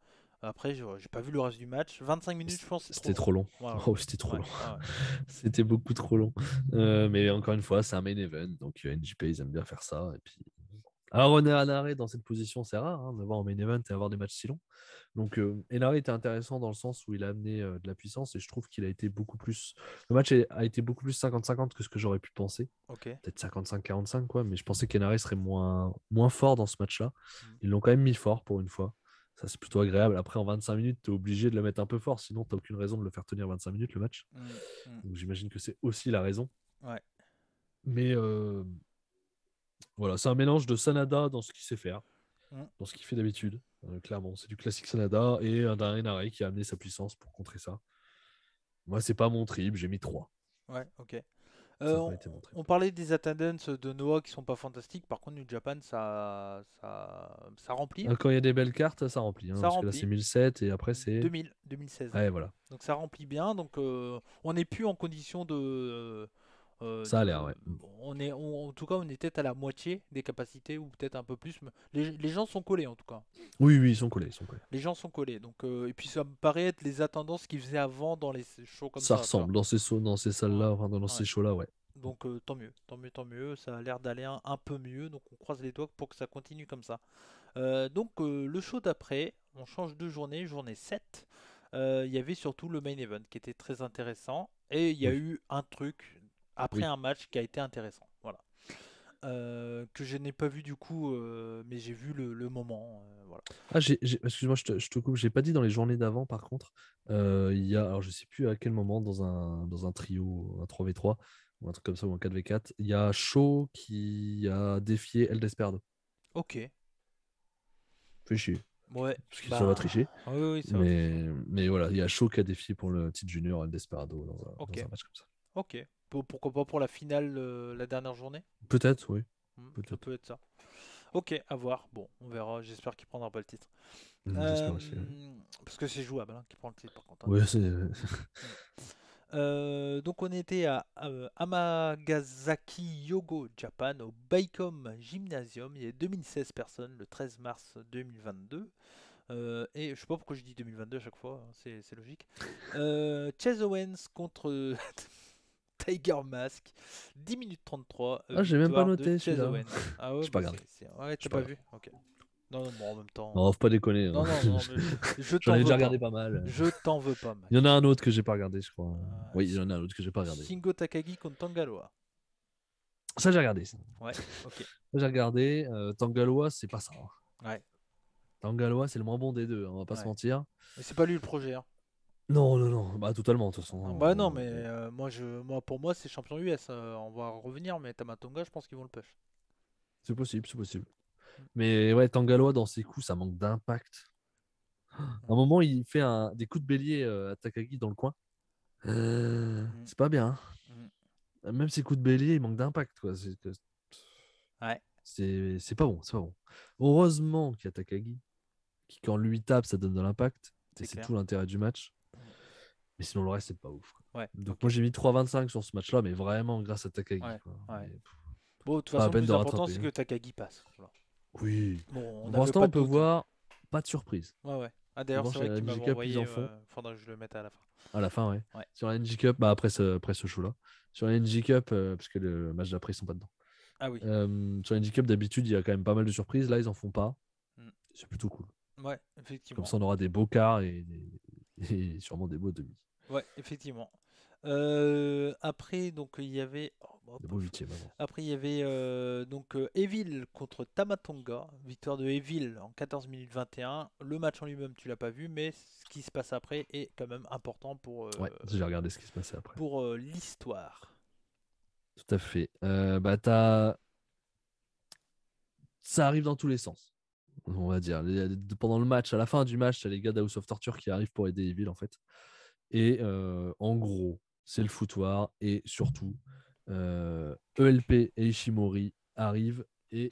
Après, j'ai pas vu le reste du match. 25 minutes, je pense. C'était trop, long. Oh, c'était trop [LAUGHS] c'était beaucoup trop long. Euh, mais encore une fois, c'est un main event. Donc, euh, NJP, ils aiment bien faire ça. Et puis... Euh, Alors, on est à l'arrêt dans cette position. C'est rare hein, d'avoir un main event et avoir des matchs si longs. Donc, euh, était intéressant dans le sens où il a amené de la puissance. Et je trouve qu'il a été beaucoup plus. Le match a été beaucoup plus 50-50 que ce que j'aurais pu penser. Peut-être 55-45, quoi. Mais je pensais qu'Enari serait moins, moins fort dans ce match-là. Mm. Ils l'ont quand même mis fort pour une fois. Ça, c'est plutôt agréable. Après, en 25 minutes, tu es obligé de le mettre un peu fort, sinon tu aucune raison de le faire tenir 25 minutes le match. Mmh, mmh. Donc j'imagine que c'est aussi la raison. Ouais. Mais euh, voilà, c'est un mélange de Sanada dans ce qu'il sait faire, mmh. dans ce qu'il fait d'habitude. Euh, clairement, c'est du classique Sanada et un Darren qui a amené sa puissance pour contrer ça. Moi, c'est pas mon trip, j'ai mis 3. Ouais, ok. Euh, on, parlait des attendances de Noah qui sont pas fantastiques. Par contre, du Japan, ça, ça, remplit. Hein. Euh, quand il y a des belles cartes, ça remplit. Hein, parce Que là, c'est 1007 et après, c'est. 2000, 2016. voilà. Donc ça remplit bien. Donc euh, on n'est plus en condition de, euh, ça a l'air, ouais. Euh, on est, en tout cas, on était à la moitié des capacités ou peut-être un peu plus. Mais les, gens sont collés en tout cas. Oui, oui, ils sont collés. Ils sont collés. Les gens sont collés. Donc, euh, et puis ça me paraît être les attendances qu'ils faisaient avant dans les shows comme ça. Ça ressemble dans ces, shows, dans ces salles-là, dans ces shows-là, ouais. Donc tant mieux, tant mieux, tant mieux. Ça a l'air d'aller un, peu mieux. Donc on croise les doigts pour que ça continue comme ça. donc le show d'après, on change de journée, journée 7. Il y avait surtout le main event qui était très intéressant. Et il y a eu un truc après un match qui a été intéressant. Voilà. Euh, que je n'ai pas vu du coup, euh, mais j'ai vu le, le moment. Euh, voilà. Ah, excuse-moi, je, je te, coupe. J'ai pas dit dans les journées d'avant, par contre, il y a, alors je sais plus à quel moment dans un, dans un trio, un 3v3 ou un truc comme ça ou un 4v4, il y a Shaw qui a défié El Desperado. Ok. Fais Ouais, parce qu'il bah... va tricher. oui, oui, mais, mais voilà, il y a Shaw qui a défié pour le titre junior El Desperado dans un, match comme ça. Ok, pourquoi pas pour la finale euh, la dernière journée Peut-être, oui. peut hmm, ça peut être ça. Ok, à voir. Bon, on verra. J'espère qu'il prendra pas le titre. Hmm, euh, aussi, Parce que c'est jouable hein, qui prend le titre, par contre. Hein. Hmm. Euh, donc on était à Amagasaki Yogo Japan au Baikom Gymnasium, il y a 2016 personnes le 13 mars 2022. et je sais pas pourquoi je dis 2022 à chaque fois, hein, c'est logique. Euh, Chase Owens contre [LAUGHS] Tiger Mask. 10 minutes 33. Ah, j'ai même pas noté. celui-là. Ah ouais, j'ai pas bah, regardé. Ouais, t'as pas, vu Ok. Non, non, bon, en même temps. Non, faut pas déconner. Non, hein. non, non, [LAUGHS] je j'en ai déjà regardé pas mal. Je t'en veux pas mal. Il y en a un autre que j'ai pas regardé, je crois. Ah, oui, il y en a un autre que j'ai pas regardé. Shingo Takagi contre Tangaloa. Ça, j'ai regardé. Ouais, ok. Ça, j'ai regardé. Euh, Tangaloa, c'est pas ça. Hein. Ouais. Tangaloa, c'est le moins bon des deux, hein, on va pas se mentir. Mais c'est pas lui le projet. Hein. Non, non, non, bah totalement de toute façon. Hein, bah non, mais euh, moi, je, moi, pour moi, c'est champion US. Euh, on va revenir, mais Tamatonga, je pense qu'ils vont le push. C'est possible, c'est possible. Mm. Mais ouais, Tangaloa, dans ses coups, ça manque d'impact. Ah. À un moment, il fait un- des coups de bélier euh, à Takagi dans le coin. Mm. C'est pas bien. Hein. Mm. Même ses coups de bélier, il manque d'impact. quoi. C'est Ouais. C'est pas bon, c'est pas bon. Heureusement qu'il y a Takagi, qui quand lui tape, ça donne de l'impact. C'est tout l'intérêt du match sinon, le reste, c'est pas ouf. Quoi. Ouais, Donc, moi, j'ai mis 3,25 sur ce match-là, mais vraiment grâce à Takagi. Ouais, quoi. Ouais. bon, de toute façon, le plus important, c'est que Takagi passe. Oui. Bon, Pour l'instant, on peut voir pas de surprise. Ouais, ouais. Ah, d'ailleurs, c'est vrai que ils en font. Euh, faudra que je le mette à la fin. À la fin, ouais. Sur la NJ Cup, bah, après ce, après ce show-là. Sur la NJ Cup, euh, parce que le match d'après, ils sont pas dedans. Ah oui. Euh, sur la NJ Cup, d'habitude, il y a quand même pas mal de surprises. Là, ils en font pas. Mm. C'est plutôt cool. Ouais, effectivement. Comme ça, on aura des beaux quarts et, [LAUGHS] et sûrement des beaux demi. Ouais, effectivement. Euh, après, donc il y avait. Oh, bah, après, il y avait euh, donc euh, Evil contre Tamatonga, victoire de Evil en 14 minutes 21. Le match en lui-même, tu l'as pas vu, mais ce qui se passe après est quand même important pour. j'ai regardé ce qui se passait après. Pour l'histoire. Tout à fait. bah, Ça arrive dans tous les sens, on va dire. Pendant le match, à la fin du match, t'as les gars d'House of Torture qui arrivent pour aider Evil en fait. Et euh, en gros, c'est le foutoir. Et surtout, ELP euh, e et Ishimori arrivent et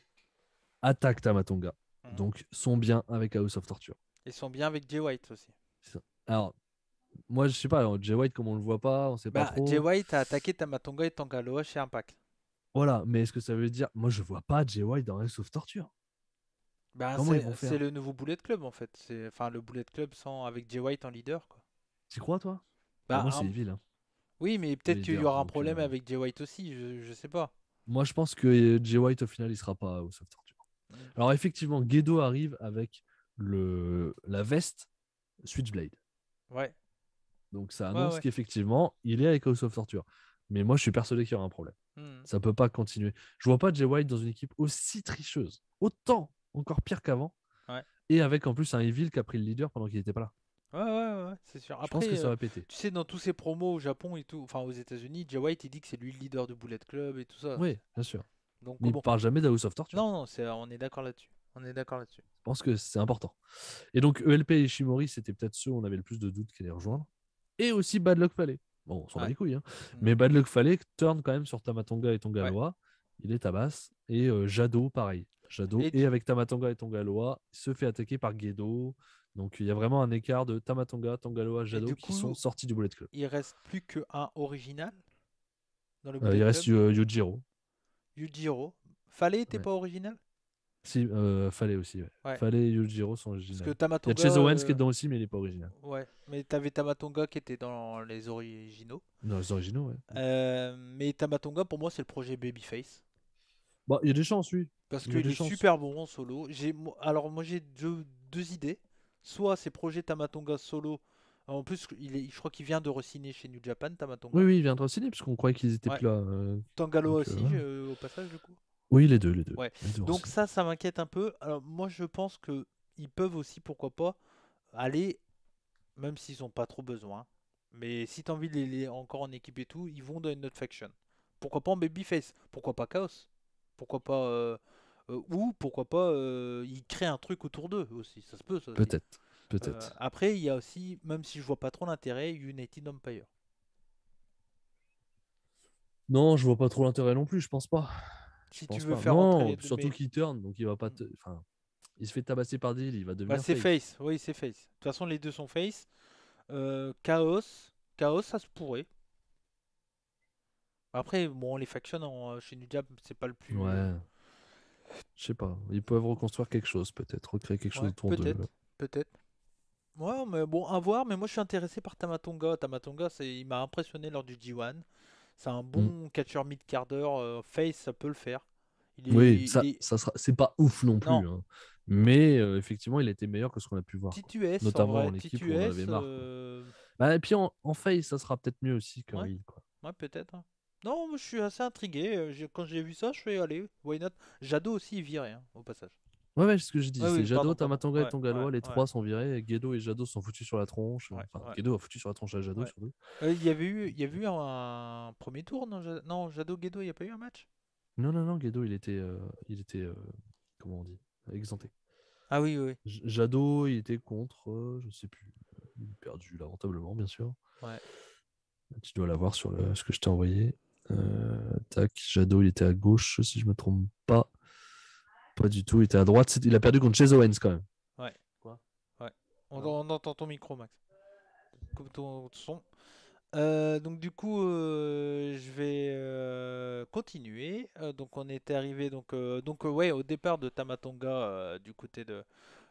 attaquent Tamatonga. Mhm. Donc, sont bien avec House of Torture. Ils sont bien avec Jay White aussi. Alors, moi, je sais pas, hein, Jay White, comme on le voit pas, on sait pas bah, trop. Jay White a attaqué Tamatonga et Tangaloa chez Impact. Voilà, mais est-ce que ça veut dire. Moi, je vois pas Jay White dans House of Torture. Bah, c'est le nouveau Bullet Club en fait. Enfin, le Bullet Club sans... avec Jay White en leader. Quoi. Tu crois, toi bah, hein. Oui, mais peut-être qu'il y aura un problème euh, avec Jay White aussi, je, sais pas. Moi, je pense que euh, Jay White, au final, il sera pas au soft torture. Alors, effectivement, Gedo arrive avec le, la veste Switchblade. Ouais. Donc, ça annonce qu'effectivement, il est avec House of Torture. Mais moi, je suis persuadé qu'il y aura un problème. Hmm. Ça peut pas continuer. Je vois pas Jay White dans une équipe aussi tricheuse. Autant, encore pire qu'avant. Et avec en plus un Evil qui a pris le leader pendant qu'il n'était pas là. Ouais, ouais, ouais, c'est sûr. Après, je pense que ça euh, va péter. Tu sais, dans tous ces promos au Japon et tout, enfin aux États-Unis, Jay White il dit que c'est lui le leader de Bullet Club et tout ça. Oui, bien sûr. Donc, Mais bon. il parle jamais d'House of Torture. Non, non, on est d'accord là-dessus. On est d'accord là-dessus. Je pense que c'est important. Et donc, ELP et Shimori, c'était peut-être ceux où on avait le plus de doutes Qu'ils allaient rejoindre. Et aussi Bad Luck Bon, on s'en bat les couilles. Hein. Mm. Mais Bad Luck tourne turn quand même sur Tamatonga et Tonga Loa Il est à basse Et euh, Jado, pareil. Jado, et, avec Tamatonga et Il se fait attaquer par Gedo. Donc il y a vraiment un écart de Tamatonga, Tangaloa, Jado qui sont sortis du Bullet Club. Il reste plus qu'un original dans le euh, Bullet club. Il reste Yujiro. Yujiro. Fallait était pas original Si, euh, Fallait aussi. Ouais. et Yujiro sont originaux. il y a Chase Owens qui est euh, dedans aussi, mais il n'est pas original. Ouais, mais t'avais Tamatonga qui était dans les originaux. Dans les originaux, ouais. Euh, mais Tamatonga, pour moi, c'est le projet Babyface. Bah, il y a des chances, oui. Parce qu'il est super bon en solo. Alors moi, j'ai deux idées soit ses projets Tamatonga solo. Hein, en plus, il est, je crois qu'il vient de re chez New Japan, Tamatonga. Oui, oui, il vient de re parce qu'on croyait qu'ils étaient là. Euh, Tangalo aussi, euh, euh, au passage, du coup. Oui, les deux, les deux. Donc ça, ça m'inquiète un peu. Alors moi, je pense que ils peuvent aussi, pourquoi pas, aller, même s'ils n'ont pas trop besoin. Mais si as envie de les, encore en équipe et tout, ils vont dans une autre faction. Pourquoi pas en babyface Pourquoi pas chaos Pourquoi pas euh, ou pourquoi pas, euh, il crée un truc autour d'eux aussi. Ça se peut, Peut-être. Peut-être. Euh, après, il y a aussi, même si je vois pas trop l'intérêt, United Empire. Non, je vois pas trop l'intérêt non plus, je pense pas. Si tu veux faire non, surtout qu'il turn, donc il va pas enfin, il se fait tabasser par Deal, il va devenir bah, c'est face. Oui, c'est face. De toute façon, les deux sont face. Chaos, Chaos, ça se pourrait. Après, bon, les factions chez New c'est pas le plus. Ouais. Je sais pas. Ils peuvent reconstruire quelque chose, peut-être. Recréer quelque chose autour peut-être, Peut-être. Ouais, mais bon, à voir. Mais moi, je suis intéressé par Tamatonga. Tamatonga, il m'a impressionné lors du G1. C'est un bon mm. catcher mid-quart euh, face, ça peut le faire. oui, ça, sera... c'est pas ouf non plus. Hein. Mais euh, effectivement, il était meilleur que ce qu'on a pu voir. si notamment en, équipe on avait marre. Euh, bah, et puis en, face, ça sera peut-être mieux aussi que ouais. Ouais, peut-être. Hein. Non, je suis assez intrigué. Euh, quand j'ai vu ça, je suis allé. why not Jado aussi est virait hein, au passage. Ouais, c'est ce que je dis. c'est Jadot, Tamatanga et les trois sont virés. Guedo et Jado sont foutus sur la tronche. Enfin, a foutu sur la tronche à Jado surtout. Euh, il y avait eu, un premier tour non, non Jado, Guedo, il n'y a pas eu un match Non, non, non, Guedo, il était. Euh, il était comment on dit Exempté. Ah oui, oui. Jado, il était contre. je je sais plus. Il a perdu, lamentablement, bien sûr. Ouais. Tu dois l'avoir sur ce que je t'ai envoyé. Euh, tac, Jadot, il était à gauche, si je me trompe pas. Pas du tout, il était à droite. Il a perdu contre chez Owens quand même. Ouais. Quoi ouais. On, entend ton micro, Max. Comme ton son. Euh, donc du coup, euh, je vais continuer. donc on était arrivé donc donc ouais au départ de Tamatonga du côté de,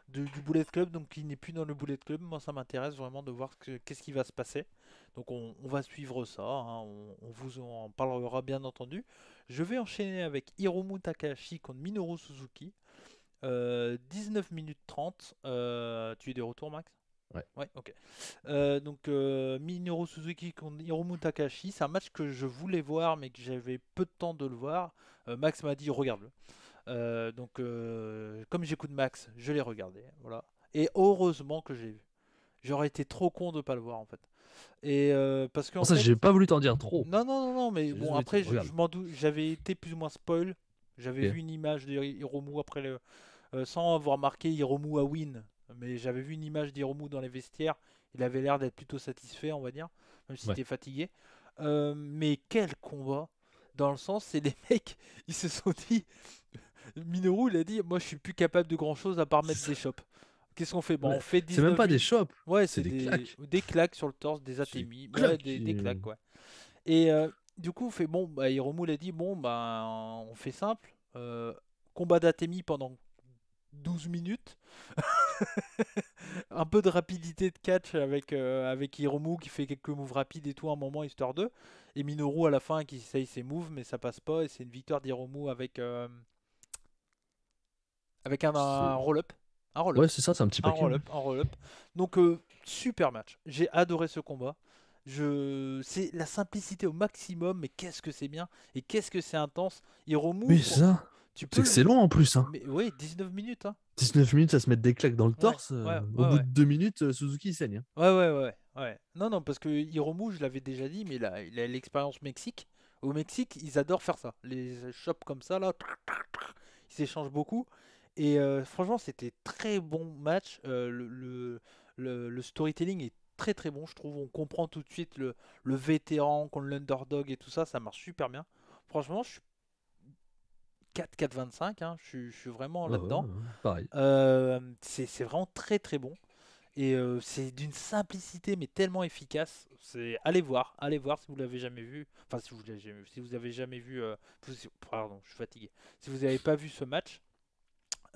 du Bullet Club, donc il n'est plus dans le Bullet Club. Moi, ça m'intéresse vraiment de voir qu'est-ce qui va se passer. Donc on, va suivre ça, hein, on, vous en parlera bien entendu. Je vais enchaîner avec Hiromu Takahashi contre Minoru Suzuki. 19 euh, minutes 30. Euh, tu es de retour Max Ouais. ok. Euh, donc, Minoru Suzuki contre Hiromu Takashi, c'est un match que je voulais voir, mais que j'avais peu de temps de le voir. Max m'a dit, regarde-le. donc, comme j'écoute Max, je l'ai regardé. Voilà. Et heureusement que j'ai vu. J'aurais été trop con de pas le voir, en fait. Et euh, parce que. Oh, ça, j'ai pas voulu t'en dire trop. Non, non, non, non mais bon, après, je, m'en doute, j'avais été plus ou moins spoil. J'avais vu une image de après le. Euh, sans avoir marqué Hiromu à win. Mais j'avais vu une image d'Hiromu dans les vestiaires. Il avait l'air d'être plutôt satisfait, on va dire, même s'il était fatigué. Euh, mais quel combat Dans le sens, c'est des [LAUGHS] mecs, ils se sont dit. Minoru, il a dit Moi, je suis plus capable de grand chose à part mettre des shops qu'est-ce qu'on fait bon, On fait C'est même pas des chops. Ouais, c'est des, des, claques. Des sur le torse, des atémis Des, des, claques, ouais. [LAUGHS] Et euh, du coup, on fait bon, bah, Hiromu l'a dit bon, bah, on fait simple. Euh, combat d'atémis pendant 12 minutes. [LAUGHS] un peu de rapidité de catch avec, euh, avec Hiromu qui fait quelques moves rapides et tout un moment, histoire 2. Et Minoru à la fin qui essaye ses moves, mais ça passe pas. Et c'est une victoire d'Hiromu avec, avec un roll-up. Un roll-up. Ouais, c'est ça, c'est un petit roll-up. Donc, euh, super match. J'ai adoré ce combat. Je... C'est la simplicité au maximum, mais qu'est-ce que c'est bien et qu'est-ce que c'est intense. Hiromu. Mais ça. Tu C'est long en plus. Hein. oui, 19 minutes. Hein. 19 minutes ça se met des claques dans le torse. Euh, au bout de 2 minutes, euh, Suzuki saigne. Hein. Ouais, ouais, ouais, Non, non, parce que Hiromu, je l'avais déjà dit, mais là, il a l'expérience Mexique. Au Mexique, ils adorent faire ça. Les shops comme ça, là, ils s'échangent beaucoup. Et euh, franchement, c'était très bon match. Euh, le, le, storytelling est très très bon, je trouve. On comprend tout de suite le, le vétéran contre l'underdog et tout ça. Ça marche super bien. Franchement, je suis 4-4-25. Hein. Je, suis vraiment ah là-dedans. Pareil euh, c'est vraiment très très bon. Et c'est d'une simplicité mais tellement efficace. C'est allez voir, allez voir si vous l'avez jamais vu. Enfin si vous l'avez si vous avez jamais vu, pardon, je suis fatigué. Si vous n'avez pas vu ce match,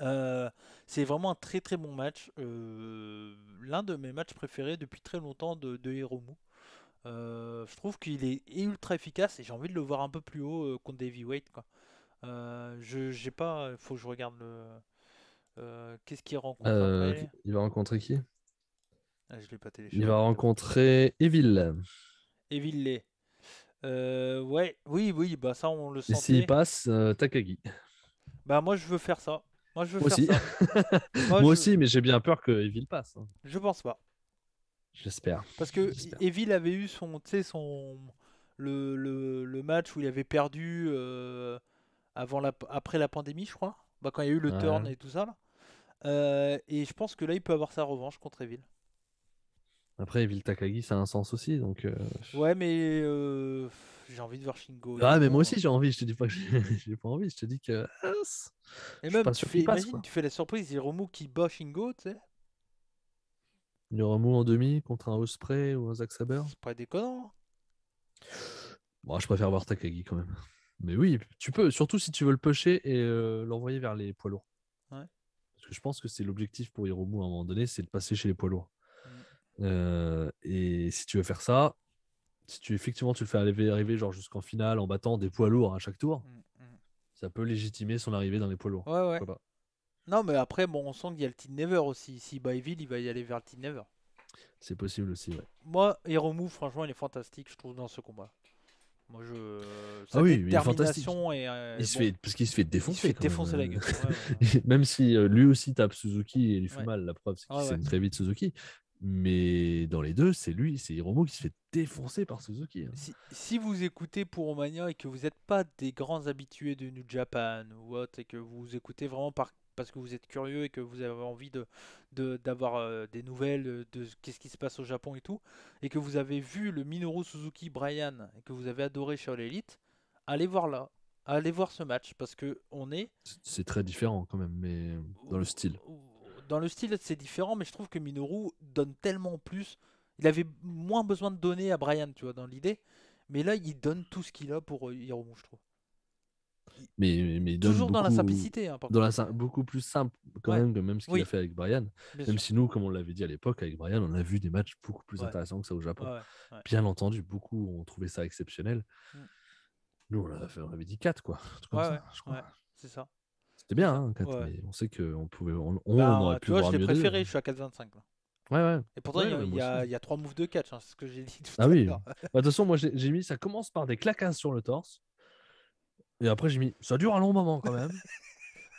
euh, c'est vraiment un très très bon match. Euh, l'un de mes matchs préférés depuis très longtemps de, de Hiromu. Euh, je trouve qu'il est ultra efficace et j'ai envie de le voir un peu plus haut contre Davey Wade Quoi. je j'ai pas. Faut que je regarde le. Qu'est-ce qu'il rencontre Il va rencontrer qui ah, Je l'ai pas téléchargé. Il va rencontrer Evil. Evil ouais, oui, oui, bah ça on le sent. Et s'il passe, Takagi. Bah moi je veux faire ça. Moi, je veux aussi. [LAUGHS] Moi, aussi, mais j'ai bien peur que Evil passe. Hein. Je pense pas. J'espère. Parce que e- Evil avait eu son, son le, match où il avait perdu euh, avant la, après la pandémie, je crois. Bah, quand il y a eu le turn et tout ça. Euh, et je pense que là, il peut avoir sa revanche contre Evil. Après, Evil Takagi, ça a un sens aussi. Donc, euh, Ouais, mais euh, j'ai envie de voir Shingo. Ah, mais moi aussi, j'ai envie. Je te dis pas que j'ai [LAUGHS] pas envie. Je te dis que. Ah, et même, tu fais, imagine, tu fais la surprise. Hiromu qui bat Shingo, tu sais. Hiromu en demi contre un Osprey ou un Zack Saber. C'est pas déconnant. Hein. Bon, je préfère voir Takagi quand même. Mais oui, tu peux, surtout si tu veux le pusher et euh, l'envoyer vers les poids lourds. Ouais. Parce que je pense que c'est l'objectif pour Hiromu à un moment donné, c'est de passer chez les poids lourds. Euh, et si tu veux faire ça, si tu effectivement tu le fais arriver, arriver genre jusqu'en finale en battant des poids lourds à chaque tour, mmh, mmh. ça peut légitimer son arrivée dans les poids lourds. Ouais, ouais. Non, mais après, bon, on sent qu'il y a le Team Never aussi. Si Byville, il va y aller vers le Team Never. C'est possible aussi, ouais. Moi, Hiromu, franchement, il est fantastique, je trouve, dans ce combat. Moi, je. Euh, ah oui, il est fantastique. Euh, il se fait, parce qu'il se fait défoncer. Il se fait défoncer la gueule. [LAUGHS] Même si lui aussi tape Suzuki et lui fait mal, la preuve, c'est qu'il très vite Suzuki. Mais dans les deux, c'est lui, c'est Hiromo qui se fait défoncer par Suzuki. Hein. Si, vous écoutez pour Romania et que vous n'êtes pas des grands habitués de New Japan ou autre, et que vous écoutez vraiment parce que vous êtes curieux et que vous avez envie de, d'avoir euh, des nouvelles euh, de, qu'est-ce qui se passe au Japon et tout, et que vous avez vu le Minoru Suzuki Brian et que vous avez adoré sur l'élite, allez voir là. Allez voir ce match parce que on est. C'est très différent quand même, mais dans le style dans le style, c'est différent, mais je trouve que Minoru donne tellement plus. Il avait moins besoin de donner à Brian, tu vois, dans l'idée. Mais là, il donne tout ce qu'il a pour euh, Hiromu, je trouve. Mais, mais toujours dans la simplicité. Hein, dans la, beaucoup plus simple, quand même, que même ce qu'il a fait avec Brian. même si nous, comme on l'avait dit à l'époque, avec Brian, on a vu des matchs beaucoup plus intéressants que ça au Japon. Bien entendu, beaucoup ont trouvé ça exceptionnel. Mm. Nous, on, avait dit 4, quoi. Ouais, C'est ça. C'était bien, hein, mais on sait qu'on pouvait, on, bah, aurait pu je l'ai préféré, je suis à 4,25. Ouais, ouais. Et pourtant, il, y a, il trois moves de catch, hein, c'est ce que j'ai dit tout ah, à oui. l'heure. Bah, de toute façon, moi j'ai mis, ça commence par des claquins sur le torse. Et après, j'ai mis, ça dure un long moment quand même. [LAUGHS]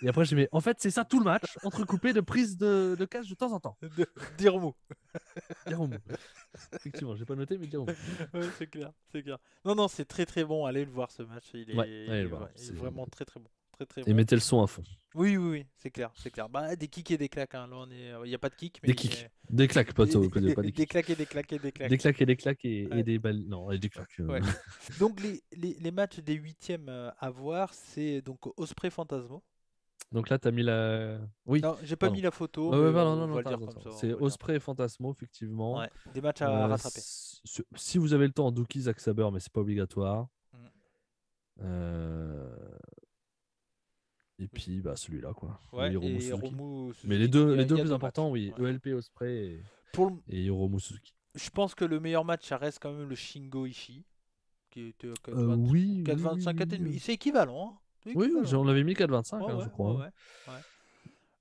Et après, j'ai mis, en fait, c'est ça tout le match, entrecoupé de prises de, de catch de temps en temps. Dire au mot. Effectivement, j'ai pas noté, mais mot. Ouais, c'est clair, c'est clair. Non, non, c'est très très bon. Allez le voir ce match. Il est vraiment très très bon. Très, très et mettez le son à fond. Oui, oui, c'est clair, c'est clair. Bah, des kicks et des claques, hein. là on est... il euh, n'y a pas de kicks des kicks, euh, des claques, pas, de des, [LAUGHS] des, des, claques et des claques et des claques. Des claques et des claques et, des balles. Non, et des claques. Euh. [LAUGHS] donc les, les, les, matchs des huitièmes à voir, c'est donc Osprey Fantasmo. Donc là, tu as mis la. Oui. Non, j'ai pas mis la photo. non, non, non, C'est Osprey Fantasmo, effectivement. Des matchs à rattraper. Si vous avez le temps, Dookie, Zach Saber, mais c'est pas obligatoire. Mm. Euh... Et puis bah, celui-là, quoi. Mais les deux, les deux plus importants, oui. ELP Osprey et, et Suzuki. Je pense que le meilleur match, ça reste quand même le Shingo Ishii. Qui était 4, 4 25, C'est équivalent. Hein. Oui, on l'avait mis 4 25 hein, je crois. Ouais,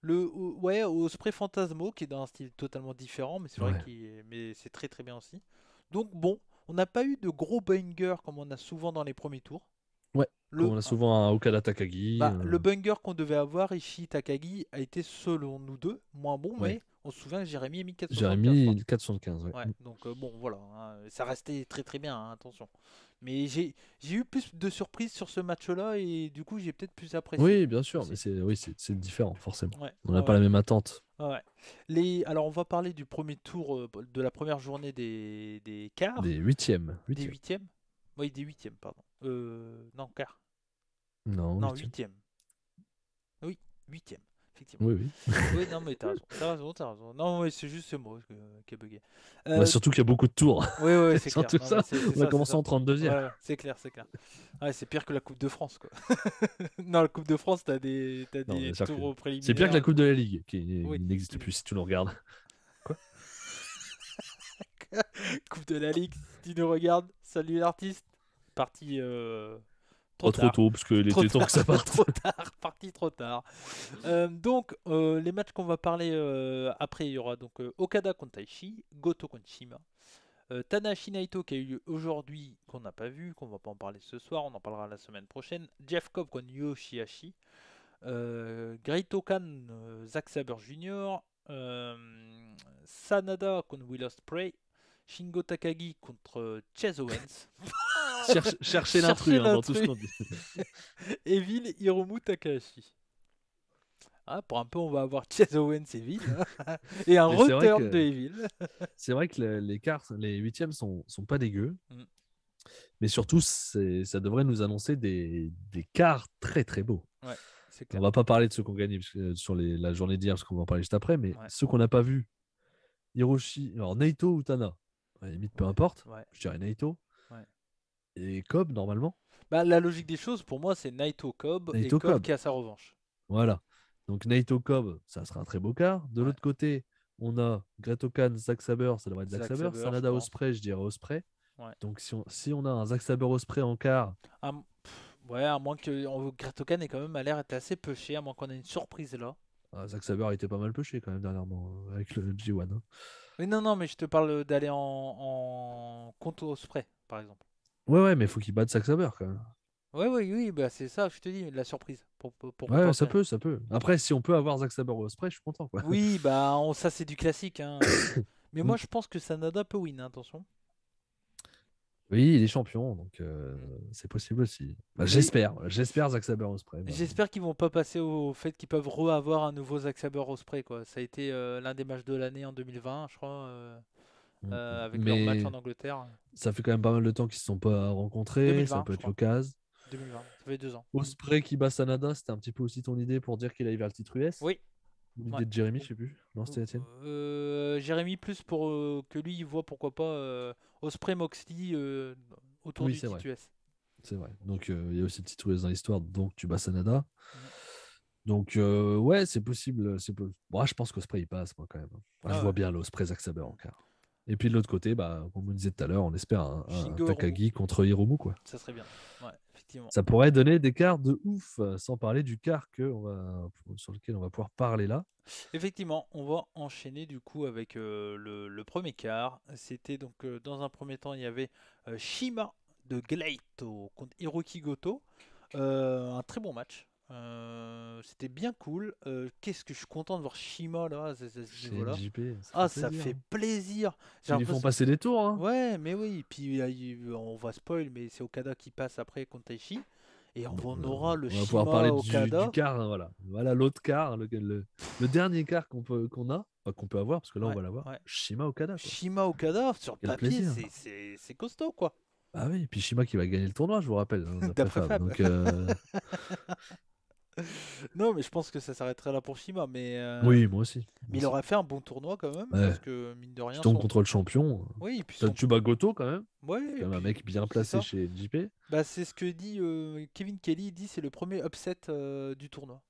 Le, ouais, Osprey Fantasmo, qui est dans un style totalement différent, mais c'est vrai qu'il mais c'est très très bien aussi. Donc bon, on n'a pas eu de gros banger comme on a souvent dans les premiers tours. On a souvent un Okada Takagi. Bah, euh. Le bunger qu'on devait avoir, Ishii Takagi, a été selon nous deux moins bon, mais on se souvient que Jérémy a mis 475. Jérémy 475, mm. donc euh, bon, voilà, hein, ça restait très très bien, hein, attention. Mais j'ai eu plus de surprises sur ce match-là et du coup j'ai peut-être plus apprécié. Oui, bien sûr, mais c'est oui, c'est différent forcément. on n'a pas la même attente. Les, alors on va parler du premier tour euh, de la première journée des, des quarts. Des huitièmes. huitièmes. Des huitièmes. Oui, des huitièmes, pardon. Euh, non, quart. Non, non huitième. Oui, huitième, effectivement. Oui, oui. oui, non, mais t'as raison, t'as raison, t'as raison. Non, mais c'est juste ce mot euh, qui est bugué. Bah, euh, surtout qu'il y a beaucoup de tours. [LAUGHS] Oui, oui, c'est [LAUGHS] clair. ça, c'est, on a commencé en 32e. c'est clair, c'est clair. c'est pire que la Coupe de France, quoi. [LAUGHS] non, la Coupe de France, t'as des, t'as des tours au préliminaire. C'est pire que la Coupe de la Ligue, qui n'existe plus si tu nous regardes. Quoi Coupe de la Ligue, si tu nous regardes, salut l'artiste parti euh, trop, trop tôt, parce que était temps que ça parte. [LAUGHS] trop tard, parti trop tard. Euh, donc, euh, les matchs qu'on va parler après, il y aura donc Okada contre Taichi Goto contre Shima. Tanahashi Naito qui a eu lieu aujourd'hui, qu'on n'a pas vu, qu'on va pas en parler ce soir, on en parlera la semaine prochaine. Jeff Cobb contre Yoshihashi. Euh, Great Okan, Zack Saber Jr., Sanada contre Will Ospreay, Shingo Takagi contre euh, Chase Owens. [LAUGHS] cherchez l'intrus hein, dans tout ce qu'on dit. [LAUGHS] Evil Hiromu Takahashi. Ah, pour un peu, on va avoir Chase Owens et Evil. Hein. et un return de Evil. c'est vrai que les cartes, les huitièmes sont, sont pas dégueux. Mm. Mais surtout, ça devrait nous annoncer des, cartes très très beaux. Ouais, On va pas parler de ceux qu'on gagne euh, sur la journée d'hier, parce qu'on va en parler juste après, mais ce ceux qu'on n'a pas vus Hiroshi, alors Utana, à la limite, peu importe. Je dirais Naito. Et Cobb, normalement. Bah, la logique des choses, pour moi, c'est Naito Cobb et Cobb, qui a sa revanche. Voilà. Donc Naito Cobb, ça sera un très beau quart. De l'autre côté, on a Gretokan, Khan, Zack Saber, ça devrait être Zack, Saber. Sanada Osprey, je dirais Osprey. Donc si on, si on a un Zack Saber Osprey en quart. ouais, à moins que Gretokan ait quand même à l'air assez peu cher, à moins qu'on ait une surprise là. Ah, Zach Saber était pas mal pêché quand même dernièrement euh, avec le G1. Hein. Oui, non, non, mais je te parle d'aller en, en contour spray, par exemple. Ouais, ouais, mais faut qu'il batte Zach Saber quand même. Ouais, oui, bah c'est ça, je te dis, la surprise. Pour, pour ouais, ça peut, ça peut. Après, si on peut avoir Zack Saber au spray, je suis content. Quoi. Oui, bah ça c'est du classique. Hein. [COUGHS] Mais moi, je pense que ça d'un peu win, hein, attention. Oui, il est champion, donc euh, c'est possible aussi. Bah, j'espère, j'espère Zach Saber Osprey. J'espère qu'ils vont pas passer au fait qu'ils peuvent re-avoir un nouveau Zach Saber Osprey. Quoi. Ça a été euh, l'un des matchs de l'année en 2020, je crois, euh, mm, mm. avec leur match en Angleterre. Ça fait quand même pas mal de temps qu'ils se sont pas rencontrés, ça peut être l'occasion. 2020, ça fait deux ans. Osprey qui bat Sanada, c'était un petit peu aussi ton idée pour dire qu'il allait vers le titre US Oui, L'idée de Jérémy, je sais plus. Non, c'était la tienne. Euh, Jérémy, plus pour euh, que lui, il voit pourquoi pas euh, Osprey Moxley autour oui, du titre US. C'est vrai. Donc, il y a aussi le titre dans l'histoire, donc tu bats Sanada. Donc, ouais, c'est possible. c'est possible. Ah, je pense qu'Osprey, il passe, moi, quand même. Hein. je ah vois bien l'Osprey Zack Saber en Et puis de l'autre côté, bah, comme on disait tout à l'heure, on espère un, Takagi contre Hiromu. Quoi. Ça serait bien. Ouais. Ça pourrait donner des cartes de ouf, euh, sans parler du quart sur lequel on va pouvoir parler là. Effectivement, on va enchaîner du coup avec euh, le, premier quart. C'était donc euh, dans un premier temps, il y avait Shima de Gleito contre Hiroki Goto. un très bon match, euh, c'était bien cool. Euh, qu'est-ce que je suis content de voir Shima là, ah, ça fait ah, plaisir. Ils font passer des tours. Hein. Ouais, mais oui. Puis on va spoil, mais c'est Okada qui passe après contre Et on, aura le on va pouvoir parler Du, quart, hein, voilà. Voilà l'autre quart, le, dernier quart qu'on peut qu'on a, qu'on peut avoir parce que là on va l'avoir. Shima Okada. Quoi. Shima Okada sur Quel papier, c'est costaud quoi. Ah oui, et puis Shima qui va gagner le tournoi, je vous rappelle. Hein, [LAUGHS] Donc, euh, [LAUGHS] [LAUGHS] non, mais je pense que ça s'arrêterait là pour Shima. Mais, euh, Oui, moi aussi. Mais il aurait fait un bon tournoi quand même. Parce que, mine de rien. Tu contre le champion. Euh, oui, et Tu bats Goto quand même. Ouais. C'est un mec bien placé chez JP. Bah, c'est ce que dit euh, Kevin Kelly. Il dit c'est le premier upset du tournoi.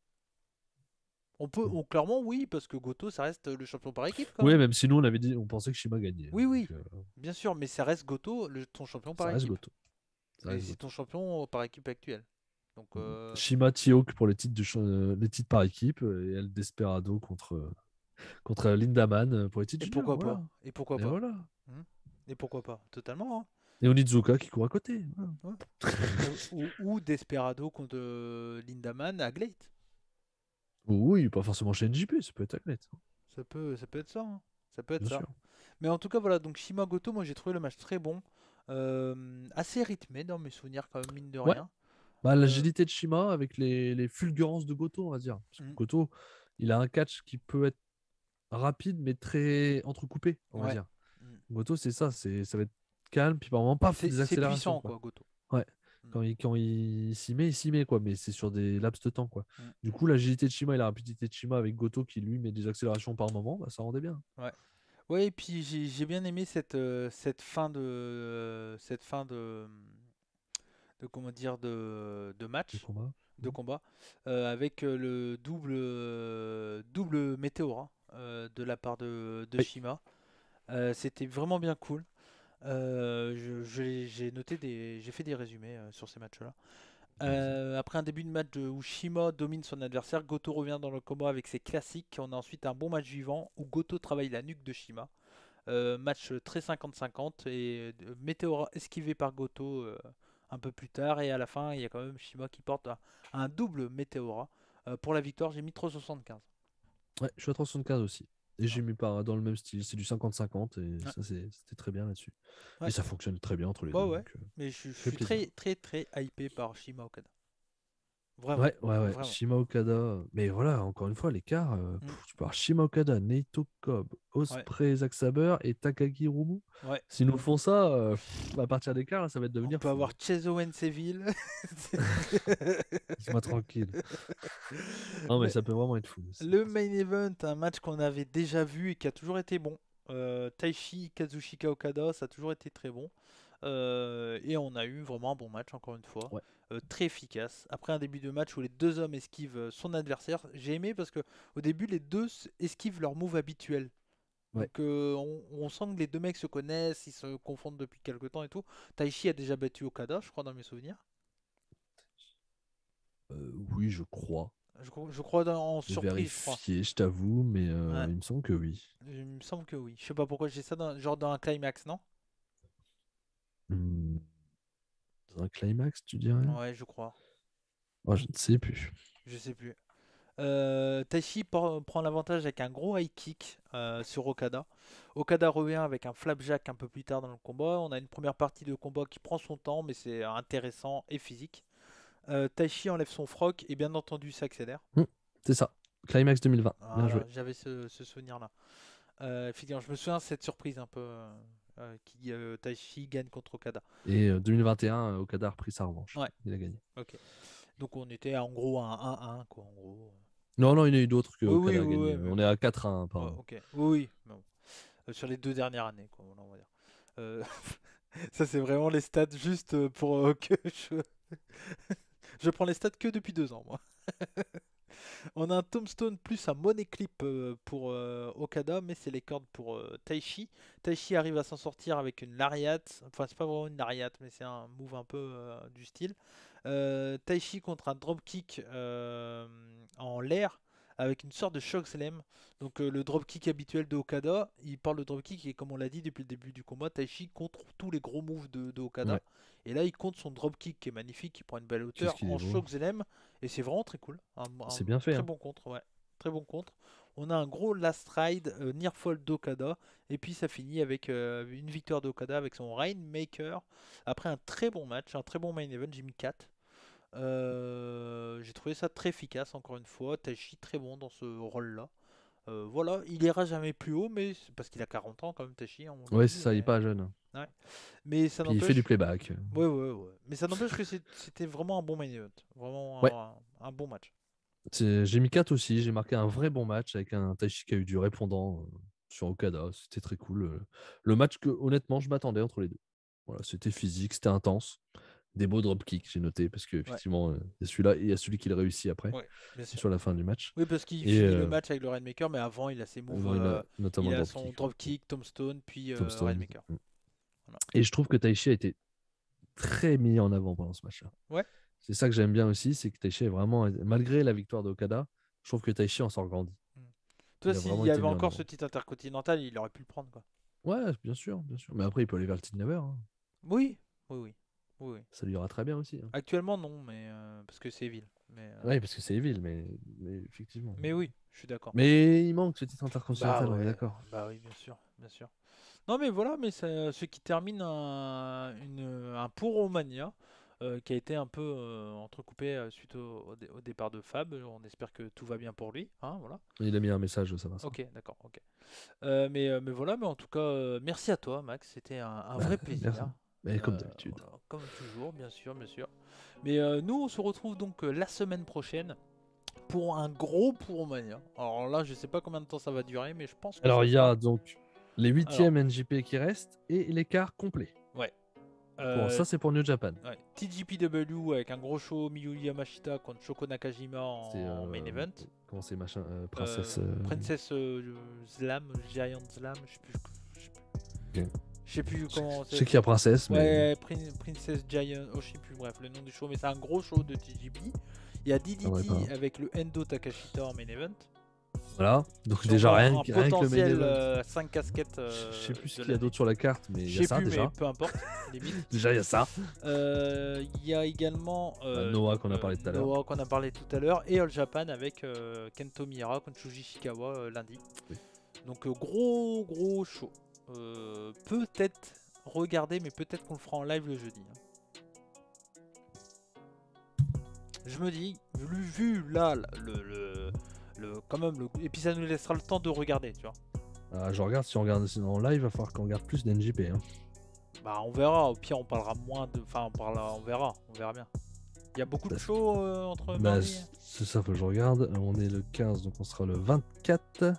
On peut, hmm. clairement, oui, parce que Goto, ça reste le champion par équipe. oui, même. si nous, on avait dit, on pensait que Shima gagnait. Oui, oui, bien sûr, mais ça reste Goto, ton champion par équipe. Ça reste Goto. c'est ton champion par équipe actuel. Mmh. Euh, Shima pour les titres, euh, titres par équipe euh, et El Desperado contre, contre Lindaman pour les titres. Et pourquoi pas Et pourquoi pas mmh. Et pourquoi pas Totalement. Hein. Et Onizuka qui court à côté. ou, Desperado contre Lindaman à Glade Oui, pas forcément chez NJP, ça peut être à hein. Ça peut, ça peut être ça. Hein. Ça peut être ça. Mais en tout cas, voilà, donc Shimagoto, moi j'ai trouvé le match très bon. assez rythmé dans mes souvenirs quand même, mine de rien. Bah, l'agilité de Shima avec les, fulgurances de Goto, on va dire. Parce mm. Goto, il a un catch qui peut être rapide, mais très entrecoupé, on va dire. Mm. Goto, c'est ça, c'est, ça va être calme, puis par moment, pas. des accélérations. C'est puissant, quoi, Goto. Ouais. Mm. Quand il, s'y met, il s'y met, quoi, mais c'est sur des laps de temps. Quoi. Du coup, l'agilité de Shima et la rapidité de Shima avec Goto qui lui met des accélérations par moment, bah, ça rendait bien. Ouais. Oui, et puis j'ai bien aimé cette, euh, cette fin de. cette fin de de comment dire de, match, de mhm. combat, euh, avec euh, le double euh, double météora hein, de la part de, Shima. C'était vraiment bien cool. j'ai noté des, j'ai fait des résumés sur ces matchs-là. après un début de match où Shima domine son adversaire, Goto revient dans le combat avec ses classiques. On a ensuite un bon match vivant où Goto travaille la nuque de Shima. match très 50-50 et Météora esquivé par Goto un peu plus tard. Et à la fin, il y a quand même Shima qui porte un, double Météora. Euh, pour la victoire, j'ai mis 3,75. Ouais, je suis à 3,75 aussi. Et j'ai mis par dans le même style, c'est du 50-50 et ça c'était très bien là-dessus. Et ça fonctionne très bien entre les deux. Ouais. Euh, Mais je, suis très très très hypé par Shima Okada. Ouais, ouais, ouais. Shima Okada. Mais voilà, encore une fois, l'écart, euh, mmh. tu peux avoir Shima Okada, Neito Cobb, Osprey, ouais. Saber et Takagi Rumu. Ouais. nous font ça, euh, à partir d'écart ça va être devenir. On peut avoir chez Owen Seville. Laisse-moi tranquille. [LAUGHS] Non, mais ça peut vraiment être fou. Le main event, un match qu'on avait déjà vu et qui a toujours été bon. Taishi, euh, Taichi, Kazushika Okada, ça a toujours été très bon. Euh, et on a eu vraiment un bon match, encore une fois. Euh, très efficace. Après un début de match où les deux hommes esquivent euh, son adversaire, j'ai aimé parce que au début, les deux esquivent leur move habituel. Donc on, sent que les deux mecs se connaissent, ils se confondent depuis quelques temps et tout. Taichi a déjà battu Okada, je crois, dans mes souvenirs. oui, je crois. Je, crois en surprise. je, t'avoue, mais il me semble que oui. Il me semble que oui. Je sais pas pourquoi j'ai ça genre dans un climax, non Hmm. Dans un climax, tu dirais Ouais, je crois. Oh, je ne sais plus. Je sais plus. Euh, Taishi prend l'avantage avec un gros high kick euh, sur Okada. Okada revient avec un flapjack un peu plus tard dans le combat. On a une première partie de combat qui prend son temps, mais c'est intéressant et physique. Euh, Taishi enlève son froc et bien entendu s'accélère. Hmm, c'est ça. Climax 2020. J'avais ce, souvenir-là. Euh, Figure, je me souviens de cette surprise un peu. Euh, euh, qui euh, Taichi gagne contre Okada. Et 2021, euh, Okada a repris sa revanche. Il a gagné. Ok. Donc on était en gros à 1-1 quoi Non, non, il y en a eu d'autres que Okada a gagné. on est à 4-1 par Oui, sur les deux dernières années, quoi, on va dire. [LAUGHS] ça, c'est vraiment les stats juste pour [LAUGHS] que je... [LAUGHS] je prends les stats que depuis deux ans, moi. [LAUGHS] On a un tombstone plus un money clip euh, pour euh, Okada, mais c'est les cordes pour Taishi. Euh, Taichi. Taichi arrive à s'en sortir avec une lariat. Enfin, c'est pas vraiment une lariat, mais c'est un move un peu du style. Taichi contre un dropkick en l'air avec une sorte de shock slam. Donc euh, le dropkick habituel de Okada, il parle de dropkick et comme on l'a dit depuis le début du combat, Taichi contre tous les gros moves de, Okada. Et là il compte son dropkick qui est magnifique, qui prend une belle hauteur en shock slam et c'est vraiment très cool. C'est bien fait. Très hein. bon contre, Très bon contre. On a un gros last ride euh, near fall d'Okada et puis ça finit avec euh, une victoire d'Okada avec son Rainmaker après un très bon match, un très bon main event Jimmy 4 euh, j'ai trouvé ça très efficace, encore une fois. Tachi très bon dans ce rôle-là. Euh, voilà, il ira jamais plus haut, mais parce qu'il a 40 ans quand même, Tachi. ouais, c'est ça, il est pas jeune. Mais ça il fait du playback. Ouais, ouais, ouais. Mais ça n'empêche que c'était vraiment un bon main Vraiment un, un, bon match. J'ai mis 4 aussi, j'ai marqué un vrai bon match avec un Tachi qui a eu du répondant euh, sur Okada. C'était très cool. Le match que, honnêtement, je m'attendais entre les deux. Voilà, c'était physique, c'était intense des beaux dropkicks, j'ai noté, parce que effectivement, euh, y a celui-là et il y a celui qui le réussit après, sur la fin du match. Oui, parce qu'il finit le euh, match avec le Rainmaker, mais avant, il a ses moves, euh, notamment son dropkick, tombstone, puis Rainmaker. Mm. Et je trouve que Taichi a été très mis en avant pendant ce match-là. Ouais. C'est ça que j'aime bien aussi, c'est que Taichi est vraiment, malgré la victoire d'Okada je trouve que Taichi en sort grandi. Mm. Toi, s'il y avait encore ce titre intercontinental, il aurait pu le prendre, quoi. Ouais, bien sûr, bien sûr. Mais après, il peut aller vers le titre never. Hein. Oui, oui, oui. Ça lui ira très bien aussi. Hein. Actuellement, non, mais euh, parce que c'est ville. Euh. Oui, parce que c'est ville, mais, effectivement. Mais oui, je suis d'accord. Mais il manque ce titre intercontinental, bah, d'accord. Bah oui, bien sûr, bien sûr. Non, mais voilà, mais c'est ce qui termine un, un pour Romania. Euh, qui a été un peu entrecoupé suite au, départ de Fab. On espère que tout va bien pour lui. Hein, voilà. Il a mis un message, ça va. Ok, d'accord. ok mais, mais voilà, mais en tout cas, merci à toi, Max. C'était un, un, vrai [LAUGHS] plaisir comme euh, d'habitude. comme toujours, bien sûr, bien sûr. Mais euh, nous, on se retrouve donc euh, la semaine prochaine pour un gros pour Mania. Alors là, je sais pas combien de temps ça va durer, mais je pense que. Alors, il y a donc les huitièmes NJP qui restent et l'écart complet. Ouais. Bon, ça, c'est pour New Japan. Ouais. TGPW avec un gros show Miyu Yamashita contre Shoko Nakajima en, main event. Comment c'est machin Princesse. Princesse Slam, Giant Slam. je sais plus. plus. Je sais plus comment. Je sais qu'il y a Princesse, mais. Ouais, Princess Giant. Oh, je sais plus, bref, le nom du show, mais c'est un gros show de TGB. Il y a Didi avec le Endo Takashita en main event. Voilà, donc, déjà rien, que, rien que le main event. 5 euh, casquettes. je sais euh, plus ce qu'il y a d'autre sur la carte, mais il y a ça déjà. peu importe, [LAUGHS] déjà il y a ça. Euh, il y a également. Bah, Noah qu'on a parlé tout à l'heure. Noah qu'on a parlé tout à l'heure et All Japan avec Kento Mira, contre Shuji Shikawa lundi. Donc gros gros show. Euh, peut-être regarder, mais peut-être qu'on le fera en live le jeudi. Hein. Je me dis, vu là, le, quand même, le, et puis ça nous laissera le temps de regarder, tu vois. Ah, je regarde, si on regarde en live, il va falloir qu'on regarde plus d'NJP. Hein. Bah on verra, au pire on parlera moins de... Enfin on, parlera... on verra, on verra bien. Il y a beaucoup de shows euh, entre... Bah, c'est ça, que je regarde. On est le 15, donc on sera le 24.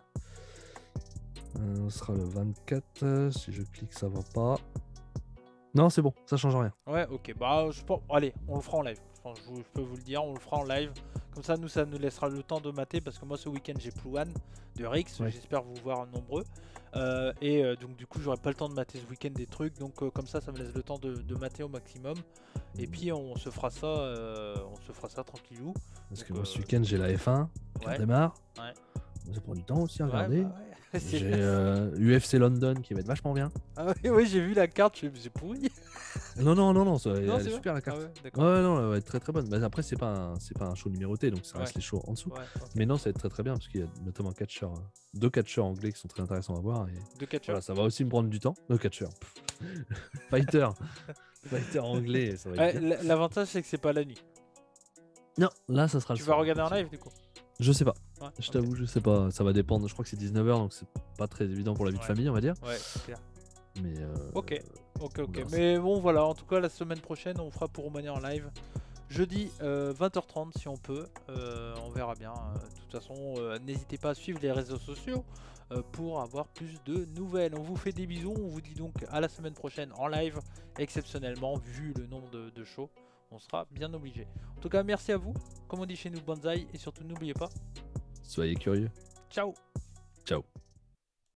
Euh, on sera le 24. Euh, si je clique, ça va pas. Non, c'est bon, ça change rien. Ouais, ok. Bah, je Allez, on le fera en live. je, peux vous le dire, on le fera en live. Comme ça, nous, ça nous laissera le temps de mater parce que moi, ce week-end, j'ai Plouane de Rix. J'espère vous voir nombreux. Euh, et donc, du coup, j'aurai pas le temps de mater ce week-end des trucs. Donc, comme ça, ça me laisse le temps de, mater au maximum. Et puis, on se fera ça, on se fera ça tranquillou. Parce que moi, ce week-end, j'ai la F1 qui démarre. Ouais. Ça prend du temps aussi à regarder. Bah ouais, j'ai UFC euh, London qui va être vachement bien. Ah oui, j'ai vu la carte, j'ai pourri. [LAUGHS] non, non, non, non, elle, super la ah carte. ouais, non, elle va être très très bonne. Mais bah, après, c'est pas, un, pas un show numéroté, donc ça reste les shows en dessous. Mais non, ça va être très très bien parce qu'il y a notamment Catcher, euh, deux catcheurs anglais qui sont très intéressants à voir. Et... Deux catcheurs Ça va aussi me prendre du temps. Deux catcheurs. [LAUGHS] Fighter. [LAUGHS] Fighter anglais. L'avantage, c'est que c'est pas la nuit. Non, là, ça sera tu Tu vas regarder en live du coup je sais pas. je t'avoue, je sais pas. Ça va dépendre. Je crois que c'est 19h, donc c'est pas très évident pour la vie de famille, on va dire. Ouais, c'est clair. Mais. Euh, ok, ok, ok. Mais bon, voilà. En tout cas, la semaine prochaine, on fera pour Romania en live. Jeudi 20h30 euh, si on peut, euh, on verra bien. De toute façon, n'hésitez pas à suivre les réseaux sociaux pour avoir plus de nouvelles. On vous fait des bisous, on vous dit donc à la semaine prochaine en live, exceptionnellement vu le nombre de, de shows on sera bien obligé. En tout cas, merci à vous. Comme on dit chez nous, Banzai. Et surtout, n'oubliez pas. Soyez curieux. Ciao. Ciao.